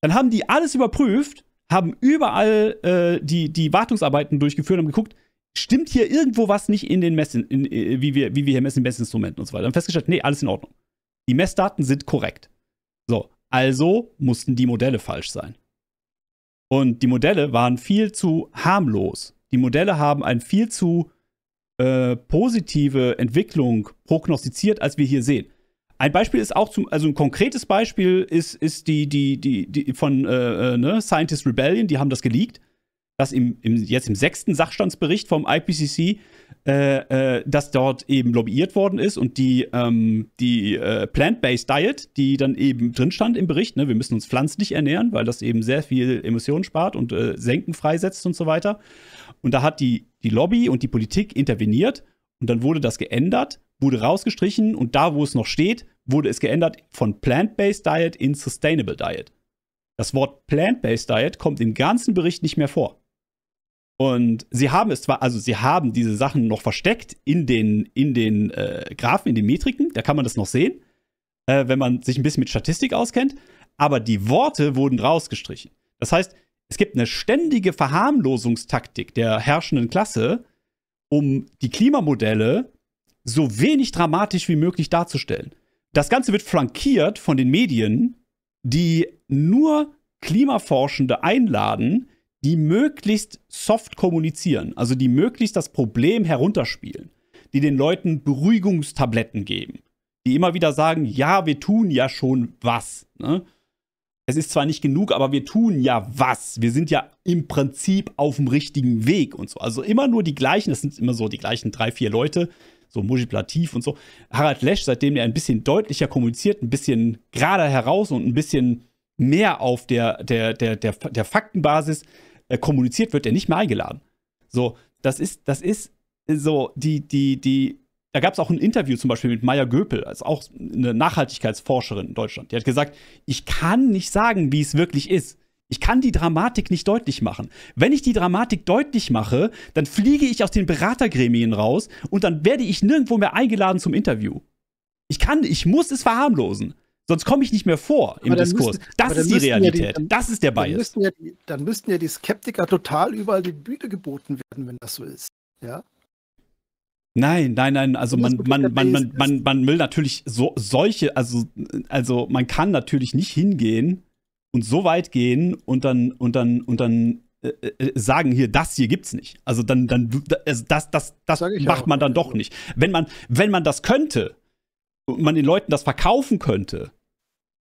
Dann haben die alles überprüft, haben überall äh, die, die Wartungsarbeiten durchgeführt und haben geguckt, stimmt hier irgendwo was nicht in den Messen, in, in, äh, wie, wir, wie wir hier messen, Messinstrumenten und so weiter. Dann festgestellt, nee, alles in Ordnung. Die Messdaten sind korrekt. So, also mussten die Modelle falsch sein. Und die Modelle waren viel zu harmlos. Die Modelle haben eine viel zu äh, positive Entwicklung prognostiziert, als wir hier sehen. Ein Beispiel ist auch zum, also ein konkretes Beispiel ist, ist die, die, die, die von äh, äh ne, Scientist Rebellion, die haben das geleakt dass im, im, jetzt im sechsten Sachstandsbericht vom IPCC, äh, äh, dass dort eben lobbyiert worden ist und die, ähm, die äh, Plant-Based Diet, die dann eben drin stand im Bericht, ne, wir müssen uns pflanzlich ernähren, weil das eben sehr viel Emissionen spart und äh, Senken freisetzt und so weiter. Und da hat die, die Lobby und die Politik interveniert und dann wurde das geändert, wurde rausgestrichen und da, wo es noch steht, wurde es geändert von Plant-Based Diet in Sustainable Diet. Das Wort Plant-Based Diet kommt im ganzen Bericht nicht mehr vor. Und sie haben es zwar, also sie haben diese Sachen noch versteckt in den, in den äh, Graphen, in den Metriken, da kann man das noch sehen, äh, wenn man sich ein bisschen mit Statistik auskennt, aber die Worte wurden rausgestrichen. Das heißt, es gibt eine ständige Verharmlosungstaktik der herrschenden Klasse, um die Klimamodelle so wenig dramatisch wie möglich darzustellen. Das Ganze wird flankiert von den Medien, die nur Klimaforschende einladen, die möglichst soft kommunizieren, also die möglichst das Problem herunterspielen, die den Leuten Beruhigungstabletten geben, die immer wieder sagen, ja, wir tun ja schon was. Ne? Es ist zwar nicht genug, aber wir tun ja was. Wir sind ja im Prinzip auf dem richtigen Weg und so. Also immer nur die gleichen, das sind immer so die gleichen drei, vier Leute, so multiplativ und so. Harald Lesch, seitdem er ein bisschen deutlicher kommuniziert, ein bisschen gerade heraus und ein bisschen mehr auf der, der, der, der, der Faktenbasis, äh, kommuniziert, wird er nicht mehr eingeladen. So, das ist, das ist äh, so, die, die, die, da gab es auch ein Interview zum Beispiel mit Maya Göpel, also auch eine Nachhaltigkeitsforscherin in Deutschland. Die hat gesagt, ich kann nicht sagen, wie es wirklich ist. Ich kann die Dramatik nicht deutlich machen. Wenn ich die Dramatik deutlich mache, dann fliege ich aus den Beratergremien raus und dann werde ich nirgendwo mehr eingeladen zum Interview. Ich kann, ich muss es verharmlosen. Sonst komme ich nicht mehr vor im Diskurs. Müssten, das ist die Realität. Ja die, dann, das ist der Bias. Dann müssten, ja die, dann müssten, ja die, Skeptiker total überall die Bühne geboten werden, wenn das so ist. Ja? Nein, nein, nein. Also man, man, man, man, man, man will natürlich so, solche, also, also man kann natürlich nicht hingehen und so weit gehen und dann, und dann, und dann äh, äh, sagen hier, das hier gibt's nicht. Also dann, dann, also das, das, das, das macht man dann doch nicht. Wenn man, wenn man das könnte und man den Leuten das verkaufen könnte,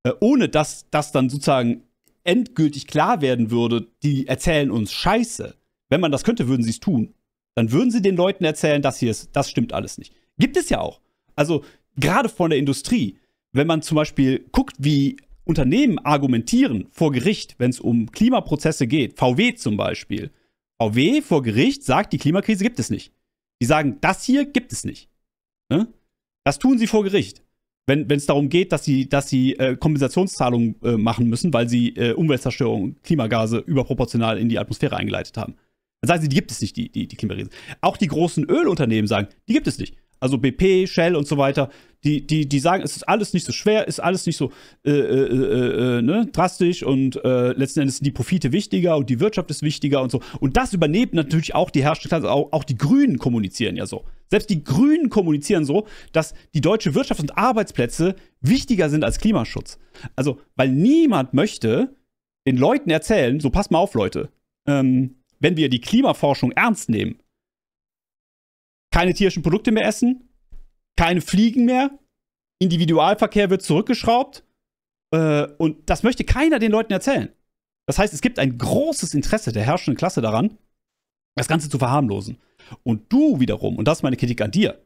äh, ohne dass das dann sozusagen endgültig klar werden würde, die erzählen uns Scheiße. Wenn man das könnte, würden sie es tun. Dann würden sie den Leuten erzählen, das hier ist, das stimmt alles nicht. Gibt es ja auch. Also gerade von der Industrie, wenn man zum Beispiel guckt, wie Unternehmen argumentieren vor Gericht, wenn es um Klimaprozesse geht, VW zum Beispiel. VW vor Gericht sagt, die Klimakrise gibt es nicht. Die sagen, das hier gibt es nicht. Ne? Das tun sie vor Gericht wenn es darum geht, dass sie, dass sie äh, Kompensationszahlungen äh, machen müssen, weil sie äh, Umweltzerstörung, Klimagase überproportional in die Atmosphäre eingeleitet haben. Dann sagen sie, die gibt es nicht, die, die, die Klimakrise. Auch die großen Ölunternehmen sagen, die gibt es nicht. Also BP, Shell und so weiter, die, die, die sagen, es ist alles nicht so schwer, ist alles nicht so äh, äh, äh, äh ne, drastisch und äh, letzten Endes sind die Profite wichtiger und die Wirtschaft ist wichtiger und so. Und das übernehmen natürlich auch die herrschende also Klasse, auch, auch die Grünen kommunizieren ja so. Selbst die Grünen kommunizieren so, dass die deutsche Wirtschaft und Arbeitsplätze wichtiger sind als Klimaschutz. Also, weil niemand möchte den Leuten erzählen, so pass mal auf, Leute, ähm, wenn wir die Klimaforschung ernst nehmen, keine tierischen Produkte mehr essen, keine Fliegen mehr, Individualverkehr wird zurückgeschraubt. Äh, und das möchte keiner den Leuten erzählen. Das heißt, es gibt ein großes Interesse der herrschenden Klasse daran, das Ganze zu verharmlosen. Und du wiederum, und das ist meine Kritik an dir,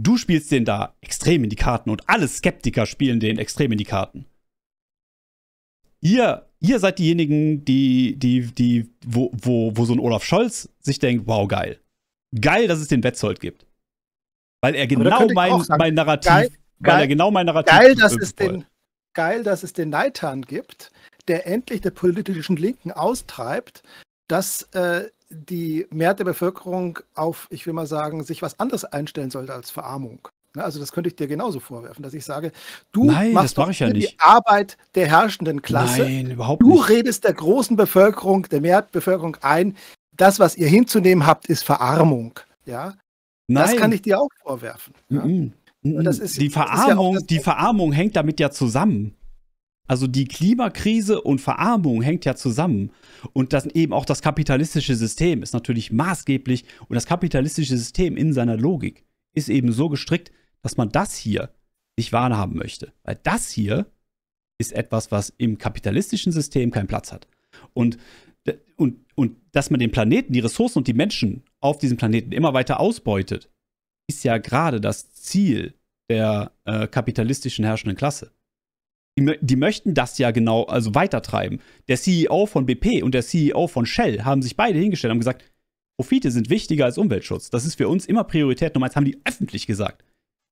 du spielst den da extrem in die Karten und alle Skeptiker spielen den extrem in die Karten. Ihr, ihr seid diejenigen, die, die, die, wo, wo, wo so ein Olaf Scholz sich denkt, wow, geil geil, dass es den Wetzold gibt. Weil er genau mein, sagen, mein Narrativ, geil, weil geil, er genau mein Narrativ geil, dass es den, geil, dass es den Neitan gibt, der endlich der politischen Linken austreibt, dass äh, die Mehrheit der Bevölkerung auf, ich will mal sagen, sich was anderes einstellen sollte als Verarmung. Ne, also das könnte ich dir genauso vorwerfen, dass ich sage, du Nein, machst mach ja die Arbeit der herrschenden Klasse. Nein, überhaupt du nicht. redest der großen Bevölkerung, der Mehrheitsbevölkerung ein, das, was ihr hinzunehmen habt, ist Verarmung. Ja, Nein. das kann ich dir auch vorwerfen. Ja? Mm -mm. Ist, die Verarmung, ja die Verarmung hängt damit ja zusammen. Also die Klimakrise und Verarmung hängt ja zusammen. Und das eben auch das kapitalistische System ist natürlich maßgeblich. Und das kapitalistische System in seiner Logik ist eben so gestrickt, dass man das hier nicht wahrhaben möchte. Weil das hier ist etwas, was im kapitalistischen System keinen Platz hat. Und, und, und dass man den Planeten, die Ressourcen und die Menschen auf diesem Planeten immer weiter ausbeutet, ist ja gerade das Ziel der äh, kapitalistischen herrschenden Klasse. Die, die, möchten das ja genau, also weitertreiben. Der CEO von BP und der CEO von Shell haben sich beide hingestellt und haben gesagt, Profite sind wichtiger als Umweltschutz. Das ist für uns immer Priorität Nummer eins, haben die öffentlich gesagt.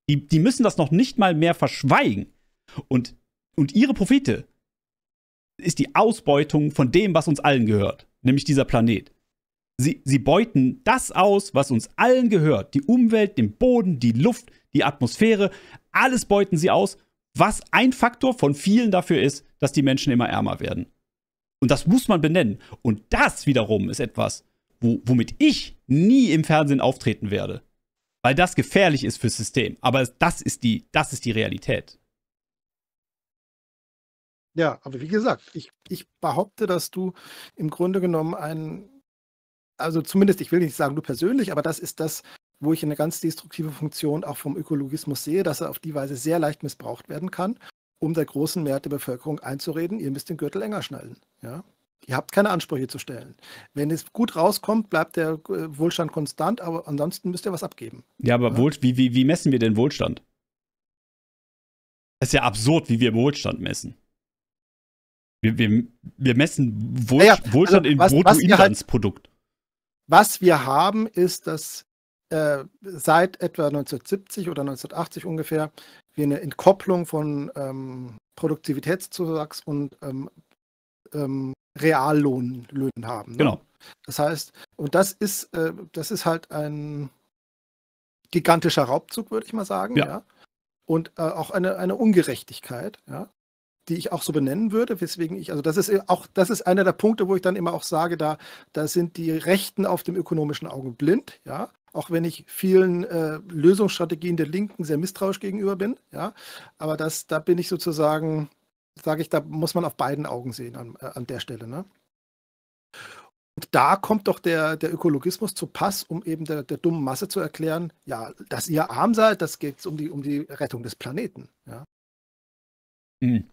Die, die müssen das noch nicht mal mehr verschweigen. Und, und ihre Profite ist die Ausbeutung von dem, was uns allen gehört, nämlich dieser Planet. Sie, sie beuten das aus, was uns allen gehört. Die Umwelt, den Boden, die Luft, die Atmosphäre, alles beuten sie aus, was ein Faktor von vielen dafür ist, dass die Menschen immer ärmer werden. Und das muss man benennen. Und das wiederum ist etwas, wo, womit ich nie im Fernsehen auftreten werde. Weil das gefährlich ist fürs System. Aber das ist die, das ist die Realität. Ja, aber wie gesagt, ich, ich behaupte, dass du im Grunde genommen ein, also zumindest, ich will nicht sagen du persönlich, aber das ist das, wo ich eine ganz destruktive Funktion auch vom Ökologismus sehe, dass er auf die Weise sehr leicht missbraucht werden kann, um der großen Mehrheit der Bevölkerung einzureden, ihr müsst den Gürtel enger schnallen. Ja? Ihr habt keine Ansprüche zu stellen. Wenn es gut rauskommt, bleibt der äh, Wohlstand konstant, aber ansonsten müsst ihr was abgeben. Ja, aber ja? Wohl, wie, wie, wie messen wir denn Wohlstand? Es ist ja absurd, wie wir Wohlstand messen. Wir, wir, wir messen Wohl, naja, Wohlstand also, in was, halt Bruttoinlandsprodukt. Was, wir haben, ist, dass äh, seit etwa 1970 oder 1980 ungefähr wir eine Entkopplung von ähm, Produktivitätszuwachs und ähm, ähm, Reallohn haben. Ne? Genau. Das heißt, und das ist, äh, das ist halt ein gigantischer Raubzug, würde ich mal sagen. Ja. ja? Und äh, auch eine, eine Ungerechtigkeit. Ja? die ich auch so benennen würde, weswegen ich, also das ist äh, auch, das ist einer der Punkte, wo ich dann immer auch sage, da, da sind die Rechten auf dem ökonomischen Auge blind, ja, auch wenn ich vielen äh, Lösungsstrategien der Linken sehr misstrauisch gegenüber bin, ja, aber das, da bin ich sozusagen, sage ich, da muss man auf beiden Augen sehen an, äh, an der Stelle, ne. Und da kommt doch der, der Ökologismus zu Pass, um eben der, der dummen Masse zu erklären, ja, dass ihr arm seid, das geht um die, um die Rettung des Planeten. Ja. Hm.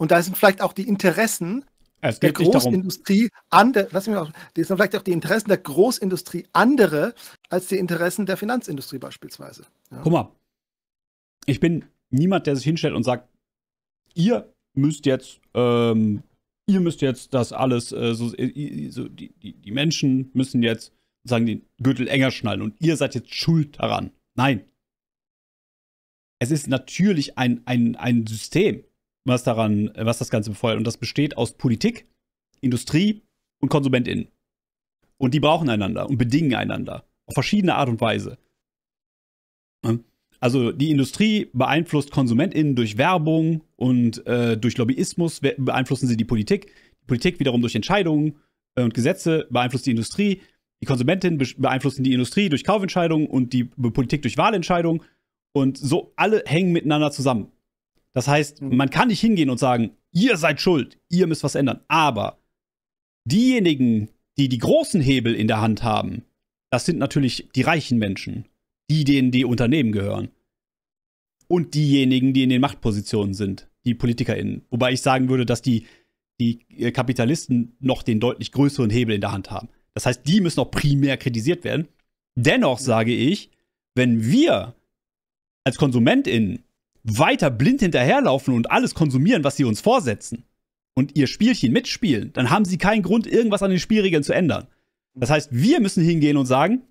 Und da sind vielleicht auch die Interessen der Großindustrie andere, lass mich auch, das sind vielleicht auch die Interessen der Großindustrie andere als die Interessen der Finanzindustrie beispielsweise. Ja. Guck mal, ich bin niemand, der sich hinstellt und sagt, ihr müsst jetzt, ähm, ihr müsst jetzt das alles, äh, so, äh, so die, die, die, Menschen müssen jetzt sagen, den Gürtel enger schnallen und ihr seid jetzt schuld daran. Nein. Es ist natürlich ein, ein, ein System was daran, äh, was das Ganze befeuert. Und das besteht aus Politik, Industrie und KonsumentInnen. Und die brauchen einander und bedingen einander. Auf verschiedene Art und Weise. Ne? Also die Industrie beeinflusst KonsumentInnen durch Werbung und äh, durch Lobbyismus beeinflussen sie die Politik. Die Politik wiederum durch Entscheidungen äh, und Gesetze beeinflusst die Industrie. Die KonsumentInnen beeinflussen die Industrie durch Kaufentscheidungen und die Politik durch Wahlentscheidungen. Und so alle hängen miteinander zusammen. Das heißt, mhm. man kann nicht hingehen und sagen, ihr seid schuld, ihr müsst was ändern. Aber diejenigen, die die großen Hebel in der Hand haben, das sind natürlich die reichen Menschen, die denen die Unternehmen gehören. Und diejenigen, die in den Machtpositionen sind, die PolitikerInnen. Wobei ich sagen würde, dass die, die äh, Kapitalisten noch den deutlich größeren Hebel in der Hand haben. Das heißt, die müssen auch primär kritisiert werden. Dennoch sage ich, wenn wir als KonsumentInnen weiter blind hinterherlaufen und alles konsumieren, was sie uns vorsetzen und ihr Spielchen mitspielen, dann haben sie keinen Grund, irgendwas an den Spielregeln zu ändern. Das heißt, wir müssen hingehen und sagen,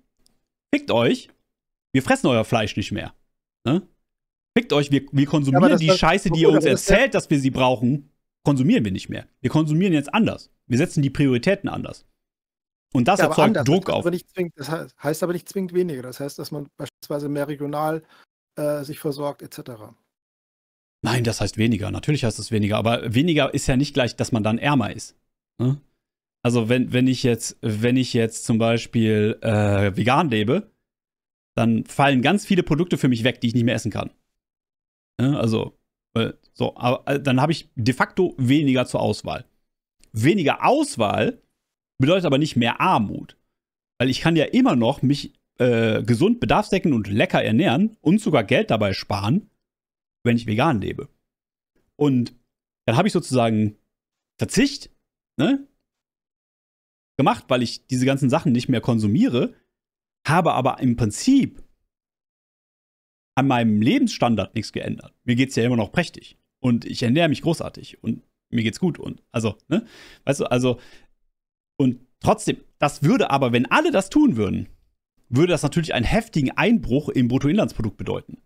fickt euch, wir fressen euer Fleisch nicht mehr. Ne? Fickt euch, wir, wir konsumieren ja, die Scheiße, die ihr uns erzählt, dass wir sie brauchen, konsumieren wir nicht mehr. Wir konsumieren jetzt anders. Wir setzen die Prioritäten anders. Und das ja, erzeugt anders, Druck das auf. Zwingend, das heißt, heißt aber nicht zwingend weniger. Das heißt, dass man beispielsweise mehr regional äh, sich versorgt, etc. Nein, das heißt weniger. Natürlich heißt es weniger, aber weniger ist ja nicht gleich, dass man dann ärmer ist. Ne? Also wenn, wenn ich jetzt, wenn ich jetzt zum Beispiel äh, vegan lebe, dann fallen ganz viele Produkte für mich weg, die ich nicht mehr essen kann. Ne? Also, äh, so, aber äh, dann habe ich de facto weniger zur Auswahl. Weniger Auswahl bedeutet aber nicht mehr Armut. Weil ich kann ja immer noch mich äh, gesund bedarfsdecken und lecker ernähren und sogar Geld dabei sparen wenn ich vegan lebe. Und dann habe ich sozusagen Verzicht ne, gemacht, weil ich diese ganzen Sachen nicht mehr konsumiere, habe aber im Prinzip an meinem Lebensstandard nichts geändert. Mir geht es ja immer noch prächtig und ich ernähre mich großartig und mir geht's gut und also, ne? Weißt du, also und trotzdem, das würde aber, wenn alle das tun würden, würde das natürlich einen heftigen Einbruch im Bruttoinlandsprodukt bedeuten.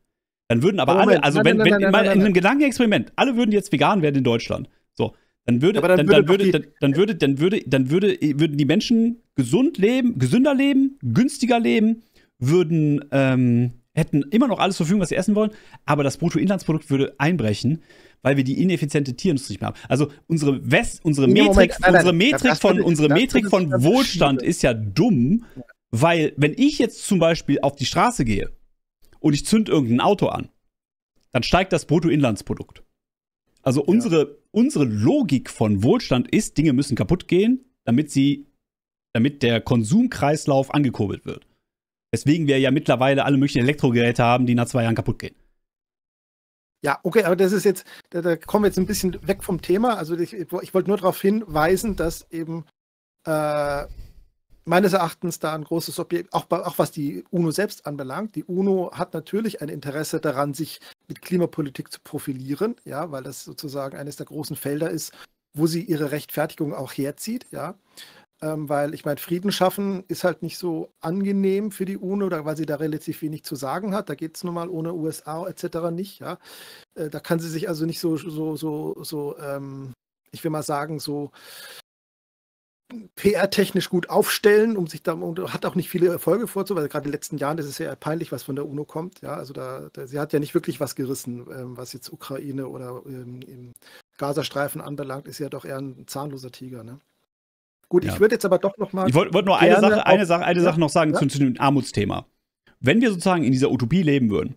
Dann würden aber Moment. alle, also nein, wenn, nein, wenn nein, in einem Gedankenexperiment, alle würden jetzt vegan werden in Deutschland. So. Dann würde, ja, dann, dann, würde, dann, dann, würde, dann würde, dann würde, würden die Menschen gesund leben, gesünder leben, günstiger leben, würden, ähm, hätten immer noch alles zur Verfügung, was sie essen wollen, aber das Bruttoinlandsprodukt würde einbrechen, weil wir die ineffiziente Tierindustrie nicht mehr haben. Also unsere West, unsere nee, Metrik, Moment, unsere Metrik von, unsere Metrik von Wohlstand ist ja dumm, weil wenn ich jetzt zum Beispiel auf die Straße gehe und ich zünde irgendein Auto an, dann steigt das Bruttoinlandsprodukt. Also unsere, ja. unsere Logik von Wohlstand ist, Dinge müssen kaputt gehen, damit sie, damit der Konsumkreislauf angekurbelt wird. Deswegen wir ja mittlerweile alle möglichen Elektrogeräte haben, die nach zwei Jahren kaputt gehen. Ja, okay, aber das ist jetzt, da, da kommen wir jetzt ein bisschen weg vom Thema. Also ich, ich wollte nur darauf hinweisen, dass eben äh, meines Erachtens da ein großes Objekt, auch, auch, was die UNO selbst anbelangt. Die UNO hat natürlich ein Interesse daran, sich mit Klimapolitik zu profilieren, ja, weil das sozusagen eines der großen Felder ist, wo sie ihre Rechtfertigung auch herzieht, ja. Ähm, weil ich meine, Frieden schaffen ist halt nicht so angenehm für die UNO, weil sie da relativ wenig zu sagen hat. Da geht es nun mal ohne USA etc. nicht, ja. Äh, da kann sie sich also nicht so, so, so, so, ähm, ich will mal sagen, so PR-technisch gut aufstellen, um sich da und hat auch nicht viele Erfolge vorzuweisen. Gerade in den letzten Jahren ist es ja peinlich, was von der UNO kommt. Ja, also da, da sie hat ja nicht wirklich was gerissen, ähm, was jetzt Ukraine oder ähm, im Gazastreifen anbelangt, ist ja doch eher ein zahnloser Tiger. Ne? Gut, ja. ich würde jetzt aber doch nochmal. Ich wollte wollt nur eine Sache, eine Sache, eine ja, Sache noch sagen ja? zu, zu, dem Armutsthema. Wenn wir sozusagen in dieser Utopie leben würden,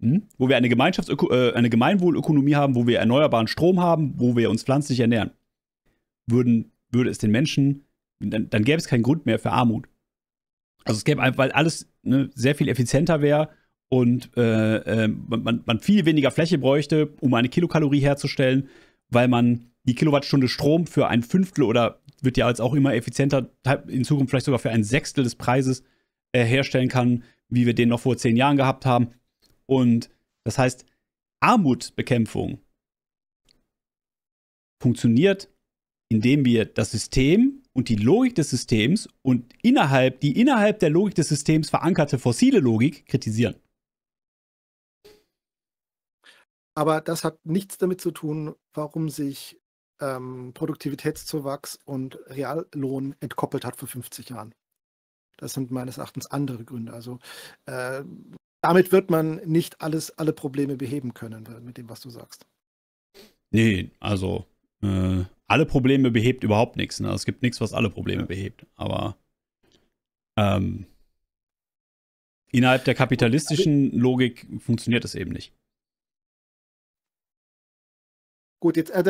hm, wo wir eine Gemeinschaftsöko äh, eine Gemeinwohlökonomie haben, wo wir erneuerbaren Strom haben, wo wir uns pflanzlich ernähren, würden würde es den Menschen, dann, dann gäbe es keinen Grund mehr für Armut. Also es gäbe einfach, weil alles ne, sehr viel effizienter wäre und äh, äh, man, man, viel weniger Fläche bräuchte, um eine Kilokalorie herzustellen, weil man die Kilowattstunde Strom für ein Fünftel oder wird ja jetzt auch immer effizienter, in Zukunft vielleicht sogar für ein Sechstel des Preises äh, herstellen kann, wie wir den noch vor zehn Jahren gehabt haben. Und das heißt, Armutsbekämpfung funktioniert indem wir das System und die Logik des Systems und innerhalb die innerhalb der Logik des Systems verankerte fossile Logik kritisieren. Aber das hat nichts damit zu tun, warum sich ähm, Produktivitätszuwachs und Reallohn entkoppelt hat vor 50 Jahren. Das sind meines Erachtens andere Gründe. Also äh, damit wird man nicht alles, alle Probleme beheben können, äh, mit dem, was du sagst. Nee, also äh, alle Probleme behebt überhaupt nichts. Ne? Es gibt nichts, was alle Probleme behebt. Aber ähm, innerhalb der kapitalistischen Logik funktioniert das eben nicht. Gut, jetzt, äh,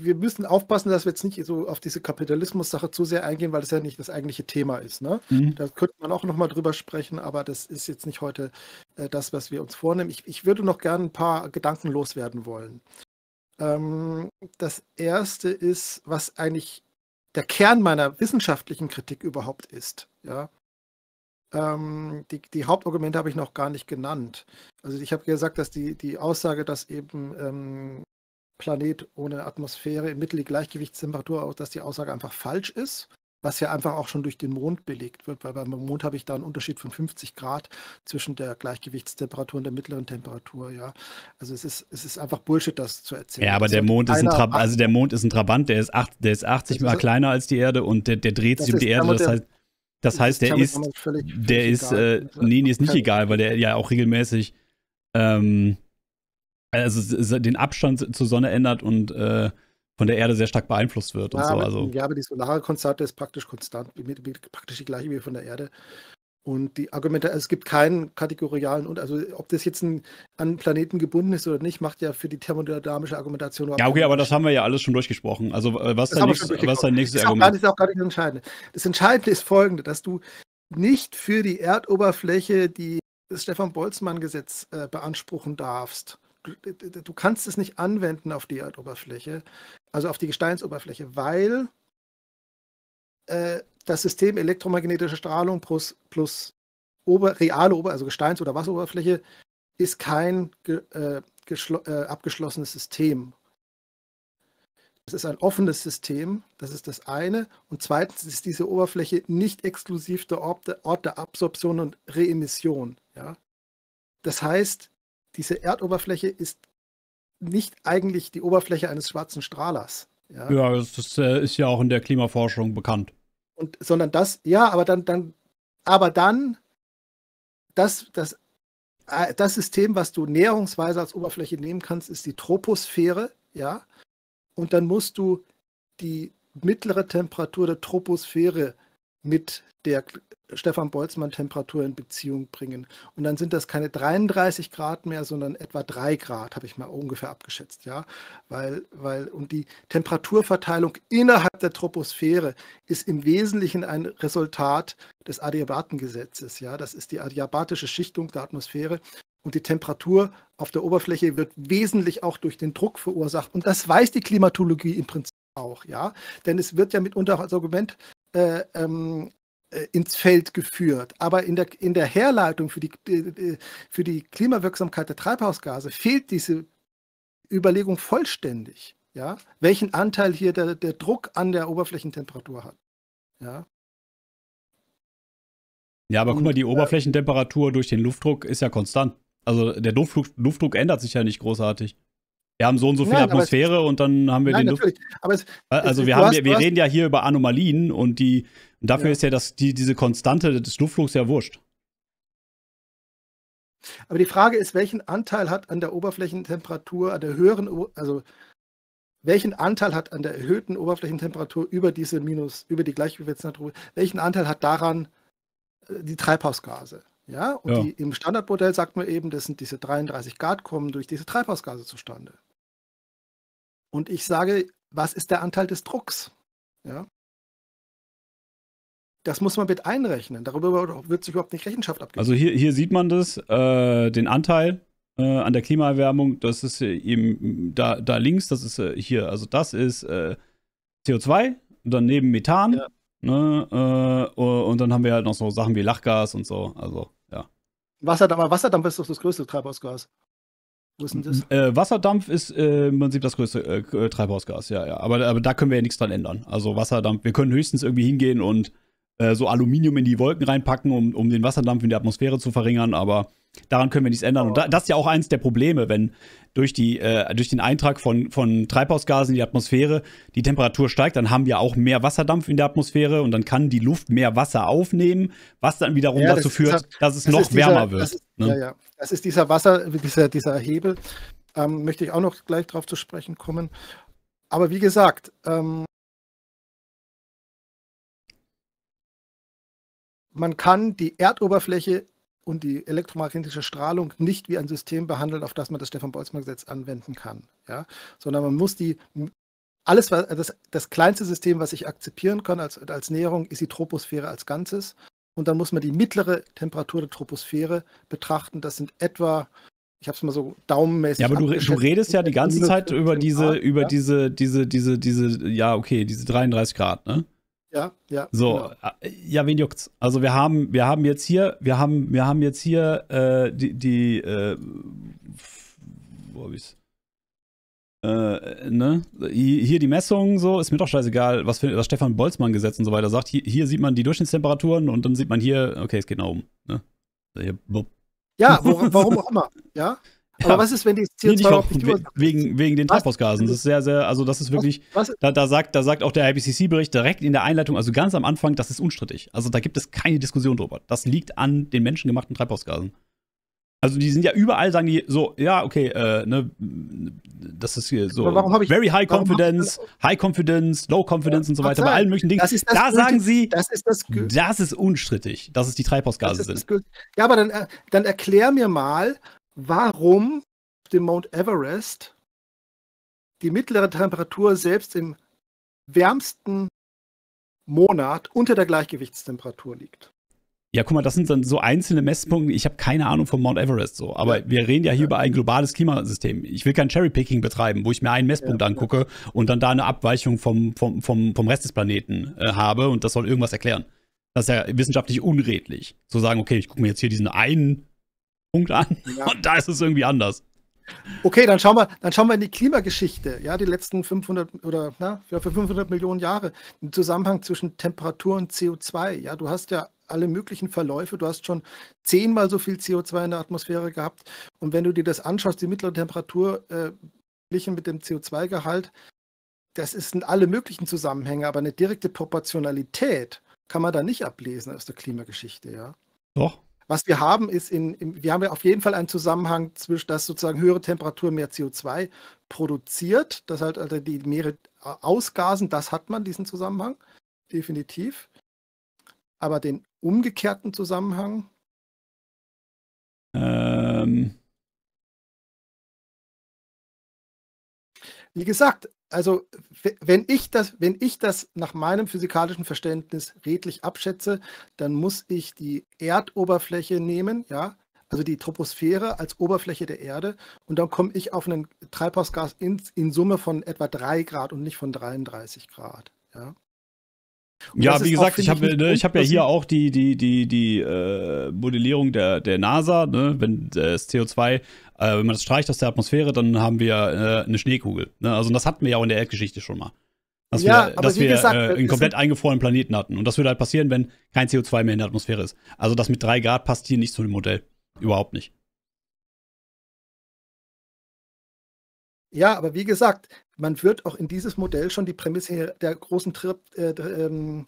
wir müssen aufpassen, dass wir jetzt nicht so auf diese Kapitalismus-Sache zu sehr eingehen, weil das ja nicht das eigentliche Thema ist. Ne? Mhm. Da könnte man auch nochmal drüber sprechen, aber das ist jetzt nicht heute äh, das, was wir uns vornehmen. Ich, ich würde noch gerne ein paar Gedanken loswerden wollen. Ähm, das erste ist, was eigentlich der Kern meiner wissenschaftlichen Kritik überhaupt ist. Ja? Ähm, die, die, Hauptargumente habe ich noch gar nicht genannt. Also ich habe gesagt, dass die, die Aussage, dass eben ähm, Planet ohne Atmosphäre im Mittel die Gleichgewichtstemperatur, auch dass die Aussage einfach falsch ist was ja einfach auch schon durch den Mond belegt wird, weil beim Mond habe ich da einen Unterschied von 50 Grad zwischen der Gleichgewichtstemperatur und der mittleren Temperatur, ja. Also es ist, es ist einfach Bullshit, das zu erzählen. Ja, aber also der Mond ist ein also der Mond ist ein Trabant, der ist, acht, der ist 80 mal kleiner als die Erde und der, der dreht sich um die Erde. Das heißt, das heißt, der ist, äh, der ist, äh, nee, nee, ist nicht egal, weil der ja auch regelmäßig ähm, also den Abstand zur Sonne ändert und äh, von der Erde sehr stark beeinflusst wird ja, und so. Also. Ja, aber die solare Konstante ist praktisch konstant, praktisch die gleiche wie von der Erde. Und die Argumente, also es gibt keinen kategorialen und also ob das jetzt ein, an Planeten gebunden ist oder nicht, macht ja für die thermodynamische Argumentation Ja, okay, aber das haben wir ja alles schon durchgesprochen. Also äh, was ist dein, nächst, nächstes das Argument? Ist das ist auch gar nicht das Entscheidende. Das Entscheidende ist folgende, dass du nicht für die Erdoberfläche die, das Stefan-Boltzmann-Gesetz äh, beanspruchen darfst. Du, du kannst es nicht anwenden auf die Erdoberfläche, also auf die Gesteinsoberfläche, weil äh, das System elektromagnetische Strahlung plus, plus Ober, reale Ober, also Gesteins- oder Wasseroberfläche ist kein ge, äh, äh, abgeschlossenes System. Es ist ein offenes System, das ist das eine. Und zweitens ist diese Oberfläche nicht exklusiv der Ort der, Ort der Absorption und Reemission. Ja? Das heißt, diese Erdoberfläche ist nicht eigentlich die Oberfläche eines schwarzen Strahlers. Ja, ja das, das äh, ist ja auch in der Klimaforschung bekannt. Und, sondern das, ja, aber dann, dann, aber dann, das, das, äh, das System, was du näherungsweise als Oberfläche nehmen kannst, ist die Troposphäre, ja. Und dann musst du die mittlere Temperatur der Troposphäre mit der Stefan Boltzmann Temperatur in Beziehung bringen. Und dann sind das keine 33 Grad mehr, sondern etwa 3 Grad, habe ich mal ungefähr abgeschätzt, ja. Weil, weil, und die Temperaturverteilung innerhalb der Troposphäre ist im Wesentlichen ein Resultat des Adiabatengesetzes, ja. Das ist die adiabatische Schichtung der Atmosphäre. Und die Temperatur auf der Oberfläche wird wesentlich auch durch den Druck verursacht. Und das weiß die Klimatologie im Prinzip auch, ja. Denn es wird ja mitunter als Argument äh, ähm, äh, ins Feld geführt. Aber in der, in der Herleitung für die, äh, äh, für die Klimawirksamkeit der Treibhausgase fehlt diese Überlegung vollständig. Ja? Welchen Anteil hier der, der Druck an der Oberflächentemperatur hat. Ja? ja, aber guck mal, die Oberflächentemperatur durch den Luftdruck ist ja konstant. Also der Luftdruck, Luftdruck ändert sich ja nicht großartig. Wir haben so und so viel nein, Atmosphäre es, und dann haben wir nein, den Luft. Es, also wir, haben, hast, wir, wir reden ja hier über Anomalien und die und dafür ja. ist ja das, die, diese Konstante des Luftflugs ja wurscht. Aber die Frage ist, welchen Anteil hat an der Oberflächentemperatur, an der höheren, also welchen Anteil hat an der erhöhten Oberflächentemperatur über diese Minus, über die Gleichgewichtstemperatur, welchen Anteil hat daran äh, die Treibhausgase? Ja, und ja. Die, im Standardmodell sagt man eben, das sind diese 33 Grad kommen durch diese Treibhausgase zustande. Und ich sage, was ist der Anteil des Drucks? Ja, das muss man mit einrechnen. Darüber wird sich überhaupt nicht Rechenschaft abgeben. Also hier, hier sieht man das, äh, den Anteil äh, an der Klimaerwärmung. Das ist äh, eben da, da links, das ist äh, hier, also das ist äh, CO2 daneben Methan. Ja. Ne, und dann haben wir halt noch so Sachen wie Lachgas und so. Also, ja. Wasserdampf, Wasserdampf ist doch das größte Treibhausgas. Wo ist denn das? Äh, Wasserdampf ist äh, im Prinzip das größte äh, Treibhausgas, ja, ja. Aber, aber da können wir ja nichts dran ändern. Also Wasserdampf, wir können höchstens irgendwie hingehen und äh, so Aluminium in die Wolken reinpacken, um, um den Wasserdampf in die Atmosphäre zu verringern, aber daran können wir nichts ändern. Und da, das ist ja auch eines der Probleme, wenn durch, die, äh, durch den Eintrag von, von Treibhausgasen in die Atmosphäre die Temperatur steigt, dann haben wir auch mehr Wasserdampf in der Atmosphäre und dann kann die Luft mehr Wasser aufnehmen, was dann wiederum ja, dazu führt, dieser, dass es das noch dieser, wärmer wird. Das ist, ne? ja, ja. das ist dieser Wasser, dieser, dieser Hebel. Ähm, möchte ich auch noch gleich darauf zu sprechen kommen. Aber wie gesagt, ähm, man kann die Erdoberfläche und die elektromagnetische Strahlung nicht wie ein System behandeln, auf das man das Stefan-Boltzmann-Gesetz anwenden kann. Ja? Sondern man muss die alles, das, das kleinste System, was ich akzeptieren kann als, als Näherung, ist die Troposphäre als Ganzes. Und dann muss man die mittlere Temperatur der Troposphäre betrachten. Das sind etwa, ich habe es mal so daumenmäßig. Ja, aber du, du, redest ja die ganze Zeit über diese, über diese, diese, diese, diese, ja, okay, diese 33 Grad, ne? Ja, ja. So, genau. Äh, ja, wen juckt's? Also wir haben, wir haben jetzt hier, wir haben, wir haben jetzt hier äh, die, die äh, wo hab ich's? Äh, ne? Hier die Messungen so, ist mir doch scheißegal, was, für, was Stefan Boltzmann Gesetz und so weiter sagt. Hier, hier, sieht man die Durchschnittstemperaturen und dann sieht man hier, okay, es geht nach oben. Ne? Hier, ja, warum, warum auch immer. Ja? Aber was ist, wenn die CO2 nee, auch, we wegen, wegen den Treibhausgasen. Das ist sehr, sehr, also das ist wirklich, was, was? Da, da, sagt, da sagt auch der IPCC-Bericht direkt in der Einleitung, also ganz am Anfang, das ist unstrittig. Also da gibt es keine Diskussion drüber. Das liegt an den menschengemachten Treibhausgasen. Also die sind ja überall, sagen die so, ja, okay, äh, ne, das ist hier so. warum Ich, very high confidence, high confidence, low confidence ja, und so weiter, bei allen möglichen Dingen. Das ist das da gültig, sagen sie, das ist, das, das ist unstrittig, dass es die Treibhausgase sind. Ja, aber dann, äh, dann erklär mir mal, warum auf dem Mount Everest die mittlere Temperatur selbst im wärmsten Monat unter der Gleichgewichtstemperatur liegt. Ja, guck mal, das sind dann so einzelne Messpunkte. Ich habe keine Ahnung vom Mount Everest so, aber ja. wir reden ja hier ja. über ein globales Klimasystem. Ich will kein Cherrypicking betreiben, wo ich mir einen Messpunkt ja. angucke und dann da eine Abweichung vom, vom, vom, vom Rest des Planeten äh, habe und das soll irgendwas erklären. Das ist ja wissenschaftlich unredlich. Zu sagen, okay, ich gucke mir jetzt hier diesen einen Punkt an ja. und da ist es irgendwie anders. Okay, dann schauen wir, dann schauen wir in die Klimageschichte, ja, die letzten 500 oder na, für 500 Millionen Jahre, im Zusammenhang zwischen Temperatur und CO2. Ja, du hast ja alle möglichen Verläufe. Du hast schon zehnmal so viel CO2 in der Atmosphäre gehabt. Und wenn du dir das anschaust, die mittlere Temperatur äh, mit dem CO2-Gehalt, das sind alle möglichen Zusammenhänge, aber eine direkte Proportionalität kann man da nicht ablesen aus der Klimageschichte, ja. Doch, was wir haben, ist, in, in, wir haben ja auf jeden Fall einen Zusammenhang zwischen, dass sozusagen höhere Temperatur mehr CO2 produziert, dass halt also die Meere äh, ausgasen, das hat man, diesen Zusammenhang, definitiv. Aber den umgekehrten Zusammenhang? Ähm, wie gesagt, also wenn ich das, wenn ich das nach meinem physikalischen Verständnis redlich abschätze, dann muss ich die Erdoberfläche nehmen, ja, also die Troposphäre als Oberfläche der Erde und dann komme ich auf einen Treibhausgas in, in Summe von etwa 3 Grad und nicht von 33 Grad. Ja. Und ja, wie gesagt, ich habe ne, hab ja hier auch die, die, die, die äh, Modellierung der, der NASA, ne? wenn äh, das CO2, äh, wenn man das streicht aus der Atmosphäre, dann haben wir äh, eine Schneekugel. Ne? Also das hatten wir ja auch in der Erdgeschichte schon mal. Dass ja, wir, dass wir gesagt, äh, einen komplett eingefrorenen Planeten hatten. Und das würde halt passieren, wenn kein CO2 mehr in der Atmosphäre ist. Also das mit 3 Grad passt hier nicht zu dem Modell. Überhaupt nicht. Ja, aber wie gesagt, man wird auch in dieses Modell schon die Prämisse der großen Trip, äh, ähm,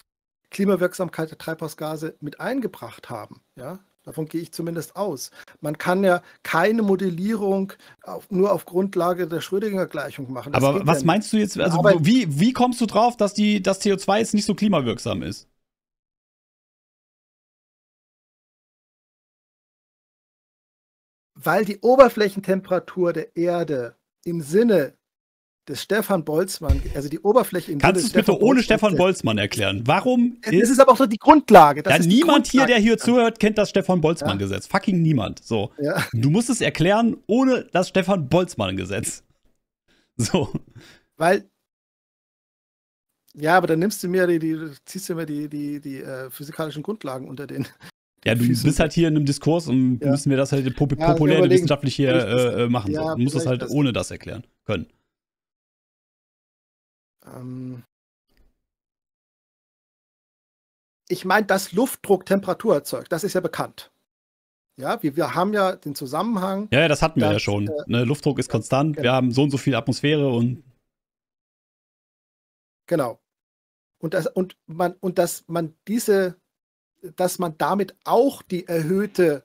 Klimawirksamkeit der Treibhausgase mit eingebracht haben. Ja? Davon gehe ich zumindest aus. Man kann ja keine Modellierung auf, nur auf Grundlage der Schrödinger-Gleichung machen. Das Aber was ja meinst du jetzt? Also, wie, wie kommst du drauf, dass das CO2 jetzt nicht so klimawirksam ist? Weil die Oberflächentemperatur der Erde im Sinne des Stefan Boltzmann, also die Oberfläche im Kannst du es bitte Stefan ohne Stefan Boltzmann erklären? Warum? Es ist, ist aber auch so die Grundlage. Das ja, niemand Grundlage. hier, der hier zuhört, kennt das Stefan Boltzmann-Gesetz. Ja. Fucking niemand. So. Ja. Du musst es erklären ohne das Stefan Boltzmann-Gesetz. So. Weil. Ja, aber dann nimmst du mir die, die ziehst du mir die, die, die äh, physikalischen Grundlagen unter den, ja, du bist halt hier in einem Diskurs und ja. müssen wir das halt pop ja, populärwissenschaftlich hier äh, machen. Ja, Du musst das halt das ohne das erklären können. Ähm, ich meine, dass Luftdruck Temperatur erzeugt, das ist ja bekannt. Ja, wir, wir haben ja den Zusammenhang. Ja, das hatten wir dass, ja schon. Äh, ne, Luftdruck ist konstant, genau. wir haben so und so viel Atmosphäre und. Genau. Und, das, und, man, und dass man diese dass man damit auch die erhöhte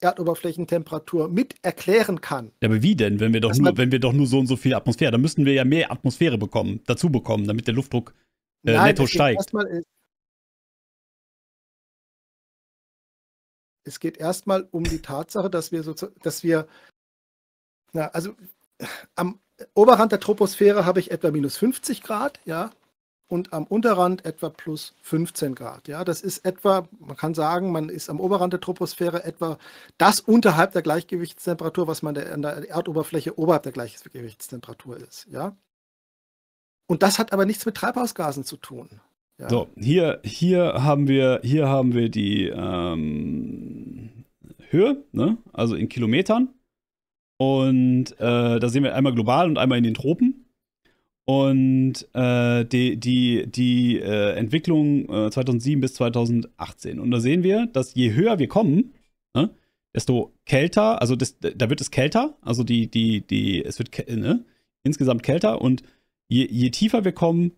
Erdoberflächentemperatur mit erklären kann. Ja, aber wie denn, wenn wir doch, nur, wenn wir doch nur so und so viel Atmosphäre, dann müssten wir ja mehr Atmosphäre bekommen, dazu bekommen, damit der Luftdruck äh, Nein, netto steigt. Es geht erstmal um die Tatsache, dass wir so, dass wir, na, also am Oberrand der Troposphäre habe ich etwa minus 50 Grad, ja, und am Unterrand etwa plus 15 Grad. Ja, das ist etwa, man kann sagen, man ist am Oberrand der Troposphäre etwa das unterhalb der Gleichgewichtstemperatur, was man der, an der Erdoberfläche oberhalb der Gleichgewichtstemperatur ist. Ja. Und das hat aber nichts mit Treibhausgasen zu tun. Ja? So, hier, hier haben wir, hier haben wir die ähm, Höhe, ne? also in Kilometern. Und äh, da sehen wir einmal global und einmal in den Tropen und äh, die, die, die äh, Entwicklung äh, 2007 bis 2018. Und da sehen wir, dass je höher wir kommen, ne, desto kälter, also das, da wird es kälter, also die, die, die, es wird ne, insgesamt kälter und je, je tiefer wir kommen,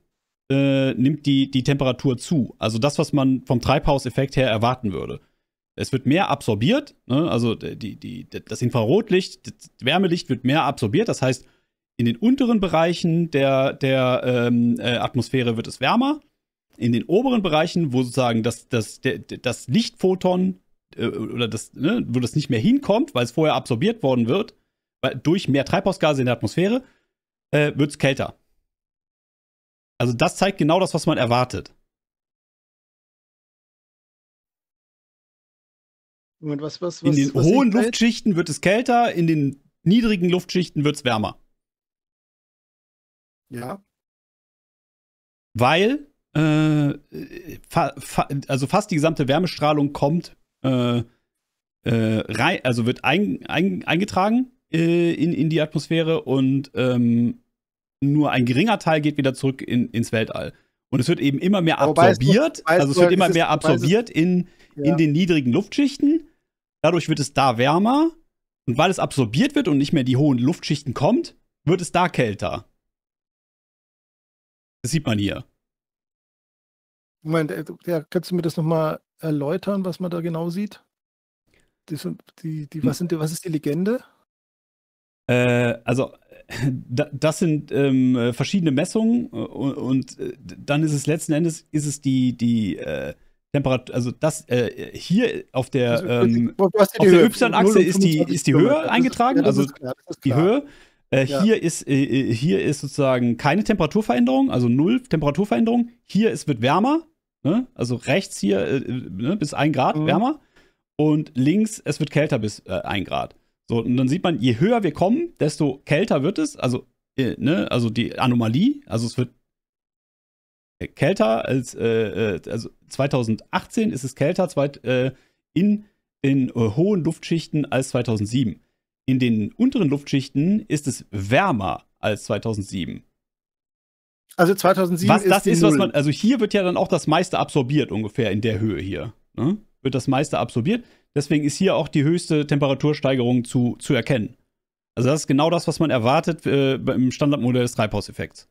äh, nimmt die, die Temperatur zu. Also das, was man vom Treibhauseffekt her erwarten würde. Es wird mehr absorbiert, ne, also die, die, das Infrarotlicht, das Wärmelicht wird mehr absorbiert, das heißt, in den unteren Bereichen der, der ähm, äh, Atmosphäre wird es wärmer. In den oberen Bereichen, wo sozusagen das, das, der, das Lichtphoton äh, oder das, ne, wo das nicht mehr hinkommt, weil es vorher absorbiert worden wird, weil, durch mehr Treibhausgase in der Atmosphäre, äh, wird es kälter. Also das zeigt genau das, was man erwartet. Moment, was, was, was, in den hohen Luftschichten wird es kälter, in den niedrigen Luftschichten wird es wärmer. Ja. Weil, äh, fa fa also fast die gesamte Wärmestrahlung kommt, äh, äh rein, also wird ein, ein, eingetragen äh, in, in die Atmosphäre und ähm, nur ein geringer Teil geht wieder zurück in, ins Weltall. Und es wird eben immer mehr absorbiert, weißt du, also es wird immer mehr absorbiert in, ja. den niedrigen Luftschichten. Dadurch wird es da wärmer. Und weil es absorbiert wird und nicht mehr in die hohen Luftschichten kommt, wird es da kälter. Das sieht man hier. Moment, äh, ja, kannst du mir das nochmal erläutern, was man da genau sieht? Die, die, die, was, hm. sind, was ist die Legende? Äh, also, das sind ähm, verschiedene Messungen äh, und, und, äh, dann ist es letzten Endes ist es die, die äh, Temperatur, also das äh, hier auf der, also, ähm, also, auf der Y-Achse ist die, ist die Höhe eingetragen, also die Höhe äh, ja. Hier ist äh, äh, hier ist sozusagen keine Temperaturveränderung, also null Temperaturveränderung. Hier es wird wärmer, ne? also rechts hier äh, äh ne? bis 1 Grad mhm. wärmer und links es wird kälter bis äh, 1 Grad. So und dann sieht man, je höher wir kommen, desto kälter wird es. Also äh, ne? also die Anomalie, also es wird kälter als also 2018 ist es kälter zweit, in in hohen Luftschichten als 2007. In den unteren Luftschichten ist es wärmer als 2007. Also 2007 was ist das ist, was man also hier wird ja dann auch das meiste absorbiert ungefähr in der Höhe hier. Ne? Wird das meiste absorbiert, deswegen ist hier auch die höchste Temperatursteigerung zu, zu erkennen. Also das ist genau das, was man erwartet äh, im Standardmodell des Treibhauseffekts.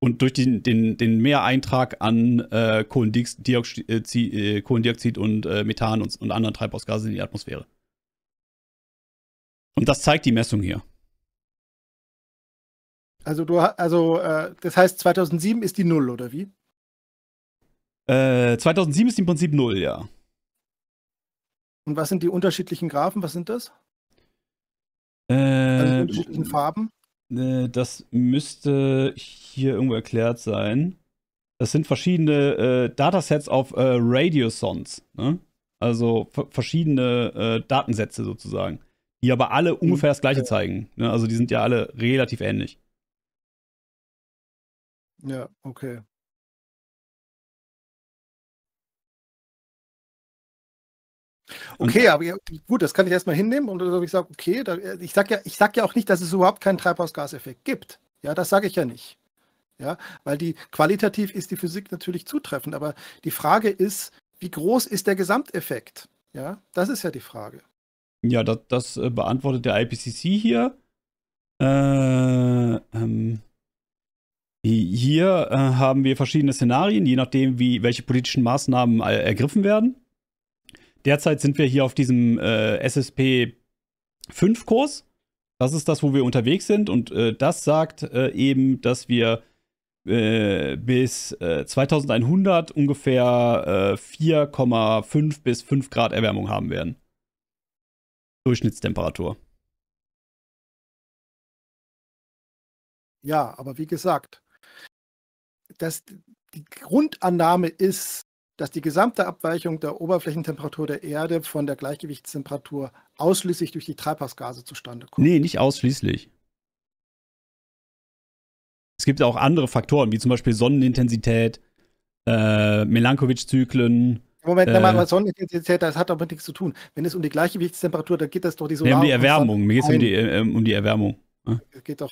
Und durch den, den, den Mehreintrag an äh, Kohlendioxid, äh, und äh, Methan und, und anderen Treibhausgasen in die Atmosphäre. Und das zeigt die Messung hier. Also du, also äh, das heißt 2007 ist die Null oder wie? Äh, 2007 ist im Prinzip Null, ja. Und was sind die unterschiedlichen Graphen? Was sind das? Äh, also die unterschiedlichen Farben? Äh, das müsste hier irgendwo erklärt sein. Das sind verschiedene äh, Datasets auf äh, Radiosons, ne? Also verschiedene Datensätze sozusagen die aber alle hm. ungefähr das gleiche zeigen. Ne? Also die sind ja alle relativ ähnlich. Ja, okay. Okay, aber ja, gut, das kann ich erstmal hinnehmen und also ich sage, okay, da, äh, ich sage ja, sag ja auch nicht, dass es überhaupt keinen Treibhausgaseffekt gibt. Ja, das sage ich ja nicht. Ja, weil die qualitativ ist die Physik natürlich zutreffend, aber die Frage ist, wie groß ist der Gesamteffekt? Ja, das ist ja die Frage. Ja, das, das äh, beantwortet der IPCC hier. Äh, ähm, hier äh, haben wir verschiedene Szenarien, je nachdem, wie, welche politischen Maßnahmen äh, ergriffen werden. Derzeit sind wir hier auf diesem äh, SSP 5-Kurs. Das ist das, wo wir unterwegs sind. Und das sagt eben, dass wir bis 2100 ungefähr 4,5 bis 5 Grad Erwärmung haben werden. Durchschnittstemperatur. Ja, aber wie gesagt, das, die Grundannahme ist, dass die gesamte Abweichung der Oberflächentemperatur der Erde von der Gleichgewichtstemperatur ausschließlich durch die Treibhausgase zustande kommt. Nee, nicht ausschließlich. Es gibt auch andere Faktoren, wie zum Beispiel Sonnenintensität, äh, Melankovitch-Zyklen, Moment, äh, mal, Sonnenintensität, das hat aber nichts zu tun. Wenn es um die gleiche Gewichtstemperatur, dann geht das doch die Solar. Nee, um die Erwärmung. Mir geht es um, die, ähm, um die Erwärmung. Ja? Ne? Geht doch.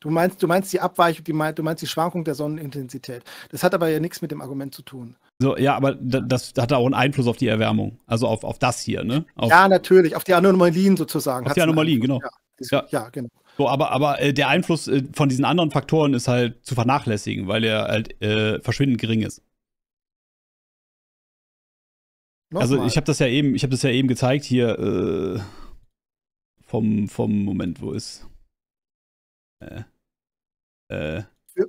Du meinst, du meinst die Abweichung, die, du meinst die Schwankung der Sonnenintensität. Das hat aber ja nichts mit dem Argument zu tun. So, ja, aber das hat auch einen Einfluss auf die Erwärmung. Also auf, auf das hier, ne? Auf, ja, natürlich, auf die Anomalien sozusagen. Auf die Anomalien, genau. Ja, ist, ja. ja, genau. So, aber, aber äh, der Einfluss äh, von diesen anderen Faktoren ist halt zu vernachlässigen, weil er halt äh, verschwindend gering ist. Nochmal. Also ich habe das ja eben, ich habe das ja eben gezeigt hier äh, vom, vom Moment, wo ist. Äh, äh.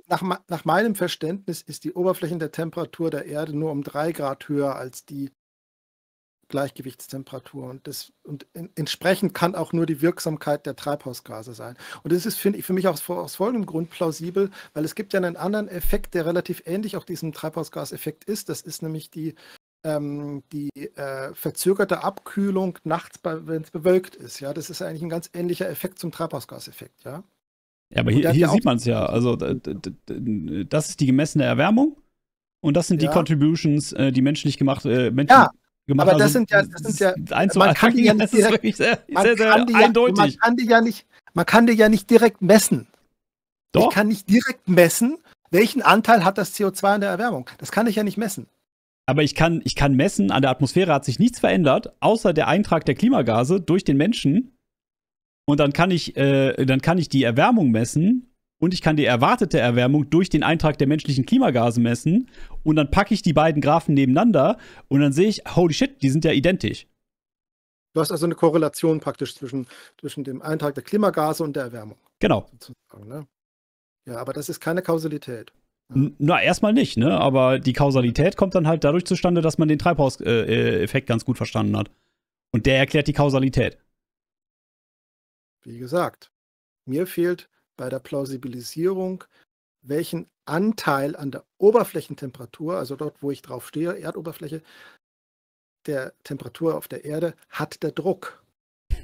Nach, nach meinem Verständnis ist die Oberflächentemperatur der Erde nur um drei Grad höher als die Gleichgewichtstemperatur. Und, das, und entsprechend kann auch nur die Wirksamkeit der Treibhausgase sein. Und das ist für, für mich aus, aus folgendem Grund plausibel, weil es gibt ja einen anderen Effekt, der relativ ähnlich auch diesem Treibhausgaseffekt ist. Das ist nämlich die ähm, die äh, verzögerte Abkühlung nachts, wenn es bewölkt ist. Ja, das ist eigentlich ein ganz ähnlicher Effekt zum Treibhausgaseffekt. Ja. Ja, aber hier, hier sieht man es ja. Also das ist die gemessene Erwärmung und das sind ja. die Contributions, äh, die menschlich gemacht, äh, Gemacht. Aber das also, sind ja, das sind ja, man kann die ja nicht direkt, sehr, man, sehr, sehr kann die ja, man kann die ja nicht, man kann die ja nicht direkt messen. Doch. Ich kann nicht direkt messen, welchen Anteil hat das CO2 an der Erwärmung. Das kann ich ja nicht messen aber ich kann, ich kann messen, an der Atmosphäre hat sich nichts verändert, außer der Eintrag der Klimagase durch den Menschen. Und dann kann ich, äh, dann kann ich die Erwärmung messen und ich kann die erwartete Erwärmung durch den Eintrag der menschlichen Klimagase messen. Und dann packe ich die beiden Graphen nebeneinander und dann sehe ich, holy shit, die sind ja identisch. Du hast also eine Korrelation praktisch zwischen, zwischen dem Eintrag der Klimagase und der Erwärmung. Genau. Ne? Ja, aber das ist keine Kausalität. Na, erstmal nicht, ne? Aber die Kausalität kommt dann halt dadurch zustande, dass man den Treibhauseffekt äh, äh, ganz gut verstanden hat. Und der erklärt die Kausalität. Wie gesagt, mir fehlt bei der Plausibilisierung, welchen Anteil an der Oberflächentemperatur, also dort, wo ich drauf stehe, Erdoberfläche, der Temperatur auf der Erde, hat der Druck.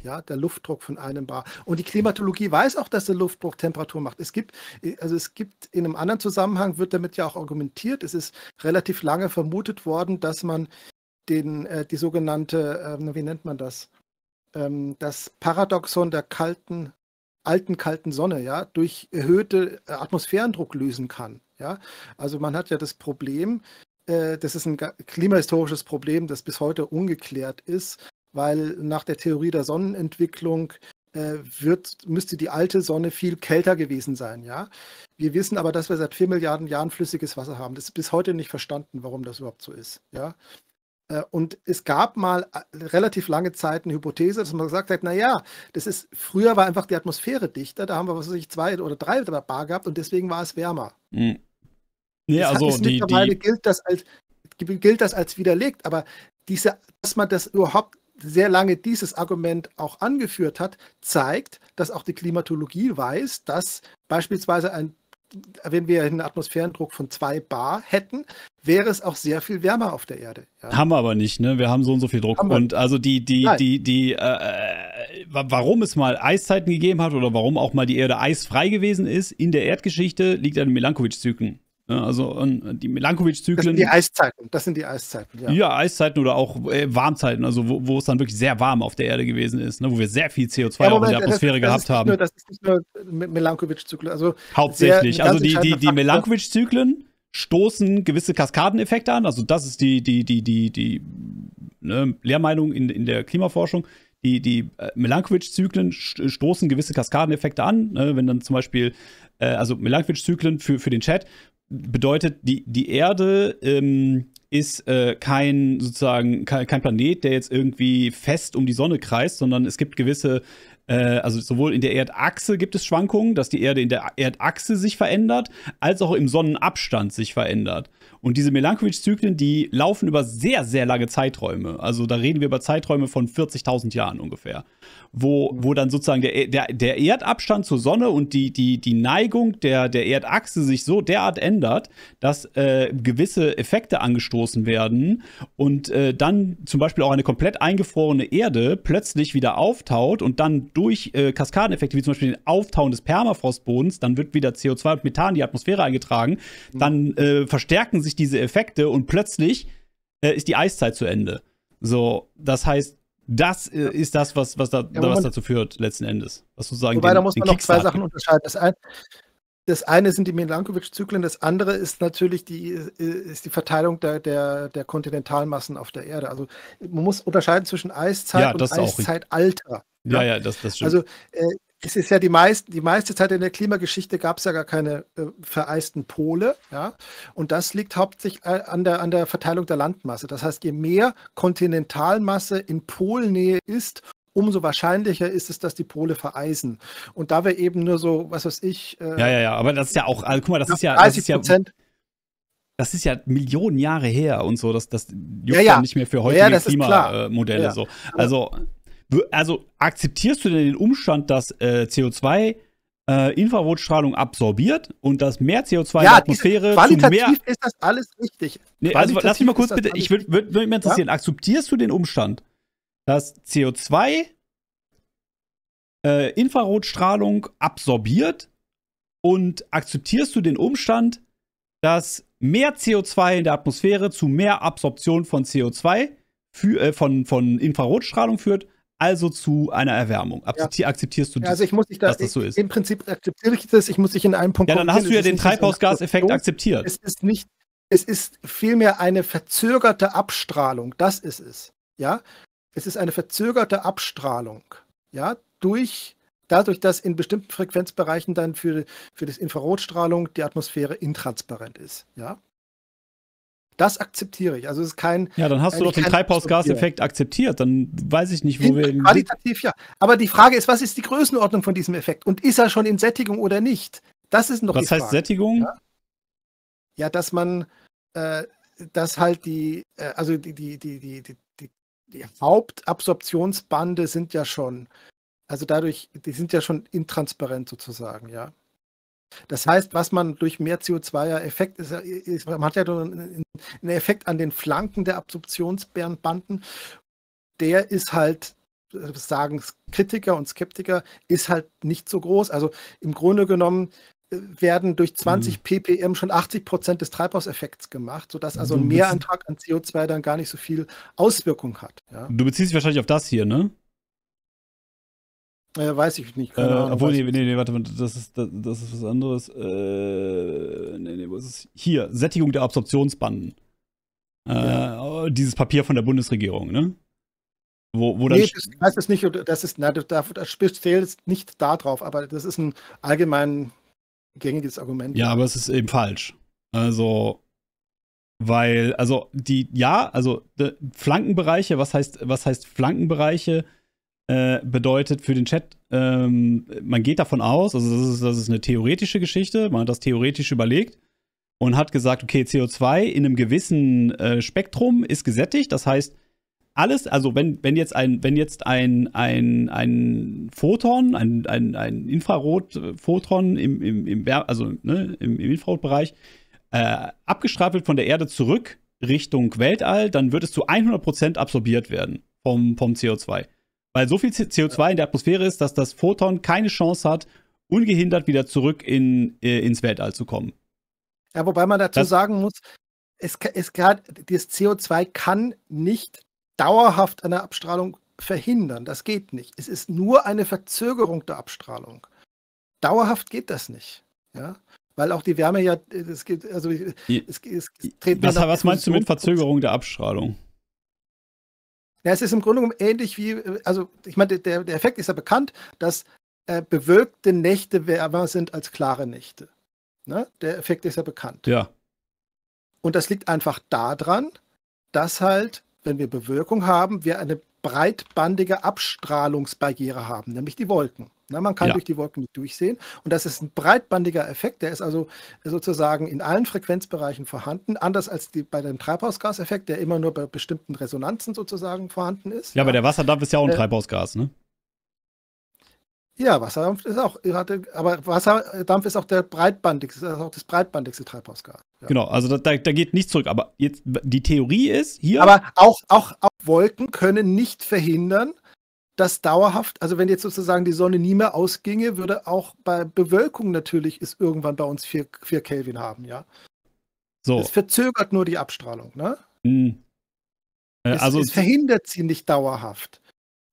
Ja, der Luftdruck von einem Bar. Und die Klimatologie weiß auch, dass der Luftdruck Temperatur macht. Es gibt, äh, also es gibt in einem anderen Zusammenhang wird damit ja auch argumentiert. Es ist relativ lange vermutet worden, dass man den, äh, die sogenannte, äh, wie nennt man das? Ähm, das Paradoxon der kalten, alten kalten Sonne, ja, durch erhöhte äh, Atmosphärendruck lösen kann. Ja, also man hat ja das Problem, äh, das ist ein klimahistorisches Problem, das bis heute ungeklärt ist, weil nach der Theorie der Sonnenentwicklung äh, wird, müsste die alte Sonne viel kälter gewesen sein, ja. Wir wissen aber, dass wir seit vier Milliarden Jahren flüssiges Wasser haben. Das ist bis heute nicht verstanden, warum das überhaupt so ist, ja. Äh, und es gab mal äh, relativ lange Zeit eine Hypothese, dass man gesagt hat, naja, das ist, früher war einfach die Atmosphäre dichter, da haben wir, was weiß ich, zwei oder drei Bar gehabt und deswegen war es wärmer. Mhm. Ja, das also die, mittlerweile die... Gilt, das als, gilt das als widerlegt, aber diese, dass man das überhaupt sehr lange dieses Argument auch angeführt hat, zeigt, dass auch die Klimatologie weiß, dass beispielsweise ein, wenn wir einen Atmosphärendruck von zwei Bar hätten, wäre es auch sehr viel wärmer auf der Erde. Ja. Haben wir aber nicht, ne? Wir haben so und so viel Druck. Und also die, die, Nein. die, die, äh, warum es mal Eiszeiten gegeben hat oder warum auch mal die Erde eisfrei gewesen ist in der Erdgeschichte, liegt an den Milankovic-Zyklen. Ne? Also die Melankovic-Zyklen. Das sind die Eiszeiten. Das sind die Eiszeiten, ja. Ja, Eiszeiten oder auch äh, Warmzeiten, also wo, wo, es dann wirklich sehr warm auf der Erde gewesen ist, ne? wo wir sehr viel CO2 ja, in der Atmosphäre das, gehabt das haben. Nur, das ist nicht nur Melankovic-Zyklen. Also Hauptsächlich. Sehr, also die, die, die Melankovic-Zyklen stoßen gewisse Kaskadeneffekte an. Also das ist die, die, die, die, die ne, Lehrmeinung in, in der Klimaforschung die, die äh, Melankovic-Zyklen stoßen gewisse Kaskadeneffekte an. Ne? Wenn dann zum Beispiel, äh, also Melankovic-Zyklen für, für den Chat, bedeutet, die, die Erde ähm, ist äh, kein sozusagen kein, kein, Planet, der jetzt irgendwie fest um die Sonne kreist, sondern es gibt gewisse, äh, also sowohl in der Erdachse gibt es Schwankungen, dass die Erde in der Erdachse sich verändert, als auch im Sonnenabstand sich verändert. Und diese Melankovitch-Zyklen, die laufen über sehr, sehr lange Zeiträume. Also da reden wir über Zeiträume von 40.000 Jahren ungefähr wo, wo dann sozusagen der, der, der Erdabstand zur Sonne und die, die, die Neigung der, der Erdachse sich so derart ändert, dass äh, gewisse Effekte angestoßen werden und äh, dann zum Beispiel auch eine komplett eingefrorene Erde plötzlich wieder auftaut und dann durch äh, Kaskadeneffekte, wie zum Beispiel den Auftauen des Permafrostbodens, dann wird wieder CO2 und Methan in die Atmosphäre eingetragen, mhm. dann äh, verstärken sich diese Effekte und plötzlich äh, ist die Eiszeit zu Ende. So, das heißt, das äh, ist das, was, was, da, ja, was dazu führt, letzten Endes. Was sozusagen Wobei, den, da muss man noch zwei Sachen unterscheiden. Das, ein, das eine sind die Milankovic-Zyklen, das andere ist natürlich die, äh, ist die Verteilung der, der, der Kontinentalmassen auf der Erde. Also man muss unterscheiden zwischen Eiszeit ja, und Eiszeitalter. Ja, ja, das, das stimmt. Also äh, es ist ja die, meist, die meiste Zeit in der Klimageschichte gab es ja gar keine äh, vereisten Pole. Ja? Und das liegt hauptsächlich äh, an der, an der Verteilung der Landmasse. Das heißt, je mehr Kontinentalmasse in Polnähe ist, umso wahrscheinlicher ist es, dass die Pole vereisen. Und da wir eben nur so, was weiß ich. Äh, ja, ja, ja, aber das ist ja auch, also, guck mal, das ist ja. 30 Prozent. das ist ja Millionen Jahre her und so, das, das juckt ja, ja. nicht mehr für heutige ja, Klimamodelle. So. Also, also akzeptierst du denn den Umstand, dass äh, CO2 äh, Infrarotstrahlung absorbiert und dass mehr CO2 ja, in der Atmosphäre qualitativ zu mehr ist das alles richtig. Nee, also lass mich mal kurz bitte, ich würde würd, würd mich interessieren, ja? akzeptierst du den Umstand, dass CO2 äh, Infrarotstrahlung absorbiert und akzeptierst du den Umstand, dass mehr CO2 in der Atmosphäre zu mehr Absorption von CO2 für, äh, von, von Infrarotstrahlung führt also zu einer Erwärmung. Akzeptier, ja. Akzeptierst du ja, also ich muss ich da, dass das so ist? Im Prinzip akzeptiere ich das, ich muss dich in einem Punkt. Ja, dann hast du ja den Treibhausgaseffekt akzeptiert. Es ist nicht, es ist vielmehr eine verzögerte Abstrahlung, das ist es. Ja, es ist eine verzögerte Abstrahlung. Ja, durch dadurch, dass in bestimmten Frequenzbereichen dann für, für das Infrarotstrahlung die Atmosphäre intransparent ist. Ja? Das akzeptiere ich. Also es ist kein. Ja, dann hast du äh, doch den Treibhausgaseffekt akzeptiert. Dann weiß ich nicht, wo in, wir. Qualitativ ja. Aber die Frage ist, was ist die Größenordnung von diesem Effekt? Und ist er schon in Sättigung oder nicht? Das ist noch was die Frage. Was heißt Sättigung? Ja? ja, dass man, äh, dass halt die, äh, also die, die, die, die, die, die, die Hauptabsorptionsbande sind ja schon, also dadurch, die sind ja schon intransparent sozusagen, ja. Das heißt, was man durch mehr CO2-Effekt ist, ist, man hat ja einen Effekt an den Flanken der Absorptionsbärenbanden. Der ist halt, äh, sagen Kritiker und Skeptiker, ist halt nicht so groß. Also im Grunde genommen äh, werden durch 20 mhm. ppm schon 80 Prozent des Treibhauseffekts gemacht, sodass also ein Mehrantrag an CO2 dann gar nicht so viel Auswirkung hat. Ja. Du beziehst dich wahrscheinlich auf das hier, ne? Ja, weiß ich nicht. Keine äh, obwohl, nee, nee, nee, warte, das ist, das, das ist was anderes. Äh, nee, nee, wo ist es? Hier, Sättigung der Absorptionsbanden. Äh, ja. dieses Papier von der Bundesregierung, ne? Wo, wo nee, das, das ist nicht, das ist, nein, da, da zählst nicht da drauf, aber das ist ein allgemein gängiges Argument. Ja, aber es ist eben falsch. Also, weil, also die, ja, also Flankenbereiche, was heißt, was heißt Flankenbereiche? äh, bedeutet für den Chat, ähm, man geht davon aus, also das ist, das ist eine theoretische Geschichte, man hat das theoretisch überlegt und hat gesagt, okay, CO2 in einem gewissen äh, Spektrum ist gesättigt. Das heißt, alles, also wenn, wenn jetzt ein, wenn jetzt ein, ein, ein Photon, ein, ein, ein Infrarot-Photon im, im, im, also, ne, im, im Infrarotbereich äh, abgestrahlt wird von der Erde zurück Richtung Weltall, dann wird es zu 100% absorbiert werden vom, vom CO2. Weil so viel CO2 in der Atmosphäre ist, dass das Photon keine Chance hat, ungehindert wieder zurück in, äh, ins Weltall zu kommen. Ja, wobei man dazu das, sagen muss, es, es grad, das CO2 kann nicht dauerhaft eine Abstrahlung verhindern. Das geht nicht. Es ist nur eine Verzögerung der Abstrahlung. Dauerhaft geht das nicht. Ja? Weil auch die Wärme ja, es äh, geht, also es, es, es treten was, was meinst du mit Verzögerung der Abstrahlung? Ja, es ist im Grunde genommen ähnlich wie, äh, also ich meine, der, der Effekt ist ja bekannt, dass äh, bewölkte Nächte wärmer sind als klare Nächte. Ne? Der Effekt ist ja bekannt. Ja. Und das liegt einfach daran, dass halt, wenn wir Bewölkung haben, wir eine breitbandige Abstrahlungsbarriere haben, nämlich die Wolken. Na, man kann ja. durch die Wolken nicht durchsehen. Und das ist ein breitbandiger Effekt, der ist also sozusagen in allen Frequenzbereichen vorhanden, anders als die, bei dem Treibhausgaseffekt, der immer nur bei bestimmten Resonanzen sozusagen vorhanden ist. Ja, ja. aber der Wasserdampf ist ja auch ein äh, Treibhausgas, ne? Ja, Wasserdampf ist auch, aber Wasserdampf ist auch der breitbandigste, das ist also auch das breitbandigste Treibhausgas. Ja. Genau, also da, da geht nichts zurück. Aber jetzt die Theorie ist hier. Aber auch, auch, auch Wolken können nicht verhindern, das dauerhaft, also wenn jetzt sozusagen die Sonne nie mehr ausginge, würde auch bei Bewölkung natürlich ist irgendwann bei uns 4, 4 Kelvin haben, ja. So. Es verzögert nur die Abstrahlung, ne? Mhm. Äh, es, also es verhindert sie nicht dauerhaft.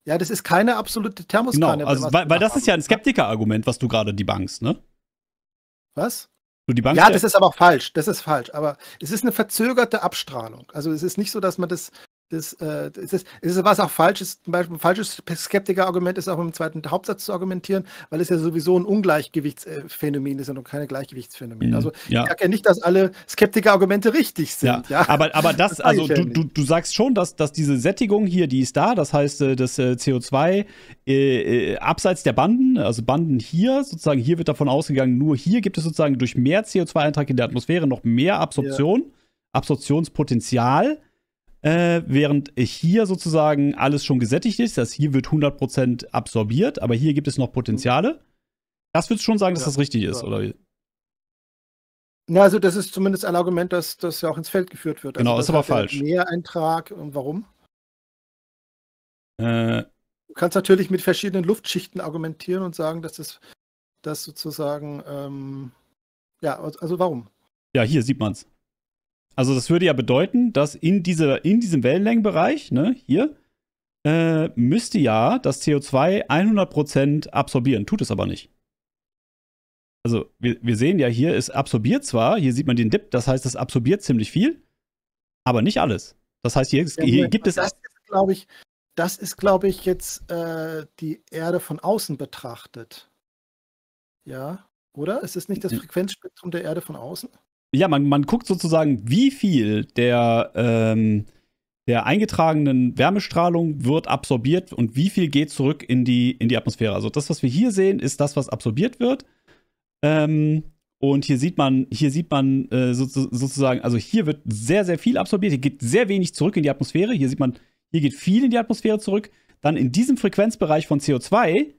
Ja, das ist keine absolute Thermoskanne. Genau, also, weil, weil das ist ja ein Skeptiker-Argument, was du gerade debunkst, ne? Was? Du debunkst ja, das ist aber auch falsch. Das ist falsch. Aber es ist eine verzögerte Abstrahlung. Also es ist nicht so, dass man das das, äh, das, ist, das ist was auch falsches, zum Beispiel ein falsches Skeptiker-Argument ist auch im zweiten Hauptsatz zu argumentieren, weil es ja sowieso ein Ungleichgewichtsphänomen ist und keine Gleichgewichtsphänomen. Mhm. Also ja. ich sage ja nicht, dass alle Skeptiker-Argumente richtig sind. Ja. ja. Aber, aber das, das also du, du, du sagst schon, dass, dass diese Sättigung hier, die ist da, das heißt, äh, das äh, CO2 äh, äh, abseits der Banden, also Banden hier, sozusagen hier wird davon ausgegangen, nur hier gibt es sozusagen durch mehr CO2-Eintrag in der Atmosphäre noch mehr Absorption, ja. Absorptionspotenzial äh, während hier sozusagen alles schon gesättigt ist, das hier wird 100% absorbiert, aber hier gibt es noch Potenziale. Das würdest du schon sagen, dass ja, das richtig ja. ist, oder? Na, also das ist zumindest ein Argument, das, das ja auch ins Feld geführt wird. Genau, also, ist aber falsch. Mehr Eintrag und warum? Äh, du kannst natürlich mit verschiedenen Luftschichten argumentieren und sagen, dass das, das sozusagen, ähm, ja, also warum? Ja, hier sieht man es. Also das würde ja bedeuten, dass in, diese, in diesem Wellenlängenbereich, ne, hier, äh, müsste ja das CO2 100% absorbieren. Tut es aber nicht. Also wir, wir sehen ja hier, es absorbiert zwar, hier sieht man den Dip, das heißt, es absorbiert ziemlich viel, aber nicht alles. Das heißt, hier, hier gibt es... Das ist, glaube ich, das ich, jetzt äh, die Erde von außen betrachtet. Ja, oder? Ist es nicht das Frequenzspektrum der Erde von außen? ja, man, man guckt sozusagen, wie viel der, ähm, der eingetragenen Wärmestrahlung wird absorbiert und wie viel geht zurück in die, in die Atmosphäre. Also das, was wir hier sehen, ist das, was absorbiert wird. Ähm, und hier sieht man, hier sieht man äh, so, sozusagen, also hier wird sehr, sehr viel absorbiert. Hier geht sehr wenig zurück in die Atmosphäre. Hier sieht man, hier geht viel in die Atmosphäre zurück. Dann in diesem Frequenzbereich von CO2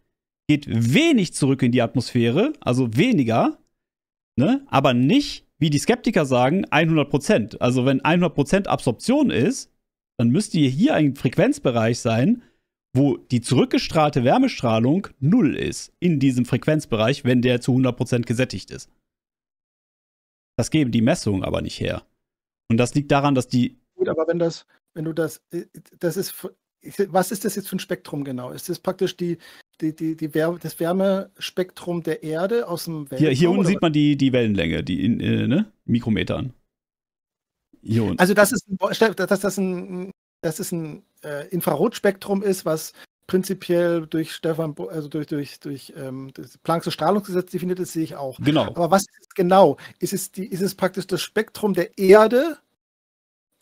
geht wenig zurück in die Atmosphäre, also weniger, ne? aber nicht wie die Skeptiker sagen, 100 Also wenn 100 Absorption ist, dann müsste hier ein Frequenzbereich sein, wo die zurückgestrahlte Wärmestrahlung null ist in diesem Frequenzbereich, wenn der zu 100 gesättigt ist. Das geben die Messungen aber nicht her. Und das liegt daran, dass die. Gut, aber wenn das, wenn du das, äh, das ist, was ist das jetzt für ein Spektrum genau? Ist das praktisch die, die, die, die Wärme, das Wärmespektrum der Erde aus dem Weltraum. Hier, hier unten sieht man die, die Wellenlänge, die in äh, ne? Mikrometern. Hier unten. Also das ist, dass das ein, dass das ein äh, Infrarotspektrum ist, was prinzipiell durch Stefan, also durch, durch, durch ähm, das Planck's Strahlungsgesetz definiert ist, sehe ich auch. Genau. Aber was ist es genau? Ist es, die, ist es praktisch das Spektrum der Erde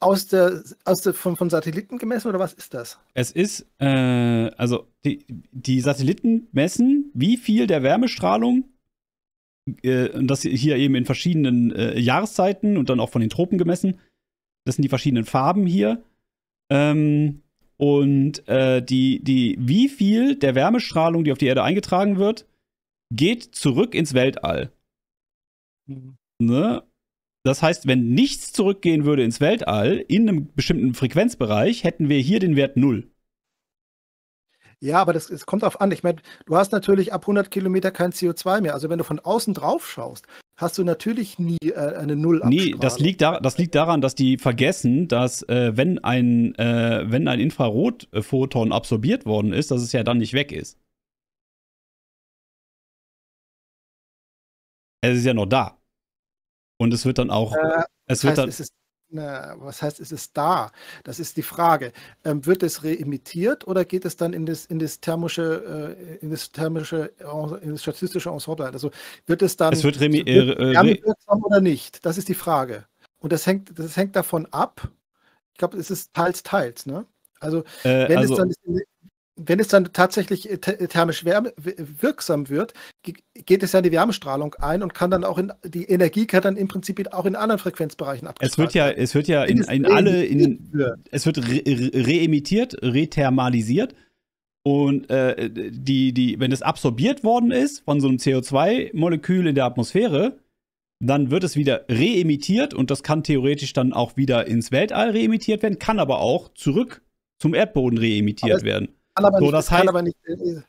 aus der, aus der, von, von Satelliten gemessen oder was ist das? Es ist, äh, also die, die Satelliten messen, wie viel der Wärmestrahlung, äh, das hier eben in verschiedenen äh, Jahreszeiten und dann auch von den Tropen gemessen, das sind die verschiedenen Farben hier, ähm, und äh, die, die, wie viel der Wärmestrahlung, die auf die Erde eingetragen wird, geht zurück ins Weltall. Mhm. Ne? Das heißt, wenn nichts zurückgehen würde ins Weltall, in einem bestimmten Frequenzbereich, hätten wir hier den Wert Null. Ja, aber das, das kommt darauf an. Ich meine, du hast natürlich ab 100 Kilometer kein CO2 mehr. Also wenn du von außen drauf schaust, hast du natürlich nie äh, eine Null. Nee, das liegt, da, das liegt daran, dass die vergessen, dass äh, wenn ein, äh, wenn ein Infrarotphoton absorbiert worden ist, dass es ja dann nicht weg ist. Es ist ja noch da. Und es wird dann auch. Äh, es wird heißt, dann, es ist, na, was heißt, es da? Das ist die Frage. Ähm, wird es reimitiert oder geht es dann in das, in das thermische, äh, in das thermische, in das statistische Ensemble? Also wird es dann. Es wird, remi wird äh, re oder nicht? Das ist die Frage. Und das hängt, das hängt davon ab. Ich glaube, es ist teils, teils, ne? Also, äh, wenn also, es dann wenn es dann tatsächlich thermisch wärme, wirksam wird, geht es ja in die Wärmestrahlung ein und kann dann auch in die Energie kann dann im Prinzip auch in anderen Frequenzbereichen abgestrahlt Es wird ja, es wird ja in, in alle, in, es wird reemittiert, re rethermalisiert und äh, die, die, wenn es absorbiert worden ist von so einem CO2-Molekül in der Atmosphäre, dann wird es wieder reemittiert und das kann theoretisch dann auch wieder ins Weltall reemittiert werden, kann aber auch zurück zum Erdboden reemittiert werden kann aber so, nicht, das heißt, kann aber nicht, äh,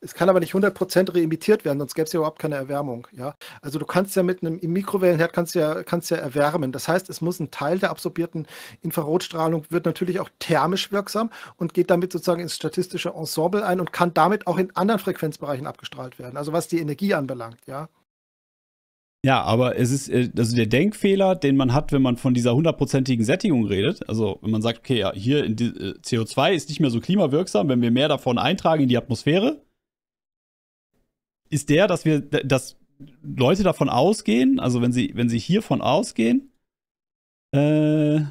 es kann aber nicht 100% reimitiert werden, sonst gäbe es ja überhaupt keine Erwärmung. Ja? Also du kannst ja mit einem Mikrowellenherd kannst ja, kannst ja erwärmen. Das heißt, es muss ein Teil der absorbierten Infrarotstrahlung wird natürlich auch thermisch wirksam und geht damit sozusagen ins statistische Ensemble ein und kann damit auch in anderen Frequenzbereichen abgestrahlt werden. Also was die Energie anbelangt, ja. Ja, aber es ist, äh, also der Denkfehler, den man hat, wenn man von dieser hundertprozentigen Sättigung redet, also wenn man sagt, okay, ja, hier die, äh, CO2 ist nicht mehr so klimawirksam, wenn wir mehr davon eintragen in die Atmosphäre, ist der, dass wir, dass Leute davon ausgehen, also wenn sie, wenn sie hiervon ausgehen, äh, äh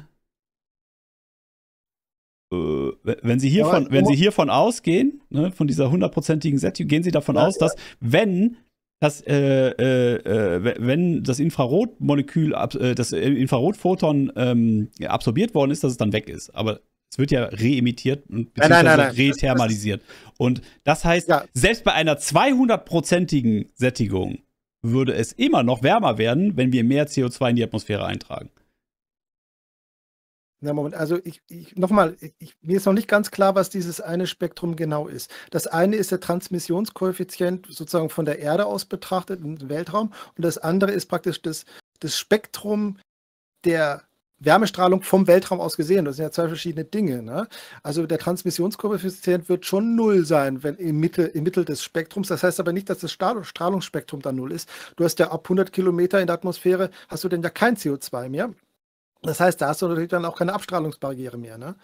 wenn sie hiervon, wenn sie hiervon ausgehen, ne, von dieser hundertprozentigen Sättigung, gehen sie davon aus, dass wenn dass äh, äh, äh wenn das Infrarotmolekül, äh, das Infrarotphoton ähm, absorbiert worden ist, dass es dann weg ist. Aber es wird ja reemittiert und beziehungsweise nein, nein, rethermalisiert. Und das heißt, ja. selbst bei einer 200-prozentigen Sättigung würde es immer noch wärmer werden, wenn wir mehr CO2 in die Atmosphäre eintragen. Na Moment, also ich, ich nochmal, mir ist noch nicht ganz klar, was dieses eine Spektrum genau ist. Das eine ist der Transmissionskoeffizient sozusagen von der Erde aus betrachtet im Weltraum und das andere ist praktisch das, das Spektrum der Wärmestrahlung vom Weltraum aus gesehen. Das sind ja zwei verschiedene Dinge. Ne? Also der Transmissionskoeffizient wird schon null sein, wenn im Mittel, im Mittel des Spektrums. Das heißt aber nicht, dass das Strahlungsspektrum dann null ist. Du hast ja ab 100 Kilometer in der Atmosphäre hast du denn ja kein CO2 mehr das heißt, da hast du natürlich dann auch keine Abstrahlungsbarriere mehr, ne?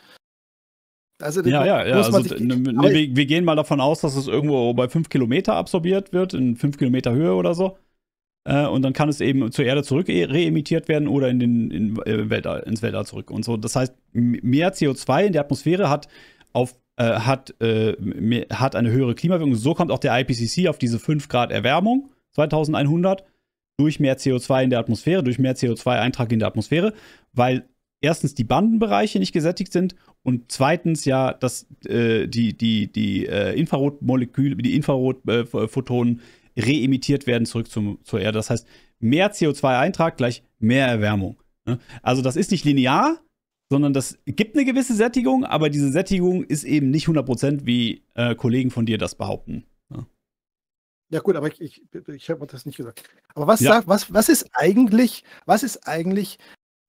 Also ja, ja, ja. Also, ne, ne, wir, wir, gehen mal davon aus, dass es irgendwo bei 5 Kilometer absorbiert wird, in 5 Kilometer Höhe oder so. Äh, und dann kann es eben zur Erde zurück e, reemittiert werden oder in den, in, äh, Weltall, ins Weltall zurück und so. Das heißt, mehr CO2 in der Atmosphäre hat, auf, äh, hat, äh, hat eine höhere Klimawirkung. So kommt auch der IPCC auf diese 5 Grad Erwärmung 2100 durch mehr CO2 in der Atmosphäre, durch mehr CO2-Eintrag in der Atmosphäre, weil erstens die Bandenbereiche nicht gesättigt sind und zweitens ja, dass äh, die, die, die äh, Infrarotmoleküle, die Infrarotphotonen äh, reemittiert werden zurück zum, zur Erde. Das heißt, mehr CO2-Eintrag gleich mehr Erwärmung. Ne? Also das ist nicht linear, sondern das gibt eine gewisse Sättigung, aber diese Sättigung ist eben nicht 100%, wie äh, Kollegen von dir das behaupten. Ja gut, aber ich, ich, ich habe das nicht gesagt. Aber was, ja. sagt, was, was, ist eigentlich, was ist eigentlich,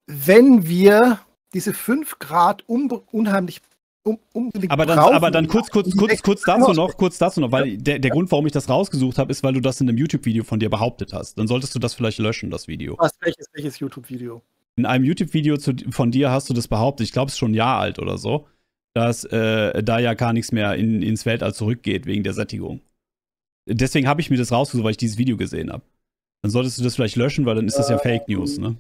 wenn wir diese 5 Grad un, unheimlich um, unbedingt aber dann, brauchen, aber dann kurz, kurz, kurz, kurz dazu noch, kurz dazu noch, weil ja. der, der ja. Grund, warum ich das rausgesucht habe, ist, weil du das in einem YouTube-Video von dir behauptet hast. Dann solltest du das vielleicht löschen, das Video. Was, welches, welches YouTube-Video? In einem YouTube-Video von dir hast du das behauptet, ich glaube, es ist schon ein Jahr alt oder so, dass äh, da ja gar nichts mehr in, ins Weltall zurückgeht wegen der Sättigung deswegen habe ich mir das rausgesucht, weil ich dieses Video gesehen habe. Dann solltest du das vielleicht löschen, weil dann ist das ja ähm. Fake News, ne?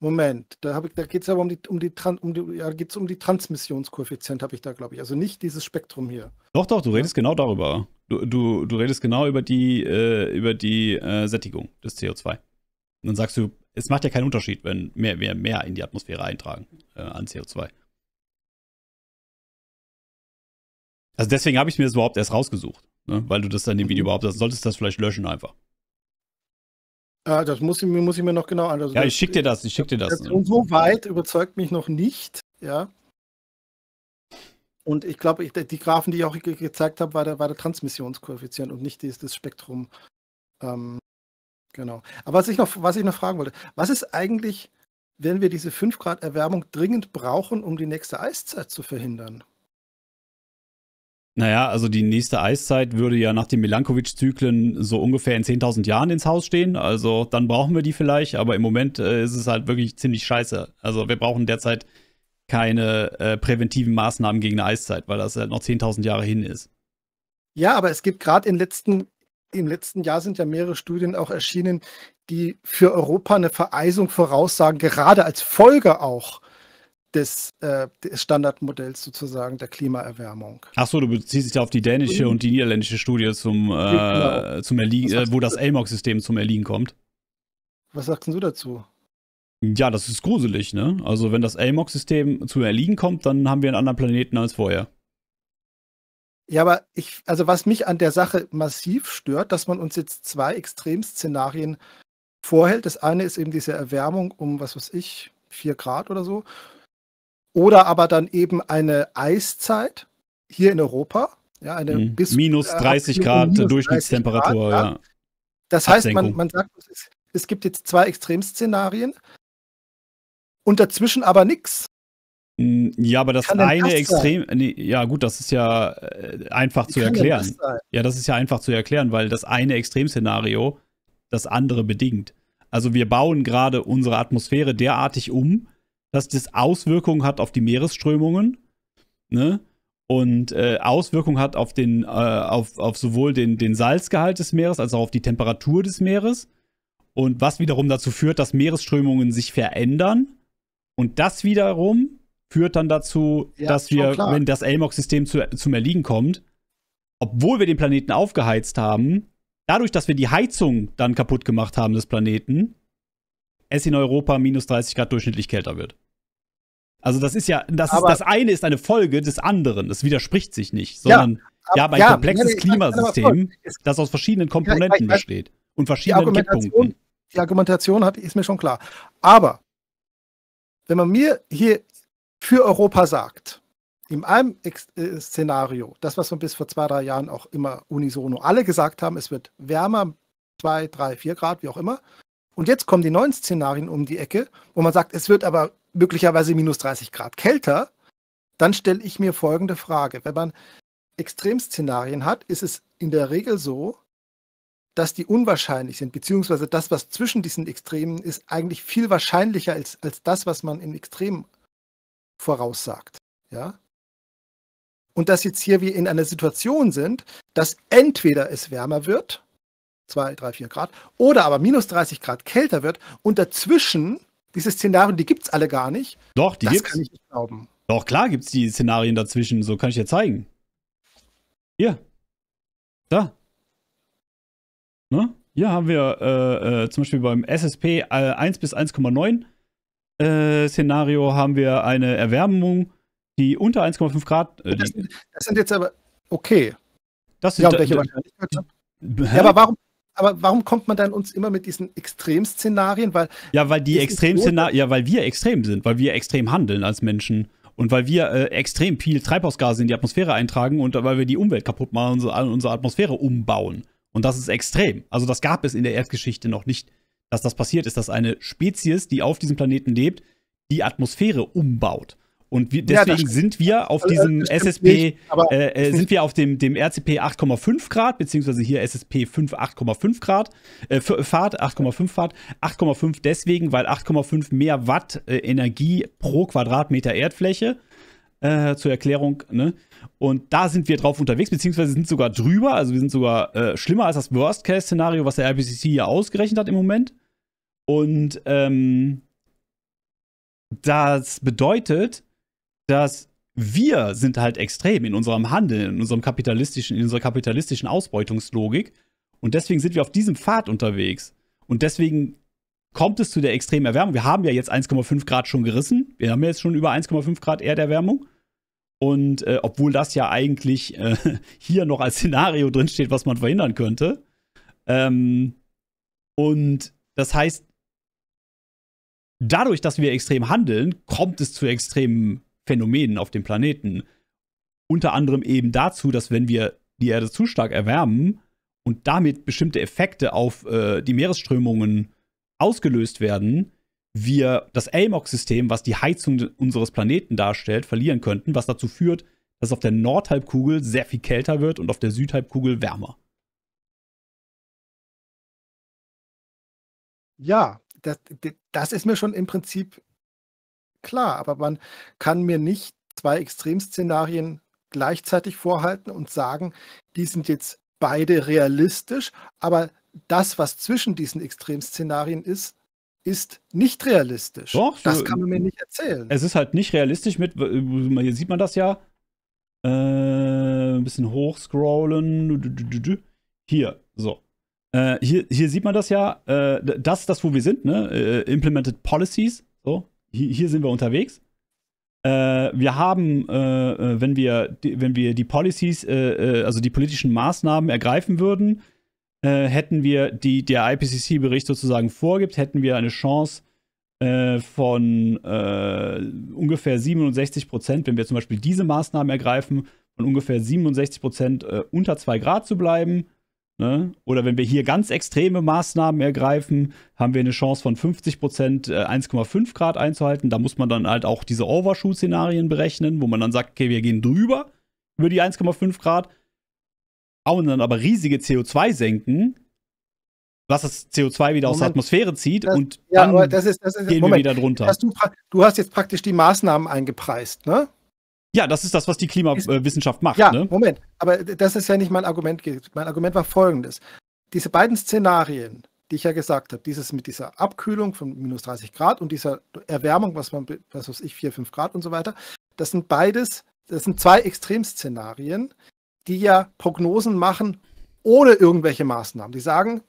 Moment, da, da geht es aber um die, um die, um die ja, geht's um die Transmissionskoeffizient, habe ich da, glaube ich. Also nicht dieses Spektrum hier. Doch, doch, du redest ja. genau darüber. Du, du, du redest genau über die, äh, über die äh, Sättigung des CO2. Und dann sagst du, es macht ja keinen Unterschied, wenn mehr, mehr, mehr in die Atmosphäre eintragen äh, an CO2. Also deswegen habe ich mir das überhaupt erst rausgesucht. Ne? Weil du das dann im Video überhaupt mhm. hast. Solltest das vielleicht löschen einfach. Ah, das muss ich, muss ich mir noch genau anschauen. ja, ich schicke dir das, ich schicke dir das. und also, ne? so weit überzeugt mich noch nicht, ja. Und ich glaube, die Graphen, die ich auch ge gezeigt habe, war der, war der Transmissionskoeffizient und nicht dieses, das Spektrum. Ähm, genau. Aber was ich, noch, was ich noch fragen wollte, was ist eigentlich, wenn wir diese 5 Grad Erwärmung dringend brauchen, um die nächste Eiszeit zu verhindern? Naja, also die nächste Eiszeit würde ja nach den Milankovic-Zyklen so ungefähr in 10.000 Jahren ins Haus stehen. Also dann brauchen wir die vielleicht, aber im Moment äh, ist es halt wirklich ziemlich scheiße. Also wir brauchen derzeit keine äh, präventiven Maßnahmen gegen eine Eiszeit, weil das halt noch 10.000 Jahre hin ist. Ja, aber es gibt gerade im letzten, im letzten Jahr sind ja mehrere Studien auch erschienen, die für Europa eine Vereisung voraussagen, gerade als Folge auch des, äh, des Standardmodells sozusagen der Klimaerwärmung. Ach so, du beziehst dich ja auf die dänische und die niederländische Studie zum, äh, genau. zum Erliegen, äh, wo das Elmog-System zum Erliegen kommt. Was sagst du dazu? Ja, das ist gruselig, ne? Also wenn das Elmog-System zum Erliegen kommt, dann haben wir einen anderen Planeten als vorher. Ja, aber ich, also was mich an der Sache massiv stört, dass man uns jetzt zwei Extremszenarien vorhält. Das eine ist eben diese Erwärmung um, was weiß ich, 4 Grad oder so. Oder aber dann eben eine Eiszeit hier in Europa. Ja, eine mhm. bis, minus 30 äh, Grad minus Durchschnittstemperatur. Grad, ja. Das heißt, man, man sagt, es, es gibt jetzt zwei Extremszenarien und dazwischen aber nichts. Hm, ja, aber das eine das extrem, nee, ja gut, das ist ja äh, einfach Wie zu erklären. Das ja, das ist ja einfach zu erklären, weil das eine Extremszenario das andere bedingt. Also wir bauen gerade unsere Atmosphäre derartig um, dass das Auswirkungen hat auf die Meeresströmungen, ne? Und äh, Auswirkungen hat auf den, äh, auf, auf sowohl den, den Salzgehalt des Meeres als auch auf die Temperatur des Meeres. Und was wiederum dazu führt, dass Meeresströmungen sich verändern. Und das wiederum führt dann dazu, ja, dass wir, klar. wenn das Elmog-System zu, zum Erliegen kommt, obwohl wir den Planeten aufgeheizt haben, dadurch, dass wir die Heizung dann kaputt gemacht haben des Planeten, es in Europa minus 30 Grad durchschnittlich kälter wird. Also das ist ja, das, aber ist, das eine ist eine Folge des anderen. Das widerspricht sich nicht, sondern ja, wir haben ein komplexes ja, Klimasystem, das aus verschiedenen Komponenten weiß, besteht und verschiedenen Kipppunkten. Die Argumentation hat, ist mir schon klar. Aber wenn man mir hier für Europa sagt, in einem äh, Szenario, das, was wir bis vor zwei, drei Jahren auch immer unisono alle gesagt haben, es wird wärmer, zwei, drei, vier Grad, wie auch immer. Und jetzt kommen die neuen Szenarien um die Ecke, wo man sagt, es wird aber möglicherweise minus 30 Grad kälter, dann stelle ich mir folgende Frage. Wenn man Extremszenarien hat, ist es in der Regel so, dass die unwahrscheinlich sind, beziehungsweise das, was zwischen diesen Extremen ist, eigentlich viel wahrscheinlicher als, als das, was man im Extrem voraussagt. Ja? Und dass jetzt hier wir in einer Situation sind, dass entweder es wärmer wird, 2, 3, 4 Grad, oder aber minus 30 Grad kälter wird und dazwischen diese Szenarien, die gibt es alle gar nicht. Doch, die das gibt's. kann ich nicht glauben. Doch, klar gibt es die Szenarien dazwischen, so kann ich dir zeigen. Hier. Da. Ne? Hier haben wir äh, äh, zum Beispiel beim SSP äh, 1 bis 1,9 äh, Szenario haben wir eine Erwärmung, die unter 1,5 Grad äh, das sind, das, sind jetzt aber okay. Das sind ja, welche da, Wahrscheinlichkeit? Ja, aber warum, aber warum kommt man dann uns immer mit diesen Extremszenarien? Weil ja, weil die Extremszenarien, ja, weil wir extrem sind, weil wir extrem handeln als Menschen und weil wir äh, extrem viel Treibhausgase in die Atmosphäre eintragen und weil wir die Umwelt kaputt machen und unsere Atmosphäre umbauen. Und das ist extrem. Also das gab es in der Erdgeschichte noch nicht, dass das passiert ist, dass eine Spezies, die auf diesem Planeten lebt, die Atmosphäre umbaut. Und wir, deswegen ja, sind wir auf also, diesem SSP, nicht, äh, äh sind wir auf dem, dem RCP 8,5 Grad, beziehungsweise hier SSP 5 8,5 Grad, äh, Fahrt, 8,5 Fahrt, 8,5 deswegen, weil 8,5 mehr Watt äh, Energie pro Quadratmeter Erdfläche äh, zur Erklärung, ne? Und da sind wir drauf unterwegs, beziehungsweise sind sogar drüber, also wir sind sogar äh, schlimmer als das Worst-Case-Szenario, was der IPCC hier ausgerechnet hat im Moment. Und ähm, das bedeutet, dass wir sind halt extrem in unserem Handeln, in unserem kapitalistischen, in unserer kapitalistischen Ausbeutungslogik. Und deswegen sind wir auf diesem Pfad unterwegs. Und deswegen kommt es zu der extremen Erwärmung. Wir haben ja jetzt 1,5 Grad schon gerissen. Wir haben jetzt schon über 1,5 Grad Erderwärmung. Und äh, obwohl das ja eigentlich äh, hier noch als Szenario drinsteht, was man verhindern könnte. Ähm, und das heißt, dadurch, dass wir extrem handeln, kommt es zu extremen Phänomenen auf dem Planeten. Unter anderem eben dazu, dass wenn wir die Erde zu stark erwärmen und damit bestimmte Effekte auf äh, die Meeresströmungen ausgelöst werden, wir das Elmog-System, was die Heizung unseres Planeten darstellt, verlieren könnten, was dazu führt, dass es auf der Nordhalbkugel sehr viel kälter wird und auf der Südhalbkugel wärmer. Ja, das, das ist mir schon im Prinzip Klar, aber man kann mir nicht zwei Extremszenarien gleichzeitig vorhalten und sagen, die sind jetzt beide realistisch, aber das, was zwischen diesen Extremszenarien ist, ist nicht realistisch. Doch, das kann man mir nicht erzählen. Es ist halt nicht realistisch mit, äh, hier sieht man das ja. Äh, ein bisschen hochscrollen. Hier, so. Äh, hier, hier sieht man das ja. Äh, das ist das, wo wir sind, ne? Äh, implemented Policies. So hier, hier sind wir unterwegs. Äh, wir haben, äh, äh wenn, wir, die, wenn wir die Policies, äh, äh also die politischen Maßnahmen ergreifen würden, äh, hätten wir, die der IPCC-Bericht sozusagen vorgibt, hätten wir eine Chance von ungefähr 67 Prozent, wenn wir zum Beispiel diese Maßnahmen ergreifen, von ungefähr 67 Prozent unter 2 Grad zu bleiben Ne? Oder wenn wir hier ganz extreme Maßnahmen ergreifen, haben wir eine Chance von 50 Prozent 1,5 äh, Grad einzuhalten. Da muss man dann halt auch diese Overshoot-Szenarien berechnen, wo man dann sagt, okay, wir gehen drüber über die 1,5 Grad, hauen dann aber riesige CO2-Senken, was das CO2 wieder Moment. aus der Atmosphäre zieht das, und ja, dann das ist, das ist, gehen Moment. wir wieder drunter. Du, du hast jetzt praktisch die Maßnahmen eingepreist, ne? Ja, das ist das, was die Klimawissenschaft macht. Ja, ne? Moment. Aber das ist ja nicht mein Argument. Mein Argument war folgendes. Diese beiden Szenarien, die ich ja gesagt habe, dieses mit dieser Abkühlung von minus 30 Grad und dieser Erwärmung, was man, was weiß ich, 4, 5 Grad und so weiter, das sind beides, das sind zwei Extremszenarien, die ja Prognosen machen ohne irgendwelche Maßnahmen. Die sagen,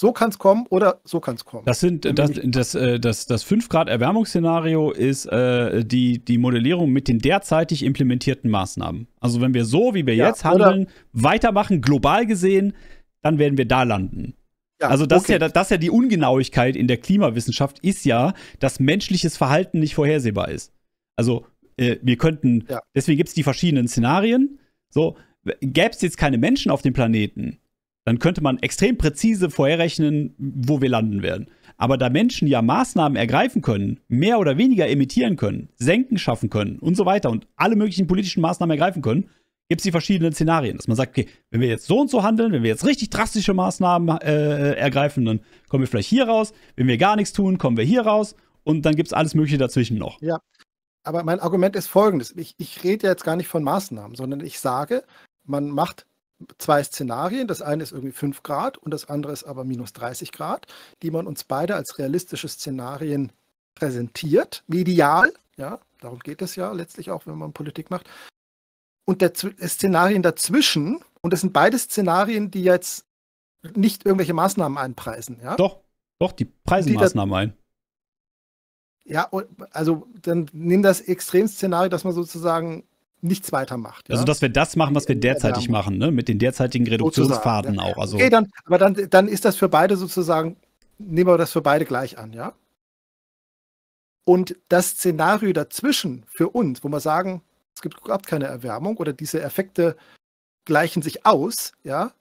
so kann es kommen oder so kann es kommen. Das sind äh, das, das, das, das 5 Grad Erwärmungsszenario ist äh, die, die Modellierung mit den derzeitig implementierten Maßnahmen. Also wenn wir so, wie wir ja, jetzt handeln, weitermachen, global gesehen, dann werden wir da landen. Ja, also das, okay. ist ja, das ist ja die Ungenauigkeit in der Klimawissenschaft, ist ja, dass menschliches Verhalten nicht vorhersehbar ist. Also äh, wir könnten, ja. deswegen gibt es die verschiedenen Szenarien. So, gäbe es jetzt keine Menschen auf dem Planeten, dann könnte man extrem präzise vorherrechnen, wo wir landen werden. Aber da Menschen ja Maßnahmen ergreifen können, mehr oder weniger emittieren können, Senken schaffen können und so weiter und alle möglichen politischen Maßnahmen ergreifen können, gibt es die verschiedenen Szenarien. Dass man sagt, okay, wenn wir jetzt so und so handeln, wenn wir jetzt richtig drastische Maßnahmen äh, ergreifen, dann kommen wir vielleicht hier raus. Wenn wir gar nichts tun, kommen wir hier raus. Und dann gibt es alles Mögliche dazwischen noch. Ja, aber mein Argument ist folgendes. Ich, ich rede jetzt gar nicht von Maßnahmen, sondern ich sage, man macht zwei Szenarien. Das eine ist irgendwie 5 Grad und das andere ist aber minus 30 Grad, die man uns beide als realistische Szenarien präsentiert, medial. Ja, darum geht es ja letztlich auch, wenn man Politik macht. Und der äh, Szenarien dazwischen, und das sind beide Szenarien, die jetzt nicht irgendwelche Maßnahmen einpreisen. Ja? Doch, doch, die preisen die Maßnahmen ein. Ja, also dann nimm das Extremszenario, dass man sozusagen nichts weiter macht. Also, ja? Also, dass wir das machen, was wir derzeitig ja, machen, ne? mit den derzeitigen Reduktionsfaden ja. auch. Also okay, dann, aber dann, dann ist das für beide sozusagen, nehmen wir das für beide gleich an, ja? Und das Szenario dazwischen für uns, wo wir sagen, es gibt überhaupt keine Erwärmung oder diese Effekte gleichen sich aus, ja,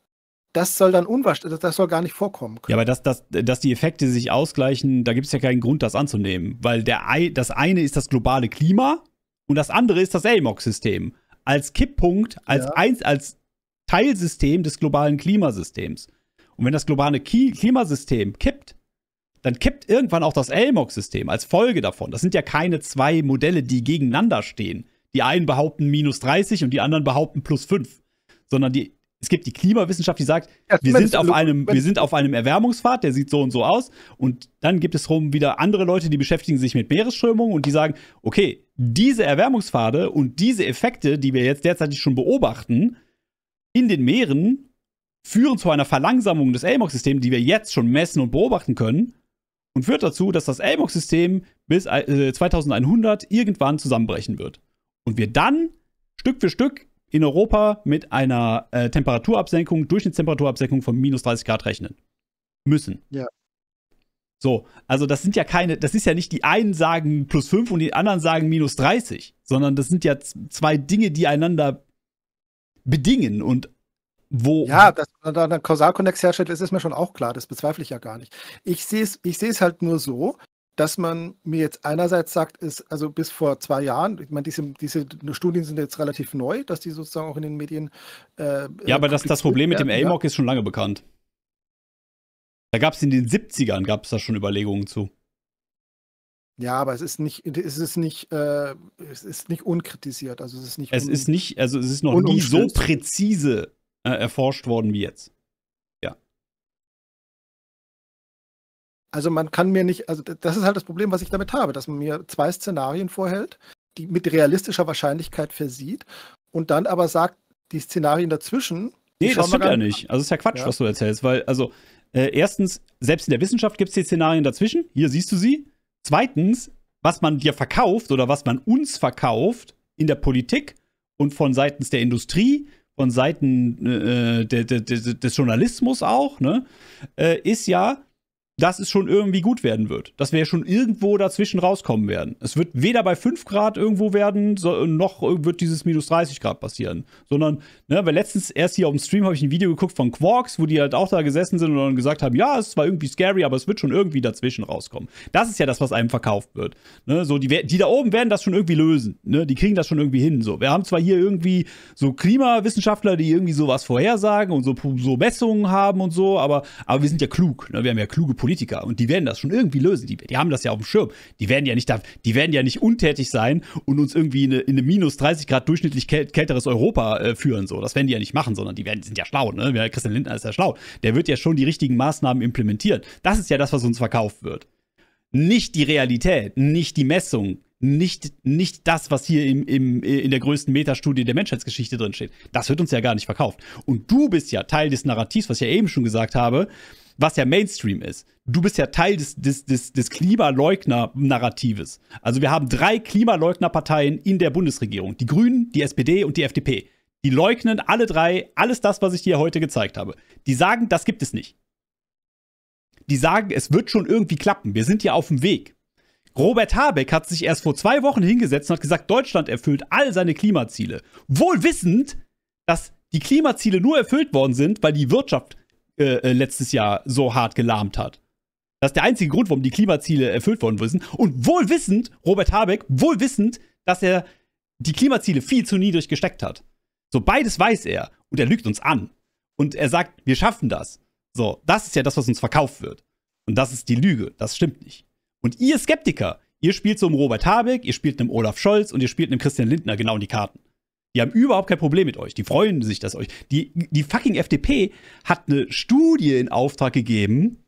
das soll dann unwahrscheinlich, das soll gar nicht vorkommen können. Ja, aber dass, dass, dass die Effekte sich ausgleichen, da gibt es ja keinen Grund, das anzunehmen. Weil der das eine ist das globale Klima, und das andere ist das LMOX-System. Als Kipppunkt, als, ja. eins, als Teilsystem des globalen Klimasystems. Und wenn das globale Ki Klimasystem kippt, dann kippt irgendwann auch das LMOX-System als Folge davon. Das sind ja keine zwei Modelle, die gegeneinander stehen. Die einen behaupten minus 30 und die anderen behaupten plus 5. Sondern die es gibt die Klimawissenschaft, die sagt, ja, wir, sind auf einem, wir sind auf einem Erwärmungspfad, der sieht so und so aus. Und dann gibt es rum wieder andere Leute, die beschäftigen sich mit Meeresströmungen und die sagen, okay, diese Erwärmungspfade und diese Effekte, die wir jetzt derzeit schon beobachten, in den Meeren führen zu einer Verlangsamung des Elmox-Systems, die wir jetzt schon messen und beobachten können und führt dazu, dass das Elmox-System bis 2100 äh, irgendwann zusammenbrechen wird. Und wir dann Stück für Stück in Europa mit einer äh, Temperaturabsenkung, Durchschnittstemperaturabsenkung von minus 30 Grad rechnen müssen. Ja. So, also das sind ja keine, das ist ja nicht die einen sagen plus 5 und die anderen sagen minus 30, sondern das sind ja zwei Dinge, die einander bedingen und wo. Ja, dass man da einen Kausalkonnex herstellt, das ist mir schon auch klar, das bezweifle ich ja gar nicht. Ich sehe es ich halt nur so, dass man mir jetzt einerseits sagt, ist also bis vor zwei Jahren, ich meine, diese, diese Studien sind jetzt relativ neu, dass die sozusagen auch in den Medien. Äh, ja, aber das, das Problem mit dem AMOC ja. ist schon lange bekannt. Da gab es in den 70ern gab es da schon Überlegungen zu. Ja, aber es ist nicht, es ist nicht, äh, es ist nicht unkritisiert. Also es ist nicht. Es ist nicht, also es ist noch nie so präzise äh, erforscht worden wie jetzt. Also man kann mir nicht, also das ist halt das Problem, was ich damit habe, dass man mir zwei Szenarien vorhält, die mit realistischer Wahrscheinlichkeit versieht und dann aber sagt, die Szenarien dazwischen. Nee, das stimmt ja nicht. Also ist ja Quatsch, ja. was du erzählst, weil, also, äh, erstens, selbst in der Wissenschaft gibt es die Szenarien dazwischen, hier siehst du sie. Zweitens, was man dir verkauft oder was man uns verkauft in der Politik und von seitens der Industrie, von Seiten äh, äh de, de, de, des Journalismus auch, ne, äh, ist ja, dass es schon irgendwie gut werden wird. Dass wir schon irgendwo dazwischen rauskommen werden. Es wird weder bei 5 Grad irgendwo werden, so, noch wird dieses minus 30 Grad passieren. Sondern, ne, weil letztens erst hier auf dem Stream habe ich ein Video geguckt von Quarks, wo die halt auch da gesessen sind und dann gesagt haben, ja, es war irgendwie scary, aber es wird schon irgendwie dazwischen rauskommen. Das ist ja das, was einem verkauft wird. Ne, so, die, die da oben werden das schon irgendwie lösen. Ne, die kriegen das schon irgendwie hin. So. Wir haben zwar hier irgendwie so Klimawissenschaftler, die irgendwie sowas vorhersagen und so, so Messungen haben und so, aber, aber wir sind ja klug. Ne? Wir haben ja kluge Politiker. Politiker und die werden das schon irgendwie lösen. Die, die haben das ja auf dem Schirm. Die werden ja nicht, da, die werden ja nicht untätig sein und uns irgendwie in eine, in eine minus 30 Grad durchschnittlich kälteres Europa äh, führen. So, das werden die ja nicht machen, sondern die werden, sind ja schlau. Ne? Christian Lindner ist ja schlau. Der wird ja schon die richtigen Maßnahmen implementieren. Das ist ja das, was uns verkauft wird. Nicht die Realität, nicht die Messung, nicht, nicht das, was hier im, im, in der größten Metastudie der Menschheitsgeschichte drinsteht. Das wird uns ja gar nicht verkauft. Und du bist ja Teil des Narrativs, was ich ja eben schon gesagt habe, was ja Mainstream ist. Du bist ja Teil des, des, des, des Klimaleugner-Narratives. Also wir haben drei Klimaleugner-Parteien in der Bundesregierung. Die Grünen, die SPD und die FDP. Die leugnen alle drei alles das, was ich dir heute gezeigt habe. Die sagen, das gibt es nicht. Die sagen, es wird schon irgendwie klappen. Wir sind ja auf dem Weg. Robert Habeck hat sich erst vor zwei Wochen hingesetzt und hat gesagt, Deutschland erfüllt all seine Klimaziele. Wohl wissend, dass die Klimaziele nur erfüllt worden sind, weil die Wirtschaft äh, äh, letztes Jahr so hart gelahmt hat. Das ist der einzige Grund, warum die Klimaziele erfüllt worden sind. Und wohl wissend, Robert Habeck, wohl wissend, dass er die Klimaziele viel zu niedrig gesteckt hat. So beides weiß er. Und er lügt uns an. Und er sagt, wir schaffen das. So, das ist ja das, was uns verkauft wird. Und das ist die Lüge. Das stimmt nicht. Und ihr Skeptiker, ihr spielt so einem Robert Habeck, ihr spielt einem Olaf Scholz und ihr spielt einem Christian Lindner genau in die Karten. Die haben überhaupt kein Problem mit euch. Die freuen sich, dass euch. Die, die fucking FDP hat eine Studie in Auftrag gegeben,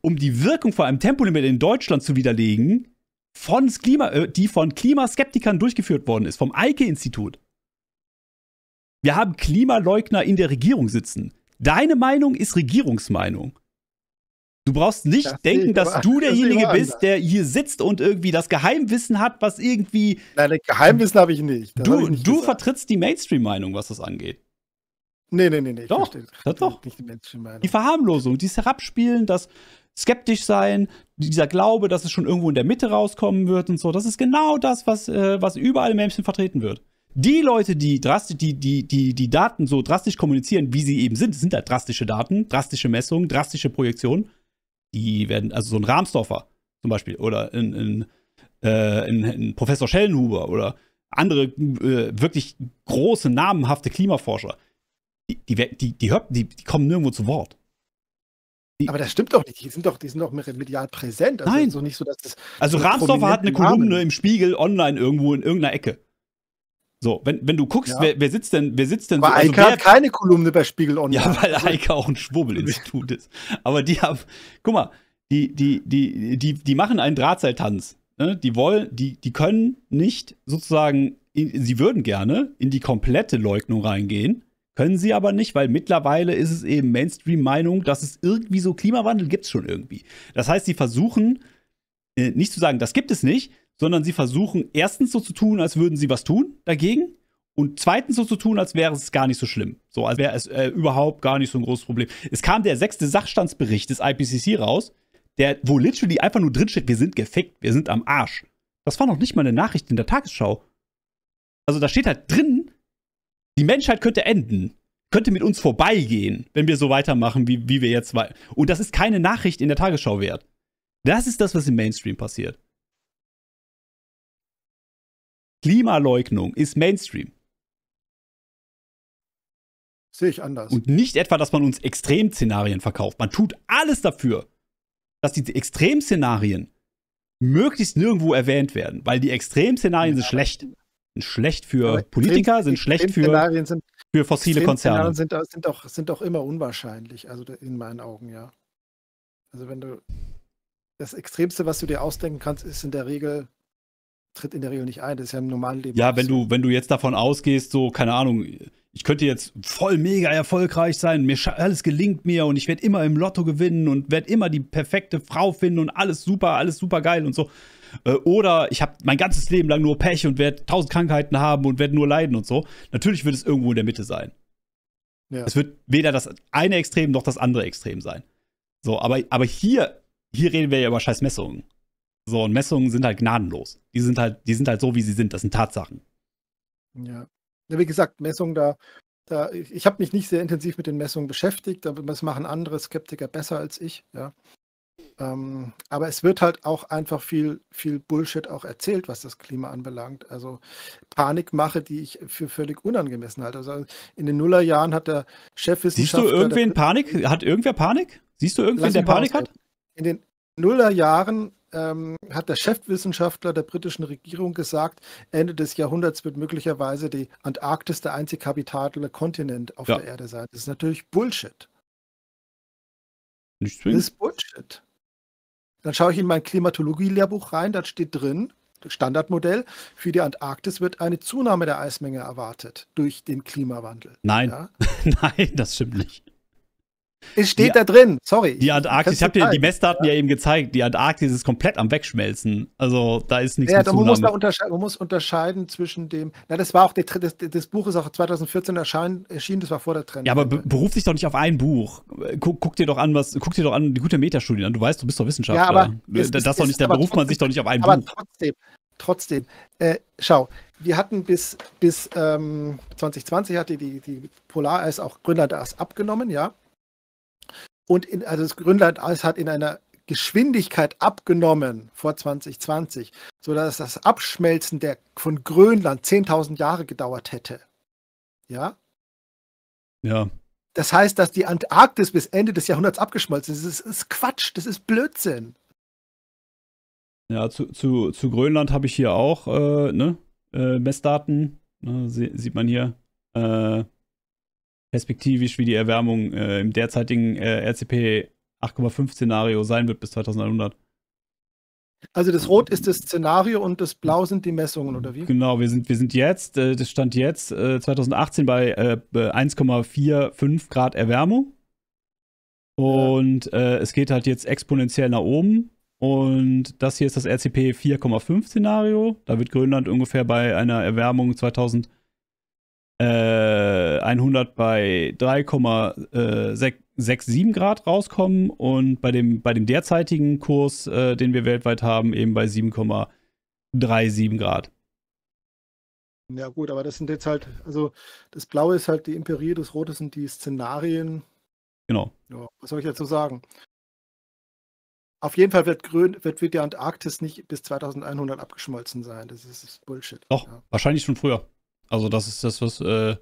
um die Wirkung von einem Tempolimit in Deutschland zu widerlegen, von Klima, äh, die von Klimaskeptikern durchgeführt worden ist, vom Eike-Institut. Wir haben Klimaleugner in der Regierung sitzen. Deine Meinung ist Regierungsmeinung. Du brauchst nicht das denken, dass du derjenige das bist, der hier sitzt und irgendwie das Geheimwissen hat, was irgendwie. Nein, das Geheimwissen habe ich nicht. Das du, ich nicht du vertrittst die Mainstream-Meinung, was das angeht. Nee, nee, nee, nee. Doch, verstehe, das doch. Nicht die, die Verharmlosung, dieses Herabspielen, das skeptisch sein, dieser Glaube, dass es schon irgendwo in der Mitte rauskommen wird und so, das ist genau das, was, äh, was überall im Mainstream vertreten wird. Die Leute, die, drastisch, die, die, die die Daten so drastisch kommunizieren, wie sie eben sind, sind da halt drastische Daten, drastische Messungen, drastische Projektionen die werden, also so ein Rahmsdorfer zum Beispiel oder ein, in, äh, in, Professor Schellenhuber oder andere äh, wirklich große, namenhafte Klimaforscher, die, die, die, die, hört, die, die kommen nirgendwo zu Wort. Die, aber das stimmt doch nicht. Die sind doch, die sind doch medial präsent. Also Nein. So nicht so, dass das also Rahmsdorfer hat eine Namen. Kolumne im Spiegel online irgendwo in irgendeiner Ecke. So, wenn, wenn du guckst, ja. wer, wer sitzt denn, wer sitzt denn? Weil so, also Eike wer, hat keine Kolumne bei Spiegel Online. Ja, weil Eike auch ein Schwurbelinstitut ist. Aber die haben, guck mal, die, die, die, die, die machen einen Drahtseiltanz. Ne? Die wollen, die, die können nicht sozusagen, in, sie würden gerne in die komplette Leugnung reingehen, können sie aber nicht, weil mittlerweile ist es eben Mainstream-Meinung, dass es irgendwie so Klimawandel gibt es schon irgendwie. Das heißt, sie versuchen, äh, nicht zu sagen, das gibt es nicht, sondern sie versuchen erstens so zu tun, als würden sie was tun dagegen und zweitens so zu tun, als wäre es gar nicht so schlimm. So, als wäre es äh, überhaupt gar nicht so ein großes Problem. Es kam der sechste Sachstandsbericht des IPCC raus, der, wo literally einfach nur drinsteht, wir sind gefickt, wir sind am Arsch. Das war noch nicht mal eine Nachricht in der Tagesschau. Also da steht halt drin, die Menschheit könnte enden, könnte mit uns vorbeigehen, wenn wir so weitermachen, wie, wie wir jetzt. Und das ist keine Nachricht in der Tagesschau wert. Das ist das, was im Mainstream passiert. Klimaleugnung ist Mainstream. Sehe ich anders. Und nicht etwa, dass man uns Extremszenarien verkauft. Man tut alles dafür, dass die Extremszenarien möglichst nirgendwo erwähnt werden, weil die Extremszenarien ja. sind schlecht. Sind schlecht für Politiker, sind schlecht für, sind, für fossile Konzerne. Sind, sind, auch, sind auch immer unwahrscheinlich, also in meinen Augen, ja. Also wenn du das Extremste, was du dir ausdenken kannst, ist in der Regel tritt in der Regel nicht ein. Das ist ja im normalen Leben. Ja, wenn du, wenn du jetzt davon ausgehst, so, keine Ahnung, ich könnte jetzt voll mega erfolgreich sein, mir alles gelingt mir und ich werde immer im Lotto gewinnen und werde immer die perfekte Frau finden und alles super, alles super geil und so. Äh, oder ich habe mein ganzes Leben lang nur Pech und werde tausend Krankheiten haben und werde nur leiden und so. Natürlich wird es irgendwo in der Mitte sein. Ja. Es wird weder das eine Extrem noch das andere Extrem sein. So, aber, aber hier, hier reden wir ja über Scheißmessungen. So, und Messungen sind halt gnadenlos. Die sind halt, die sind halt so, wie sie sind. Das sind Tatsachen. Ja. ja wie gesagt, Messungen da, da ich habe mich nicht sehr intensiv mit den Messungen beschäftigt, aber das machen andere Skeptiker besser als ich, ja. Ähm, aber es wird halt auch einfach viel, viel Bullshit auch erzählt, was das Klima anbelangt. Also Panikmache, die ich für völlig unangemessen halte. Also in den Nullerjahren hat der Chef Siehst du irgendwen Panik? Hat irgendwer Panik? Siehst du irgendwen, der Panik hat? In den Nullerjahren ähm, hat der Chefwissenschaftler der britischen Regierung gesagt, Ende des Jahrhunderts wird möglicherweise die Antarktis der einzig habitable Kontinent auf ja. der Erde sein. Das ist natürlich Bullshit. Nicht zwingend. Das ist Bullshit. Dann schaue ich in mein Klimatologie-Lehrbuch rein, da steht drin, Standardmodell, für die Antarktis wird eine Zunahme der Eismenge erwartet durch den Klimawandel. Nein, ja? nein, das stimmt nicht. Es steht die, da drin, sorry. Die Antarktis, ich habe dir die Messdaten ja. ja. eben gezeigt, die Antarktis ist komplett am Wegschmelzen. Also da ist nichts ja, mehr man muss, da unterscheiden, man muss unterscheiden zwischen dem, na das war auch, der, das, das Buch ist auch 2014 erschein, erschienen, das war vor der Trend. Ja, aber be beruf dich doch nicht auf ein Buch. Guck, guck, dir doch an, was, guck dir doch an die gute Metastudie an, du weißt, du bist doch Wissenschaftler. Ja, aber das, das ist, doch nicht, da beruft man sich doch nicht auf ein aber Buch. Aber trotzdem, trotzdem, äh, schau, wir hatten bis, bis ähm, 2020 hatte die, die Polaris auch Grönland abgenommen, ja. Und in, also das Grönlandeis hat in einer Geschwindigkeit abgenommen vor 2020, sodass das Abschmelzen der, von Grönland 10.000 Jahre gedauert hätte. Ja? Ja. Das heißt, dass die Antarktis bis Ende des Jahrhunderts abgeschmolzen ist. Das ist, ist Quatsch, das ist Blödsinn. Ja, zu, zu, zu Grönland habe ich hier auch äh, ne? äh, Messdaten. Ne? Sie, sieht man hier. Äh, perspektivisch, wie die Erwärmung äh, im derzeitigen äh, RCP 8,5-Szenario sein wird bis 2100. Also das Rot ist das Szenario und das Blau sind die Messungen, oder wie? Genau, wir sind, wir sind jetzt, äh, das stand jetzt 2018 äh, bei 1,45 äh, äh, Grad Erwärmung. Und ja. es geht halt jetzt exponentiell nach oben. Und das hier ist das RCP 4,5 Szenario. Da wird Grönland ungefähr bei einer Erwärmung 2000 äh, 100 bei 3,67 äh, Grad rauskommen und bei dem, bei dem derzeitigen Kurs, äh, den wir weltweit haben, eben bei 7,37 Grad. Ja gut, aber das sind jetzt halt, also das Blaue ist halt die Imperie, das Rote sind die Szenarien. Genau. Ja, was soll ich dazu sagen? Auf jeden Fall wird, grün, wird, wird die Antarktis nicht bis 2100 abgeschmolzen sein. Das ist, ist Bullshit. Doch, ja. wahrscheinlich schon früher. Also das ist das, was. Äh,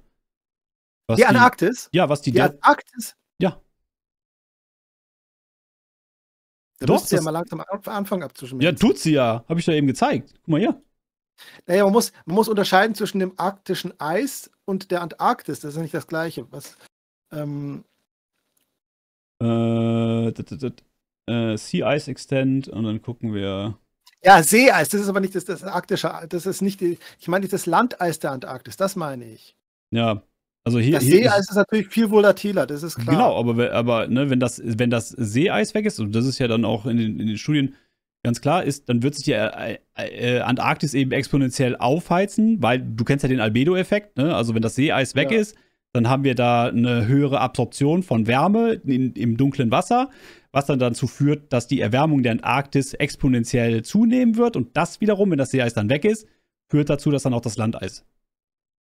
was die, die Antarktis? Ja, was die. Die Antarktis? Ja. Da Doch, sie ja mal langsam anfangen abzuschmieren. Ja, tut sie ja. Habe ich ja eben gezeigt. Guck mal hier. Naja, man muss, man muss unterscheiden zwischen dem arktischen Eis und der Antarktis. Das ist ja nicht das Gleiche. Was, ähm, äh, d -d -d äh, sea Ice Extent und dann gucken wir. Ja, Seeeis, das ist aber nicht das, das arktische, das ist nicht, die, ich meine nicht das Landeis der Antarktis, das meine ich. Ja, also hier, das Seeeis ist, ist, natürlich viel volatiler, das ist klar. Genau, aber, aber ne, wenn, das, wenn das Seeeis weg ist, und das ist ja dann auch in den, in den Studien ganz klar, ist, dann wird sich die äh, äh, äh, Antarktis eben exponentiell aufheizen, weil du kennst ja den Albedo-Effekt, ne? also wenn das Seeeis weg ja. ist, dann haben wir da eine höhere Absorption von Wärme in, im dunklen Wasser was dann dazu führt, dass die Erwärmung der Antarktis exponentiell zunehmen wird. Und das wiederum, wenn das Seeeis dann weg ist, führt dazu, dass dann auch das Landeis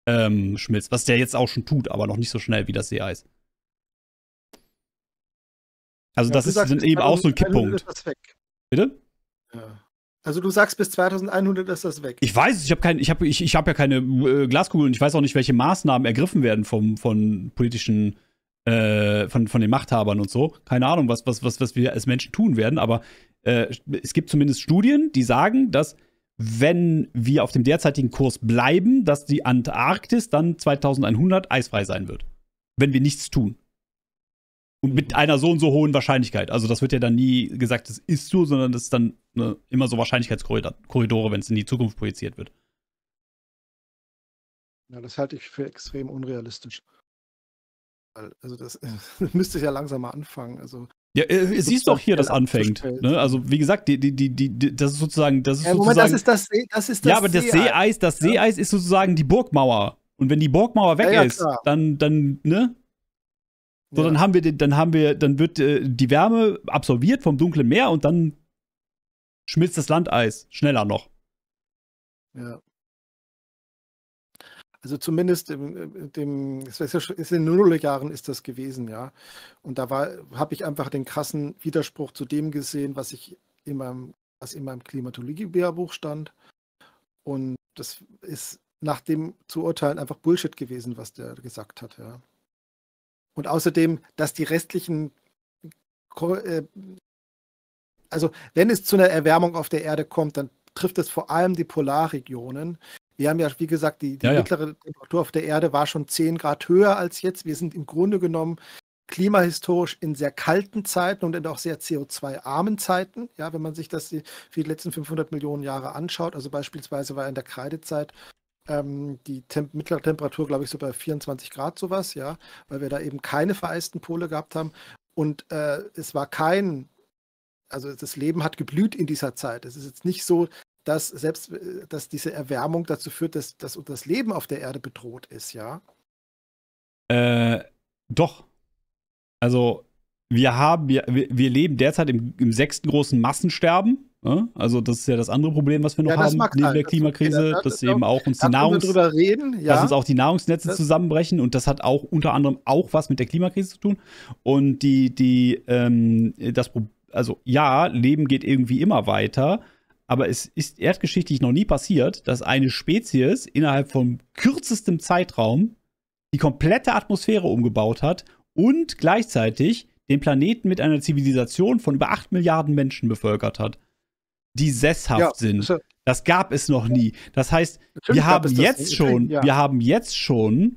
ähm, schmilzt. Was der jetzt auch schon tut, aber noch nicht so schnell wie das Seeeis. Also ja, das ist sagst, eben auch so ein Kipppunkt. Ist das weg. Bitte? Ja. Also du sagst, bis 2100 ist das weg. Ich weiß es, ich habe kein, ich hab, ich, ich hab ja keine äh, Glaskugel und ich weiß auch nicht, welche Maßnahmen ergriffen werden vom, von politischen äh, von, von den Machthabern und so. Keine Ahnung, was, was, was, was wir als Menschen tun werden, aber äh, es gibt zumindest Studien, die sagen, dass wenn wir auf dem derzeitigen Kurs bleiben, dass die Antarktis dann 2100 eisfrei sein wird. Wenn wir nichts tun. Und mit einer so und so hohen Wahrscheinlichkeit. Also das wird ja dann nie gesagt, das ist so, sondern das ist dann ne, immer so Wahrscheinlichkeitskorridore, wenn es in die Zukunft projiziert wird. Ja, das halte ich für extrem unrealistisch. Also das müsste ich ja langsam mal anfangen. Also ja, äh, siehst doch hier, das anfängt. Ne? Also wie gesagt, die, die, die, die, das ist sozusagen, das ist ja, sozusagen. das ist das, See, das ist das Ja, aber das Seeeis, das Seeeis ist sozusagen die Burgmauer. Und wenn die Burgmauer weg ja, ja, ist, dann, dann, ne? So, dann haben wir, den, dann haben wir, dann wird äh, die Wärme absorbiert vom dunklen Meer und dann schmilzt das Landeis schneller noch. Ja. Also zumindest im, äh, dem, ist in den Nullerjahren ist das gewesen, ja. Und da habe ich einfach den krassen Widerspruch zu dem gesehen, was ich in meinem, was in meinem Klimatologie-Lehrbuch stand. Und das ist nach dem zu urteilen einfach Bullshit gewesen, was der gesagt hat, ja. Und außerdem, dass die restlichen äh, also wenn es zu einer Erwärmung auf der Erde kommt, dann trifft es vor allem die Polarregionen, wir haben ja, wie gesagt, die, die ja, ja. mittlere Temperatur auf der Erde war schon 10 Grad höher als jetzt. Wir sind im Grunde genommen klimahistorisch in sehr kalten Zeiten und in auch sehr CO2-armen Zeiten. Ja, wenn man sich das für die letzten 500 Millionen Jahre anschaut, also beispielsweise war in der Kreidezeit ähm, die Temp mittlere Temperatur, glaube ich, so bei 24 Grad sowas, ja, weil wir da eben keine vereisten Pole gehabt haben. Und äh, es war kein also das Leben hat geblüht in dieser Zeit. Es ist jetzt nicht so, dass selbst, äh, dass diese Erwärmung dazu führt, dass, dass das Leben auf der Erde bedroht ist, ja? Äh, doch. Also wir haben, wir, wir leben derzeit im, im sechsten großen Massensterben. Ne? Also das ist ja das andere Problem, was wir noch ja, haben neben halt. der Klimakrise, okay, dass das eben auch uns die Nahrungs reden, ja. dass uns auch die Nahrungsnetze das zusammenbrechen und das hat auch unter anderem auch was mit der Klimakrise zu tun. Und die, die, ähm, das also ja, Leben geht irgendwie immer weiter, aber es ist erdgeschichtlich noch nie passiert, dass eine Spezies innerhalb von kürzestem Zeitraum die komplette Atmosphäre umgebaut hat und gleichzeitig den Planeten mit einer Zivilisation von über 8 Milliarden Menschen bevölkert hat, die sesshaft ja, sind. Das gab es noch nie. Das heißt, wir haben jetzt schon, ja. wir haben jetzt schon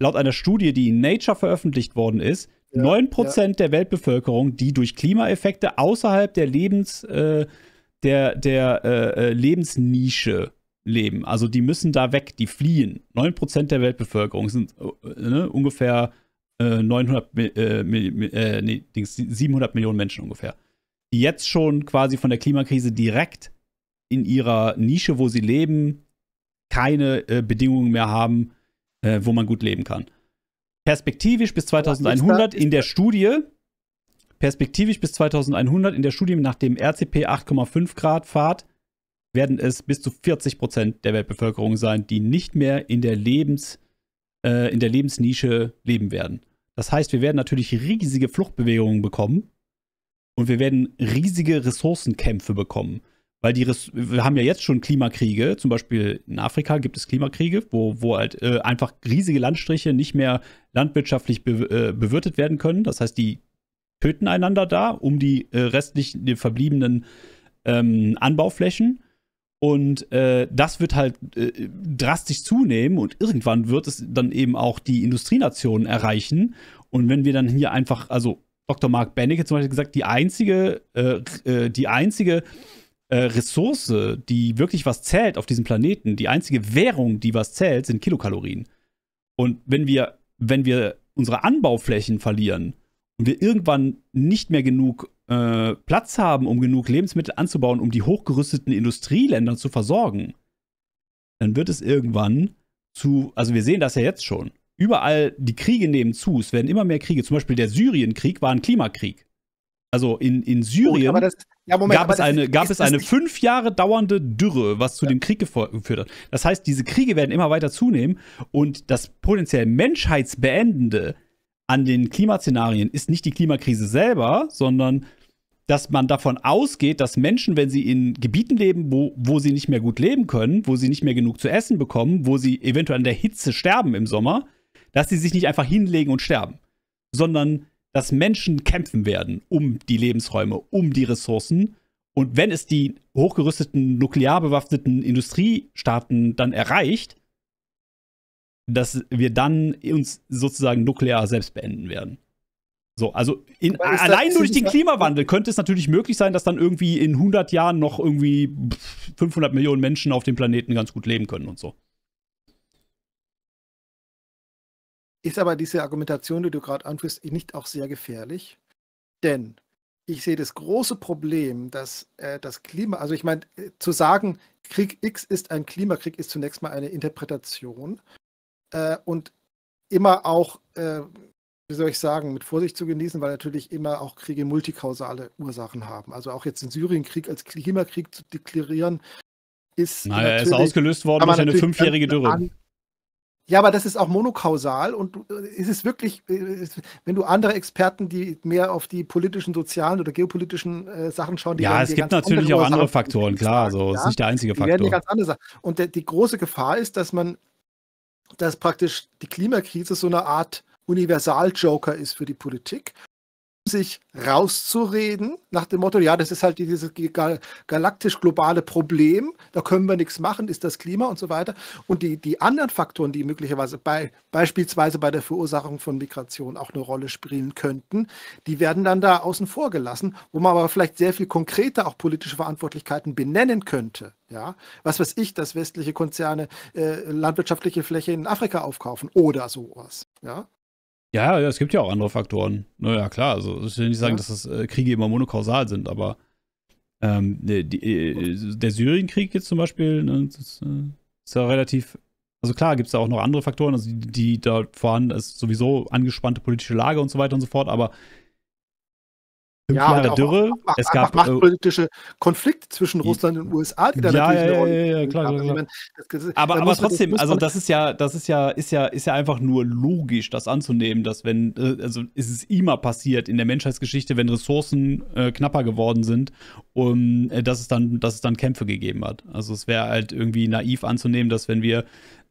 laut einer Studie, die in Nature veröffentlicht worden ist, ja, 9% ja. der Weltbevölkerung, die durch Klimaeffekte außerhalb der Lebens äh, der, der äh, äh, Lebensnische leben. Also die müssen da weg, die fliehen. 9% der Weltbevölkerung sind äh, ne, ungefähr äh, 900, äh, äh, nee, 700 Millionen Menschen ungefähr, die jetzt schon quasi von der Klimakrise direkt in ihrer Nische, wo sie leben, keine Bedingungen mehr haben, wo man gut leben kann. Perspektivisch bis 2100 in der Studie Perspektivisch bis 2100 in der Studie nach dem RCP 8,5 Grad Fahrt werden es bis zu 40 Prozent der Weltbevölkerung sein, die nicht mehr in der, Lebens, äh, in der Lebensnische leben werden. Das heißt, wir werden natürlich riesige Fluchtbewegungen bekommen und wir werden riesige Ressourcenkämpfe bekommen. Weil die Res wir haben ja jetzt schon Klimakriege, zum Beispiel in Afrika gibt es Klimakriege, wo, wo halt äh, einfach riesige Landstriche nicht mehr landwirtschaftlich be äh, bewirtet werden können. Das heißt, die töten einander da um die äh, restlichen, die verbliebenen ähm, Anbauflächen. Und äh, das wird halt äh, drastisch zunehmen und irgendwann wird es dann eben auch die Industrienationen erreichen. Und wenn wir dann hier einfach, also Dr. Mark Benecke zum Beispiel gesagt, die einzige, äh, äh die einzige äh, Ressource, die wirklich was zählt auf diesem Planeten, die einzige Währung, die was zählt, sind Kilokalorien. Und wenn wir, wenn wir unsere Anbauflächen verlieren, und wir irgendwann nicht mehr genug äh, Platz haben, um genug Lebensmittel anzubauen, um die hochgerüsteten Industrieländer zu versorgen, dann wird es irgendwann zu, also wir sehen das ja jetzt schon, überall die Kriege nehmen zu, es werden immer mehr Kriege, zum Beispiel der Syrienkrieg war ein Klimakrieg. Also in, in Syrien Gut, das, ja, Moment, gab es eine, gab es eine fünf Jahre dauernde Dürre, was zu ja. dem Krieg geführt hat. Das heißt, diese Kriege werden immer weiter zunehmen und das potenziell menschheitsbeendende an den Klimaszenarien ist nicht die Klimakrise selber, sondern dass man davon ausgeht, dass Menschen, wenn sie in Gebieten leben, wo, wo sie nicht mehr gut leben können, wo sie nicht mehr genug zu essen bekommen, wo sie eventuell an der Hitze sterben im Sommer, dass sie sich nicht einfach hinlegen und sterben, sondern dass Menschen kämpfen werden um die Lebensräume, um die Ressourcen. Und wenn es die hochgerüsteten, nuklear bewaffneten Industriestaaten dann erreicht, dass wir dann uns sozusagen nuklear selbst beenden werden. So, also in, allein durch den Klimawandel könnte es natürlich möglich sein, dass dann irgendwie in 100 Jahren noch irgendwie 500 Millionen Menschen auf dem Planeten ganz gut leben können und so. Ist aber diese Argumentation, die du gerade anführst, nicht auch sehr gefährlich? Denn ich sehe das große Problem, dass äh, das Klima, also ich meine, äh, zu sagen, Krieg X ist ein Klimakrieg, ist zunächst mal eine Interpretation äh, und immer auch, äh, wie soll ich sagen, mit Vorsicht zu genießen, weil natürlich immer auch Kriege multikausale Ursachen haben. Also auch jetzt den Syrienkrieg als Klimakrieg zu deklarieren, ist. Naja, er ist ausgelöst worden durch eine fünfjährige Dürre. An, ja, aber das ist auch monokausal und äh, es äh, ist wirklich, wenn du andere Experten, die mehr auf die politischen, sozialen oder geopolitischen äh, Sachen schauen, die ja, es gibt natürlich andere auch andere Faktoren, klar, so ja? ist nicht der einzige Faktor. die Faktor. Die ganz andere Sachen. Und die große Gefahr ist, dass man dass praktisch die Klimakrise so eine Art Universal-Joker ist für die Politik sich rauszureden, nach dem Motto, ja, das ist halt dieses galaktisch-globale Problem, da können wir nichts machen, ist das Klima und so weiter. Und die, die anderen Faktoren, die möglicherweise bei, beispielsweise bei der Verursachung von Migration auch eine Rolle spielen könnten, die werden dann da außen vor gelassen, wo man aber vielleicht sehr viel konkreter auch politische Verantwortlichkeiten benennen könnte. Ja, was weiß ich, dass westliche Konzerne äh, landwirtschaftliche Fläche in Afrika aufkaufen oder sowas. Ja, ja, ja, es gibt ja auch andere Faktoren. Naja, klar, also ich will nicht sagen, ja. dass das äh, Kriege immer monokausal sind, aber ähm, ne, die, die, äh, der Syrienkrieg jetzt zum Beispiel, ne, das, äh, ist ja relativ. Also klar, gibt es da auch noch andere Faktoren, also die, die da vorhanden ist, sowieso angespannte politische Lage und so weiter und so fort, aber fünf ja, Jahre Dürre. Auch, es gab machtpolitische äh, Konflikte zwischen Russland und USA, die da ja, natürlich eine Rolle ja, ja, klar, klar, klar. aber, aber trotzdem, also das ist ja, das ist ja, ist ja, ist ja einfach nur logisch, das anzunehmen, dass wenn, äh, also ist es immer passiert in der Menschheitsgeschichte, wenn Ressourcen äh, knapper geworden sind, um, äh, dass es dann, dass es dann Kämpfe gegeben hat. Also es wäre halt irgendwie naiv anzunehmen, dass wenn wir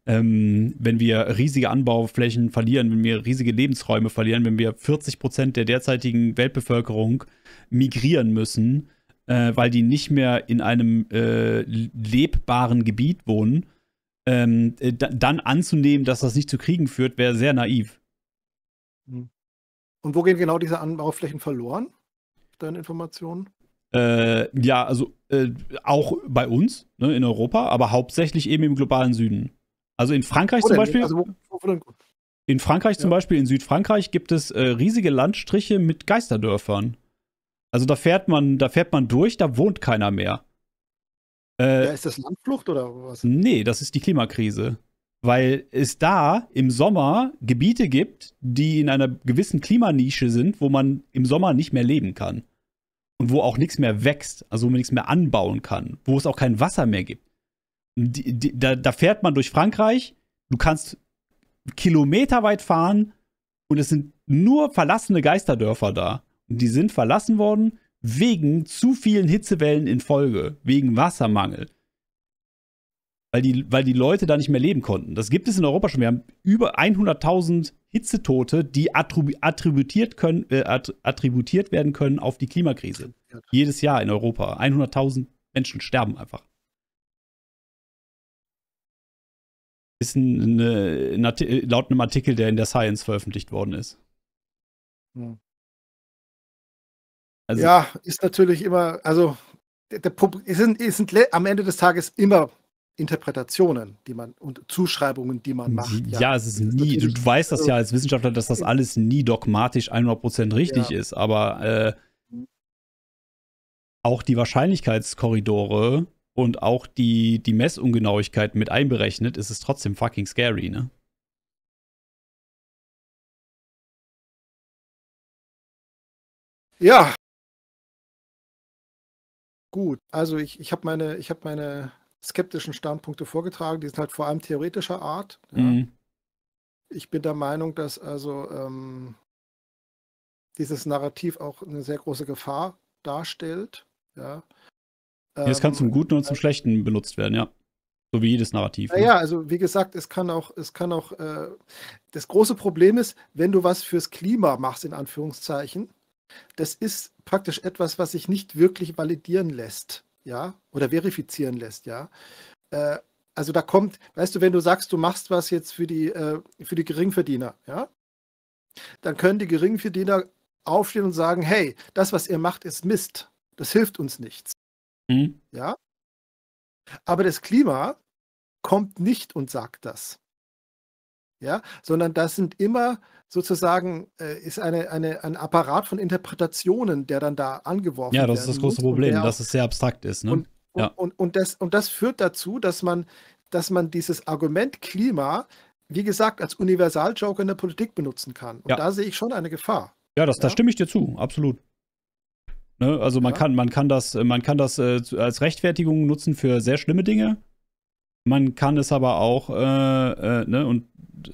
ähm, wenn wir riesige Anbauflächen verlieren, wenn wir riesige Lebensräume verlieren, wenn wir 40 Prozent der derzeitigen Weltbevölkerung migrieren müssen, äh, weil die nicht mehr in einem äh, lebbaren Gebiet wohnen, ähm, äh, dann anzunehmen, dass das nicht zu Kriegen führt, wäre sehr naiv. Hm. Und wo gehen genau diese Anbauflächen verloren? Deine Informationen? Äh, ja, also äh, auch bei uns ne, in Europa, aber hauptsächlich eben im globalen Süden. Also in Frankreich zum Beispiel. Also wo, wo in Frankreich ja. zum Beispiel, in Südfrankreich gibt es äh, riesige Landstriche mit Geisterdörfern. Also da fährt man, da fährt man durch, da wohnt keiner mehr. Äh, ja, ist das Landflucht oder was? Nee, das ist die Klimakrise. Weil es da im Sommer Gebiete gibt, die in einer gewissen Klimanische sind, wo man im Sommer nicht mehr leben kann. Und wo auch nichts mehr wächst, also wo man nichts mehr anbauen kann, wo es auch kein Wasser mehr gibt. Die, die, da, da fährt man durch Frankreich, du kannst kilometerweit fahren und es sind nur verlassene Geisterdörfer da. Und die sind verlassen worden wegen zu vielen Hitzewellen in Folge, wegen Wassermangel. Weil die, weil die Leute da nicht mehr leben konnten. Das gibt es in Europa schon. Wir haben über 100.000 Hitzetote, die attributiert, können, äh, attributiert werden können auf die Klimakrise. Jedes Jahr in Europa. 100.000 Menschen sterben einfach. Ist ne, ein, ein, laut einem Artikel, der in der Science veröffentlicht worden ist. Hm. Also, ja, ist natürlich immer, also der, der, es sind, es sind am Ende des Tages immer Interpretationen, die man und Zuschreibungen, die man macht. Ja, ja es ist, ist nie, du weißt das ja als Wissenschaftler, dass das alles nie dogmatisch 100% richtig ja. ist, aber äh, auch die Wahrscheinlichkeitskorridore und auch die, die Messungenauigkeit mit einberechnet, ist es trotzdem fucking scary, ne? Ja. Gut, also ich, ich habe meine, hab meine skeptischen Standpunkte vorgetragen, die sind halt vor allem theoretischer Art. Ja. Mhm. Ich bin der Meinung, dass also ähm, dieses Narrativ auch eine sehr große Gefahr darstellt. Ja es kann zum ähm, Guten und zum äh, Schlechten benutzt werden, ja. So wie jedes Narrativ. Ne? Ja, also wie gesagt, es kann auch, es kann auch, äh, das große Problem ist, wenn du was fürs Klima machst, in Anführungszeichen, das ist praktisch etwas, was sich nicht wirklich validieren lässt, ja, oder verifizieren lässt, ja. Äh, also da kommt, weißt du, wenn du sagst, du machst was jetzt für die, äh, für die Geringverdiener, ja, dann können die Geringverdiener aufstehen und sagen, hey, das, was ihr macht, ist Mist. Das hilft uns nichts. Mhm. Ja. Aber das Klima kommt nicht und sagt das. Ja, sondern das sind immer sozusagen äh, ist eine, eine, ein Apparat von Interpretationen, der dann da angeworfen wird. Ja, das ist das große Problem, der, dass es sehr abstrakt ist. Ne? Und, und, ja. und, und, das, und das führt dazu, dass man, dass man dieses Argument Klima, wie gesagt, als Universaljoker in der Politik benutzen kann. Und ja. da sehe ich schon eine Gefahr. Ja, das, ja? da stimme ich dir zu, absolut. Ne? Also man ja. kann, man kann das, man kann das äh, als Rechtfertigung nutzen für sehr schlimme Dinge. Man kann es aber auch, äh, äh, ne, und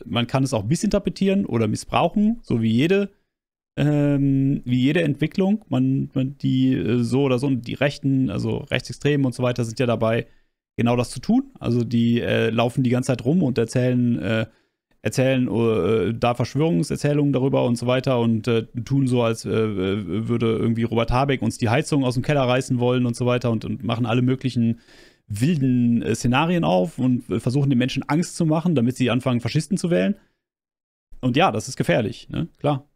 man kann es auch missinterpretieren oder missbrauchen, so wie jede, ähm, wie jede Entwicklung. Man, man die äh, so oder so, die Rechten, also Rechtsextremen und so weiter, sind ja dabei, genau das zu tun. Also die äh, laufen die ganze Zeit rum und erzählen, äh, erzählen oh, äh, da Verschwörungserzählungen darüber und so weiter und äh, tun so, als äh, äh, würde irgendwie Robert Habeck uns die Heizung aus dem Keller reißen wollen und so weiter und, und machen alle möglichen wilden äh, Szenarien auf und äh, versuchen den Menschen Angst zu machen, damit sie anfangen, Faschisten zu wählen. Und ja, das ist gefährlich, ne? klar.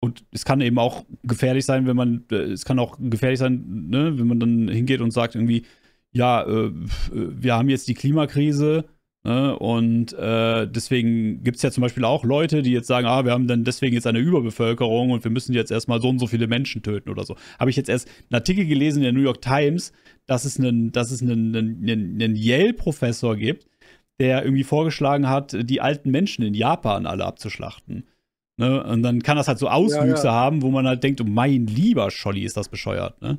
Und es kann eben auch gefährlich sein, wenn man, es kann auch gefährlich sein, ne, wenn man dann hingeht und sagt irgendwie, ja, wir haben jetzt die Klimakrise, Ne? Und äh, deswegen gibt es ja zum Beispiel auch Leute, die jetzt sagen, ah, wir haben dann deswegen jetzt eine Überbevölkerung und wir müssen jetzt erstmal so und so viele Menschen töten oder so. Habe ich jetzt erst einen Artikel gelesen in der New York Times, dass es einen, dass es einen, einen, einen Yale-Professor gibt, der irgendwie vorgeschlagen hat, die alten Menschen in Japan alle abzuschlachten. Ne? Und dann kann das halt so Auswüchse ja, ja. haben, wo man halt denkt, oh mein lieber Scholli, ist das bescheuert, ne?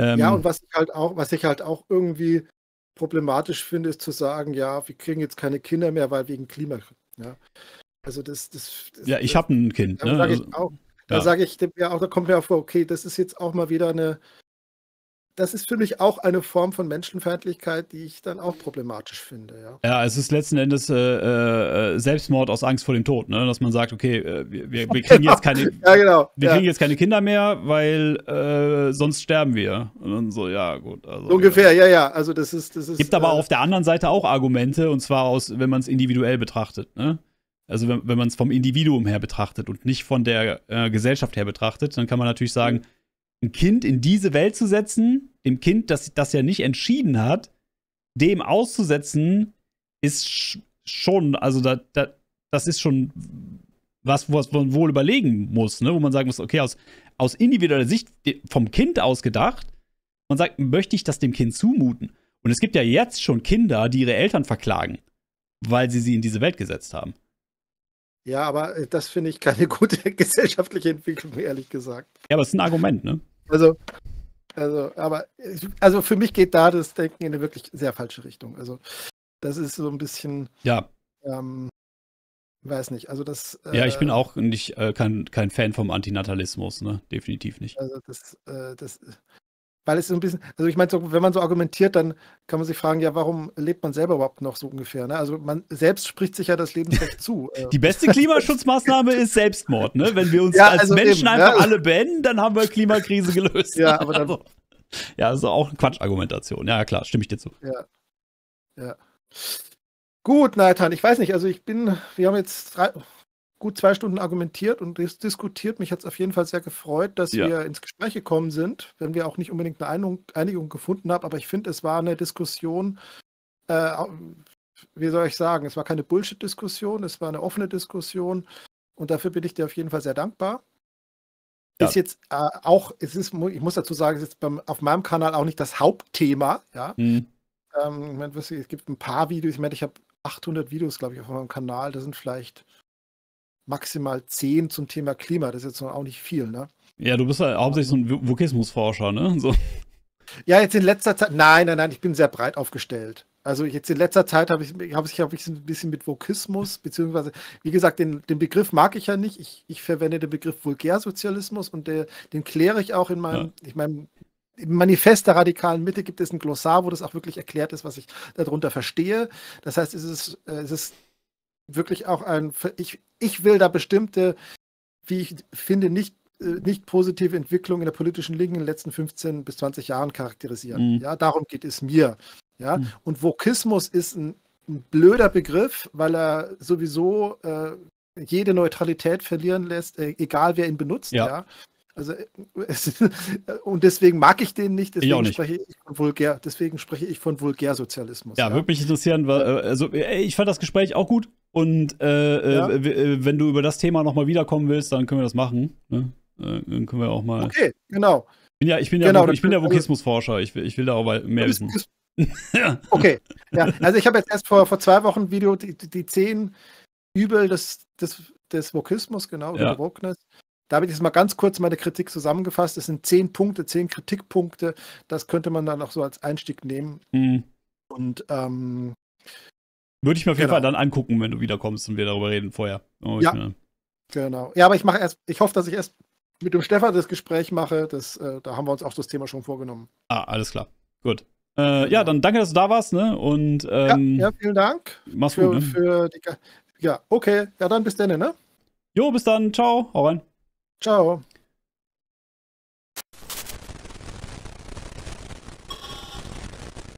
ja, ähm. und was ich halt auch, was ich halt auch irgendwie problematisch finde, ist zu sagen, ja, wir kriegen jetzt keine Kinder mehr, weil wegen Klima. Ja. Also das, das, das Ja, ich habe ein Kind. Da ne? sage ich, also, auch, ja. sag ich ja, auch, da kommt mir auch vor, okay, das ist jetzt auch mal wieder eine, das ist für mich auch eine Form von Menschenfeindlichkeit, die ich dann auch problematisch finde. Ja, ja es ist letzten Endes äh, äh, Selbstmord aus Angst vor dem Tod, ne? dass man sagt, okay, äh, wir, wir, kriegen, jetzt, keine, ja, genau. wir ja. kriegen jetzt keine Kinder mehr, weil äh, sonst sterben wir. Und dann so, ja, gut. Also, ungefähr, ja. ja, Also das ist, das ist. Gibt aber äh, auf der anderen Seite auch Argumente, und zwar aus, wenn man es individuell betrachtet, ne? Also wenn, wenn man es vom Individuum her betrachtet und nicht von der äh, Gesellschaft her betrachtet, dann kann man natürlich sagen, mhm ein Kind in diese Welt zu setzen, dem Kind, das das ja nicht entschieden hat, dem auszusetzen, ist schon, also da, da, das ist schon was, was man wohl überlegen muss, ne? wo man sagen muss, okay, aus, aus individueller Sicht äh, vom Kind aus gedacht, man sagt, möchte ich das dem Kind zumuten? Und es gibt ja jetzt schon Kinder, die ihre Eltern verklagen, weil sie sie in diese Welt gesetzt haben. Ja, aber äh, das finde ich keine gute gesellschaftliche Entwicklung, ehrlich gesagt. Ja, aber es ist ein Argument, ne? Also, also, aber also für mich geht da das Denken in eine wirklich sehr falsche Richtung. Also, das ist so ein bisschen. Ja. Ähm, weiß nicht. Also das. ja, ich bin äh, auch nicht äh, kein, kein Fan vom Antinatalismus, ne? Definitiv nicht. Also das, äh, das weil es so ein bisschen, also ich meine, so, wenn man so argumentiert, dann kann man sich fragen, ja, warum lebt man selber überhaupt noch so ungefähr? Ne? Also man selbst spricht sich ja das Lebensrecht zu. Äh. Die beste Klimaschutzmaßnahme ist Selbstmord, ne? Wenn wir uns ja, als also Menschen eben, ne? einfach ja. alle beenden, dann haben wir Klimakrise gelöst. Ja, aber dann, also, ja, also auch eine Quatschargumentation. Ja, klar, stimme ich dir zu. Ja. Ja. Gut, Nathan, ich weiß nicht, also ich bin, wir haben jetzt drei, gut zwei Stunden argumentiert und diskutiert. Mich hat es auf jeden Fall sehr gefreut, dass ja. wir ins Gespräch gekommen sind, wenn wir auch nicht unbedingt eine Einigung, Einigung gefunden haben. Aber ich finde, es war eine Diskussion, äh, wie soll ich sagen, es war keine Bullshit-Diskussion, es war eine offene Diskussion. Und dafür bin ich dir auf jeden Fall sehr dankbar. Ja. Ist jetzt äh, auch, es ist, ich muss dazu sagen, es ist beim, auf meinem Kanal auch nicht das Hauptthema. Ja? Hm. Ähm, ich mein, es gibt ein paar Videos, ich meine, ich habe 800 Videos, glaube ich, auf meinem Kanal. Das sind vielleicht maximal zehn zum Thema Klima. Das ist jetzt noch auch nicht viel, ne? Ja, du bist ja hauptsächlich so ein Vokismusforscher, ne? So. Ja, jetzt in letzter Zeit. Nein, nein, nein, ich bin sehr breit aufgestellt. Also jetzt in letzter Zeit habe ich, hab ich, hab ich ein bisschen mit Vokismus, beziehungsweise, wie gesagt, den, den Begriff mag ich ja nicht. Ich, ich verwende den Begriff Vulgärsozialismus und der, den kläre ich auch in meinem, ja. ich meinem im Manifest der radikalen Mitte gibt es ein Glossar, wo das auch wirklich erklärt ist, was ich darunter verstehe. Das heißt, es ist, äh, es ist wirklich auch ein, ich, ich will da bestimmte, wie ich finde, nicht, äh, nicht positive Entwicklungen in der politischen Linken in den letzten 15 bis 20 Jahren charakterisieren. Mhm. Ja, darum geht es mir. Ja, mhm. und Vokismus ist ein, ein, blöder Begriff, weil er sowieso äh, jede Neutralität verlieren lässt, äh, egal wer ihn benutzt. Ja. ja. Also äh, und deswegen mag ich den nicht, deswegen, ich nicht. Spreche, ich von vulgär, deswegen spreche ich von Vulgärsozialismus. Ja, ja. würde mich interessieren, weil, also äh, ich fand das Gespräch auch gut und äh, äh ja. wenn du über das Thema nochmal wiederkommen willst, dann können wir das machen. Ne? dann können wir auch mal. Okay, genau. Bin ja, ich bin ja, genau, ich bin ja Vokismusforscher, ich, will, ich will da auch mehr wissen. ja. Okay, ja, also ich habe jetzt erst vor, vor zwei Wochen ein Video, die, die zehn Übel des, des, des Vokismus, genau, ja. Wokeness, da habe ich jetzt mal ganz kurz meine Kritik zusammengefasst. Es sind zehn Punkte, zehn Kritikpunkte. Das könnte man dann auch so als Einstieg nehmen. Mhm. Und ähm, würde ich mir auf jeden genau. Fall dann angucken, wenn du wiederkommst und wir darüber reden vorher. Oh, ja, genau. Ja, aber ich mache erst, ich hoffe, dass ich erst mit dem Stefan das Gespräch mache. Das, äh, da haben wir uns auch das Thema schon vorgenommen. Ah, alles klar. Gut. Äh, ja, dann danke, dass du da warst, ne? Und ähm, ja, ja, vielen Dank. Mach's für, gut. Ne? Für die, ja, okay. Ja, dann bis dann, ne? Jo, bis dann. Ciao. Hau rein. Ciao.